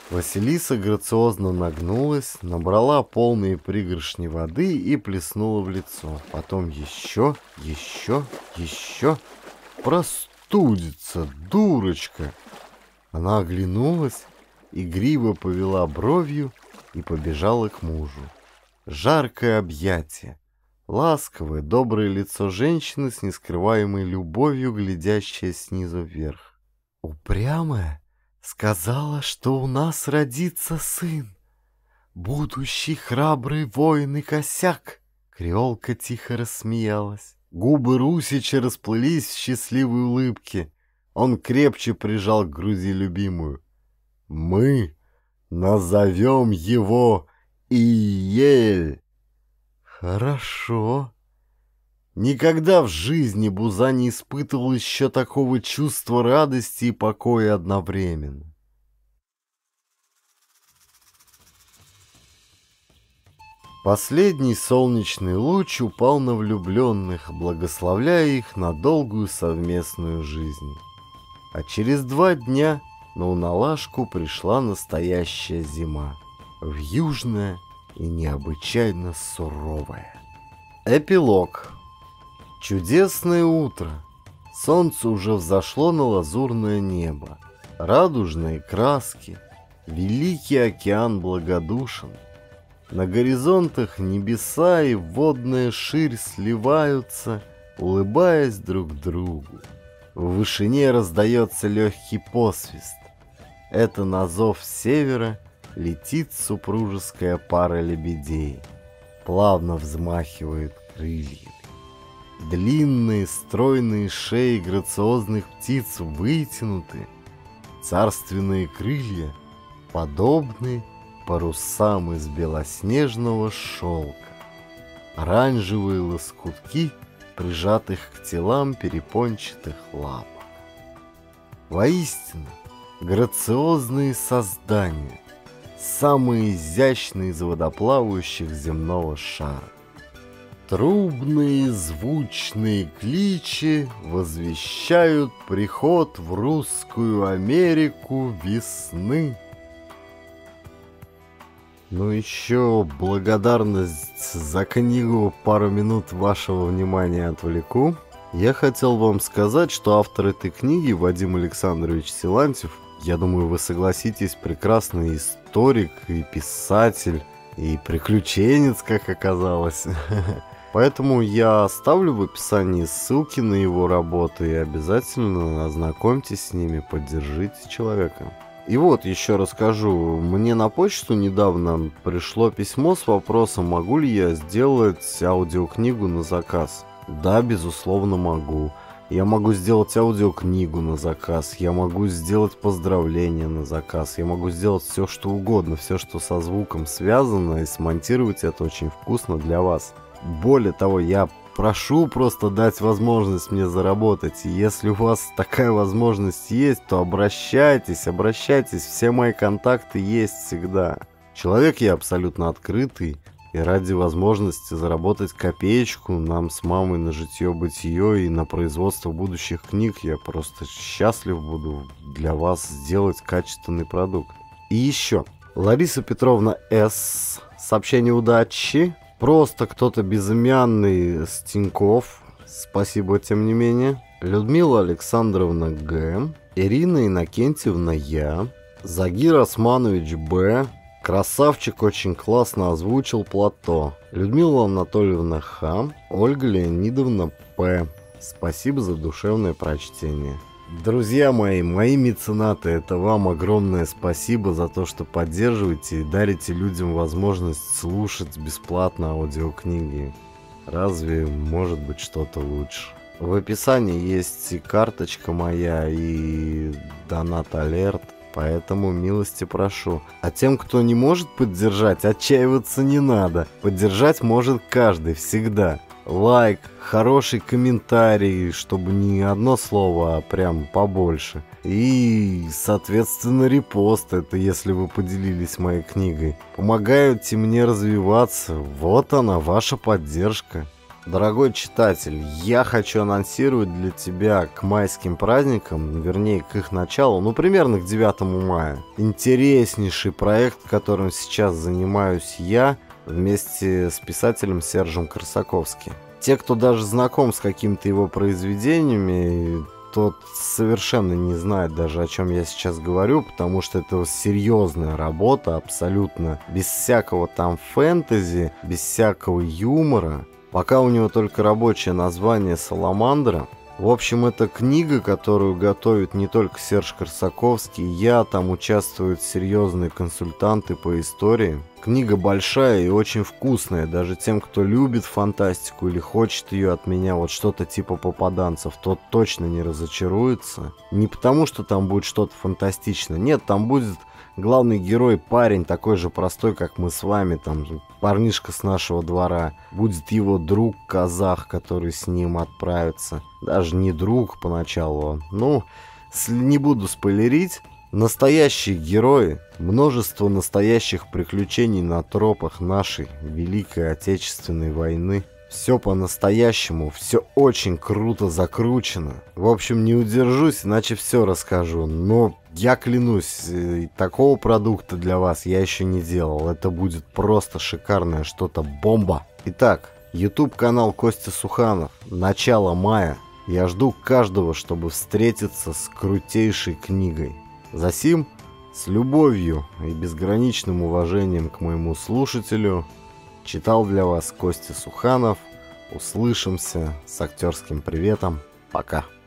Speaker 1: Василиса грациозно нагнулась, набрала полные пригоршни воды и плеснула в лицо. Потом еще, еще, еще. просто простудится, дурочка!» Она оглянулась, игриво повела бровью и побежала к мужу. Жаркое объятие, ласковое, доброе лицо женщины с нескрываемой любовью, глядящее снизу вверх. «Упрямая сказала, что у нас родится сын, будущий храбрый воин и косяк!» Креолка тихо рассмеялась. Губы Русича расплылись в счастливой улыбке. Он крепче прижал к груди любимую. «Мы назовем его Иель!» «Хорошо!» Никогда в жизни Буза не испытывал еще такого чувства радости и покоя одновременно. Последний солнечный луч упал на влюбленных, благословляя их на долгую совместную жизнь. А через два дня на Уналашку пришла настоящая зима, вьюжная и необычайно суровая. Эпилог. Чудесное утро. Солнце уже взошло на лазурное небо. Радужные краски. Великий океан благодушен. На горизонтах небеса и водная ширь сливаются, улыбаясь друг другу. В вышине раздается легкий посвист. Это на зов севера летит супружеская пара лебедей. Плавно взмахивает крыльями. Длинные стройные шеи грациозных птиц вытянуты. Царственные крылья подобны парусам из белоснежного шелка. Оранжевые лоскутки, прижатых к телам перепончатых лапок. Воистину, грациозные создания, самые изящные из водоплавающих земного шара. Трубные звучные кличи возвещают приход в русскую Америку весны. Ну еще благодарность за книгу «Пару минут вашего внимания отвлеку». Я хотел вам сказать, что автор этой книги Вадим Александрович Силантьев, я думаю, вы согласитесь, прекрасный историк и писатель, и приключенец, как оказалось. Поэтому я оставлю в описании ссылки на его работы и обязательно ознакомьтесь с ними, поддержите человека. И вот еще расскажу. Мне на почту недавно пришло письмо с вопросом, могу ли я сделать аудиокнигу на заказ. Да, безусловно, могу. Я могу сделать аудиокнигу на заказ, я могу сделать поздравление на заказ, я могу сделать все, что угодно, все, что со звуком связано, и смонтировать это очень вкусно для вас. Более того, я прошу просто дать возможность мне заработать. И если у вас такая возможность есть, то обращайтесь, обращайтесь. Все мои контакты есть всегда. Человек я абсолютно открытый. И ради возможности заработать копеечку нам с мамой на житье-бытие и на производство будущих книг я просто счастлив буду для вас сделать качественный продукт. И еще. Лариса Петровна С. Сообщение удачи. Просто кто-то безымянный с Тиньков. Спасибо, тем не менее. Людмила Александровна Г. Ирина Иннокентьевна Я. Загир Османович Б. Красавчик очень классно озвучил плато. Людмила Анатольевна Х. Ольга Леонидовна П. Спасибо за душевное прочтение. Друзья мои, мои меценаты, это вам огромное спасибо за то, что поддерживаете и дарите людям возможность слушать бесплатно аудиокниги. Разве может быть что-то лучше? В описании есть и карточка моя, и донат алерт, поэтому милости прошу. А тем, кто не может поддержать, отчаиваться не надо. Поддержать может каждый, всегда лайк, хороший комментарий, чтобы не одно слово, а прям побольше. И, соответственно, репост, это если вы поделились моей книгой. Помогаете мне развиваться, вот она, ваша поддержка. Дорогой читатель, я хочу анонсировать для тебя к майским праздникам, вернее к их началу, ну примерно к 9 мая, интереснейший проект, которым сейчас занимаюсь я – вместе с писателем Сержем Корсаковским. Те, кто даже знаком с какими-то его произведениями, тот совершенно не знает даже, о чем я сейчас говорю, потому что это серьезная работа, абсолютно без всякого там фэнтези, без всякого юмора. Пока у него только рабочее название «Саламандра», в общем, это книга, которую готовит не только Серж Корсаковский, я, там участвуют серьезные консультанты по истории. Книга большая и очень вкусная, даже тем, кто любит фантастику или хочет ее от меня, вот что-то типа попаданцев, тот точно не разочаруется. Не потому, что там будет что-то фантастичное, нет, там будет главный герой парень, такой же простой, как мы с вами, там парнишка с нашего двора. Будет его друг казах, который с ним отправится. Даже не друг поначалу, а, ну, не буду спойлерить, Настоящие герои, множество настоящих приключений на тропах нашей Великой Отечественной войны. Все по-настоящему, все очень круто закручено. В общем, не удержусь, иначе все расскажу. Но я клянусь, э, такого продукта для вас я еще не делал. Это будет просто шикарное что-то, бомба. Итак, YouTube-канал Костя Суханов. Начало мая. Я жду каждого, чтобы встретиться с крутейшей книгой. Засим, с любовью и безграничным уважением к моему слушателю, читал для вас Костя Суханов. Услышимся с актерским приветом. Пока.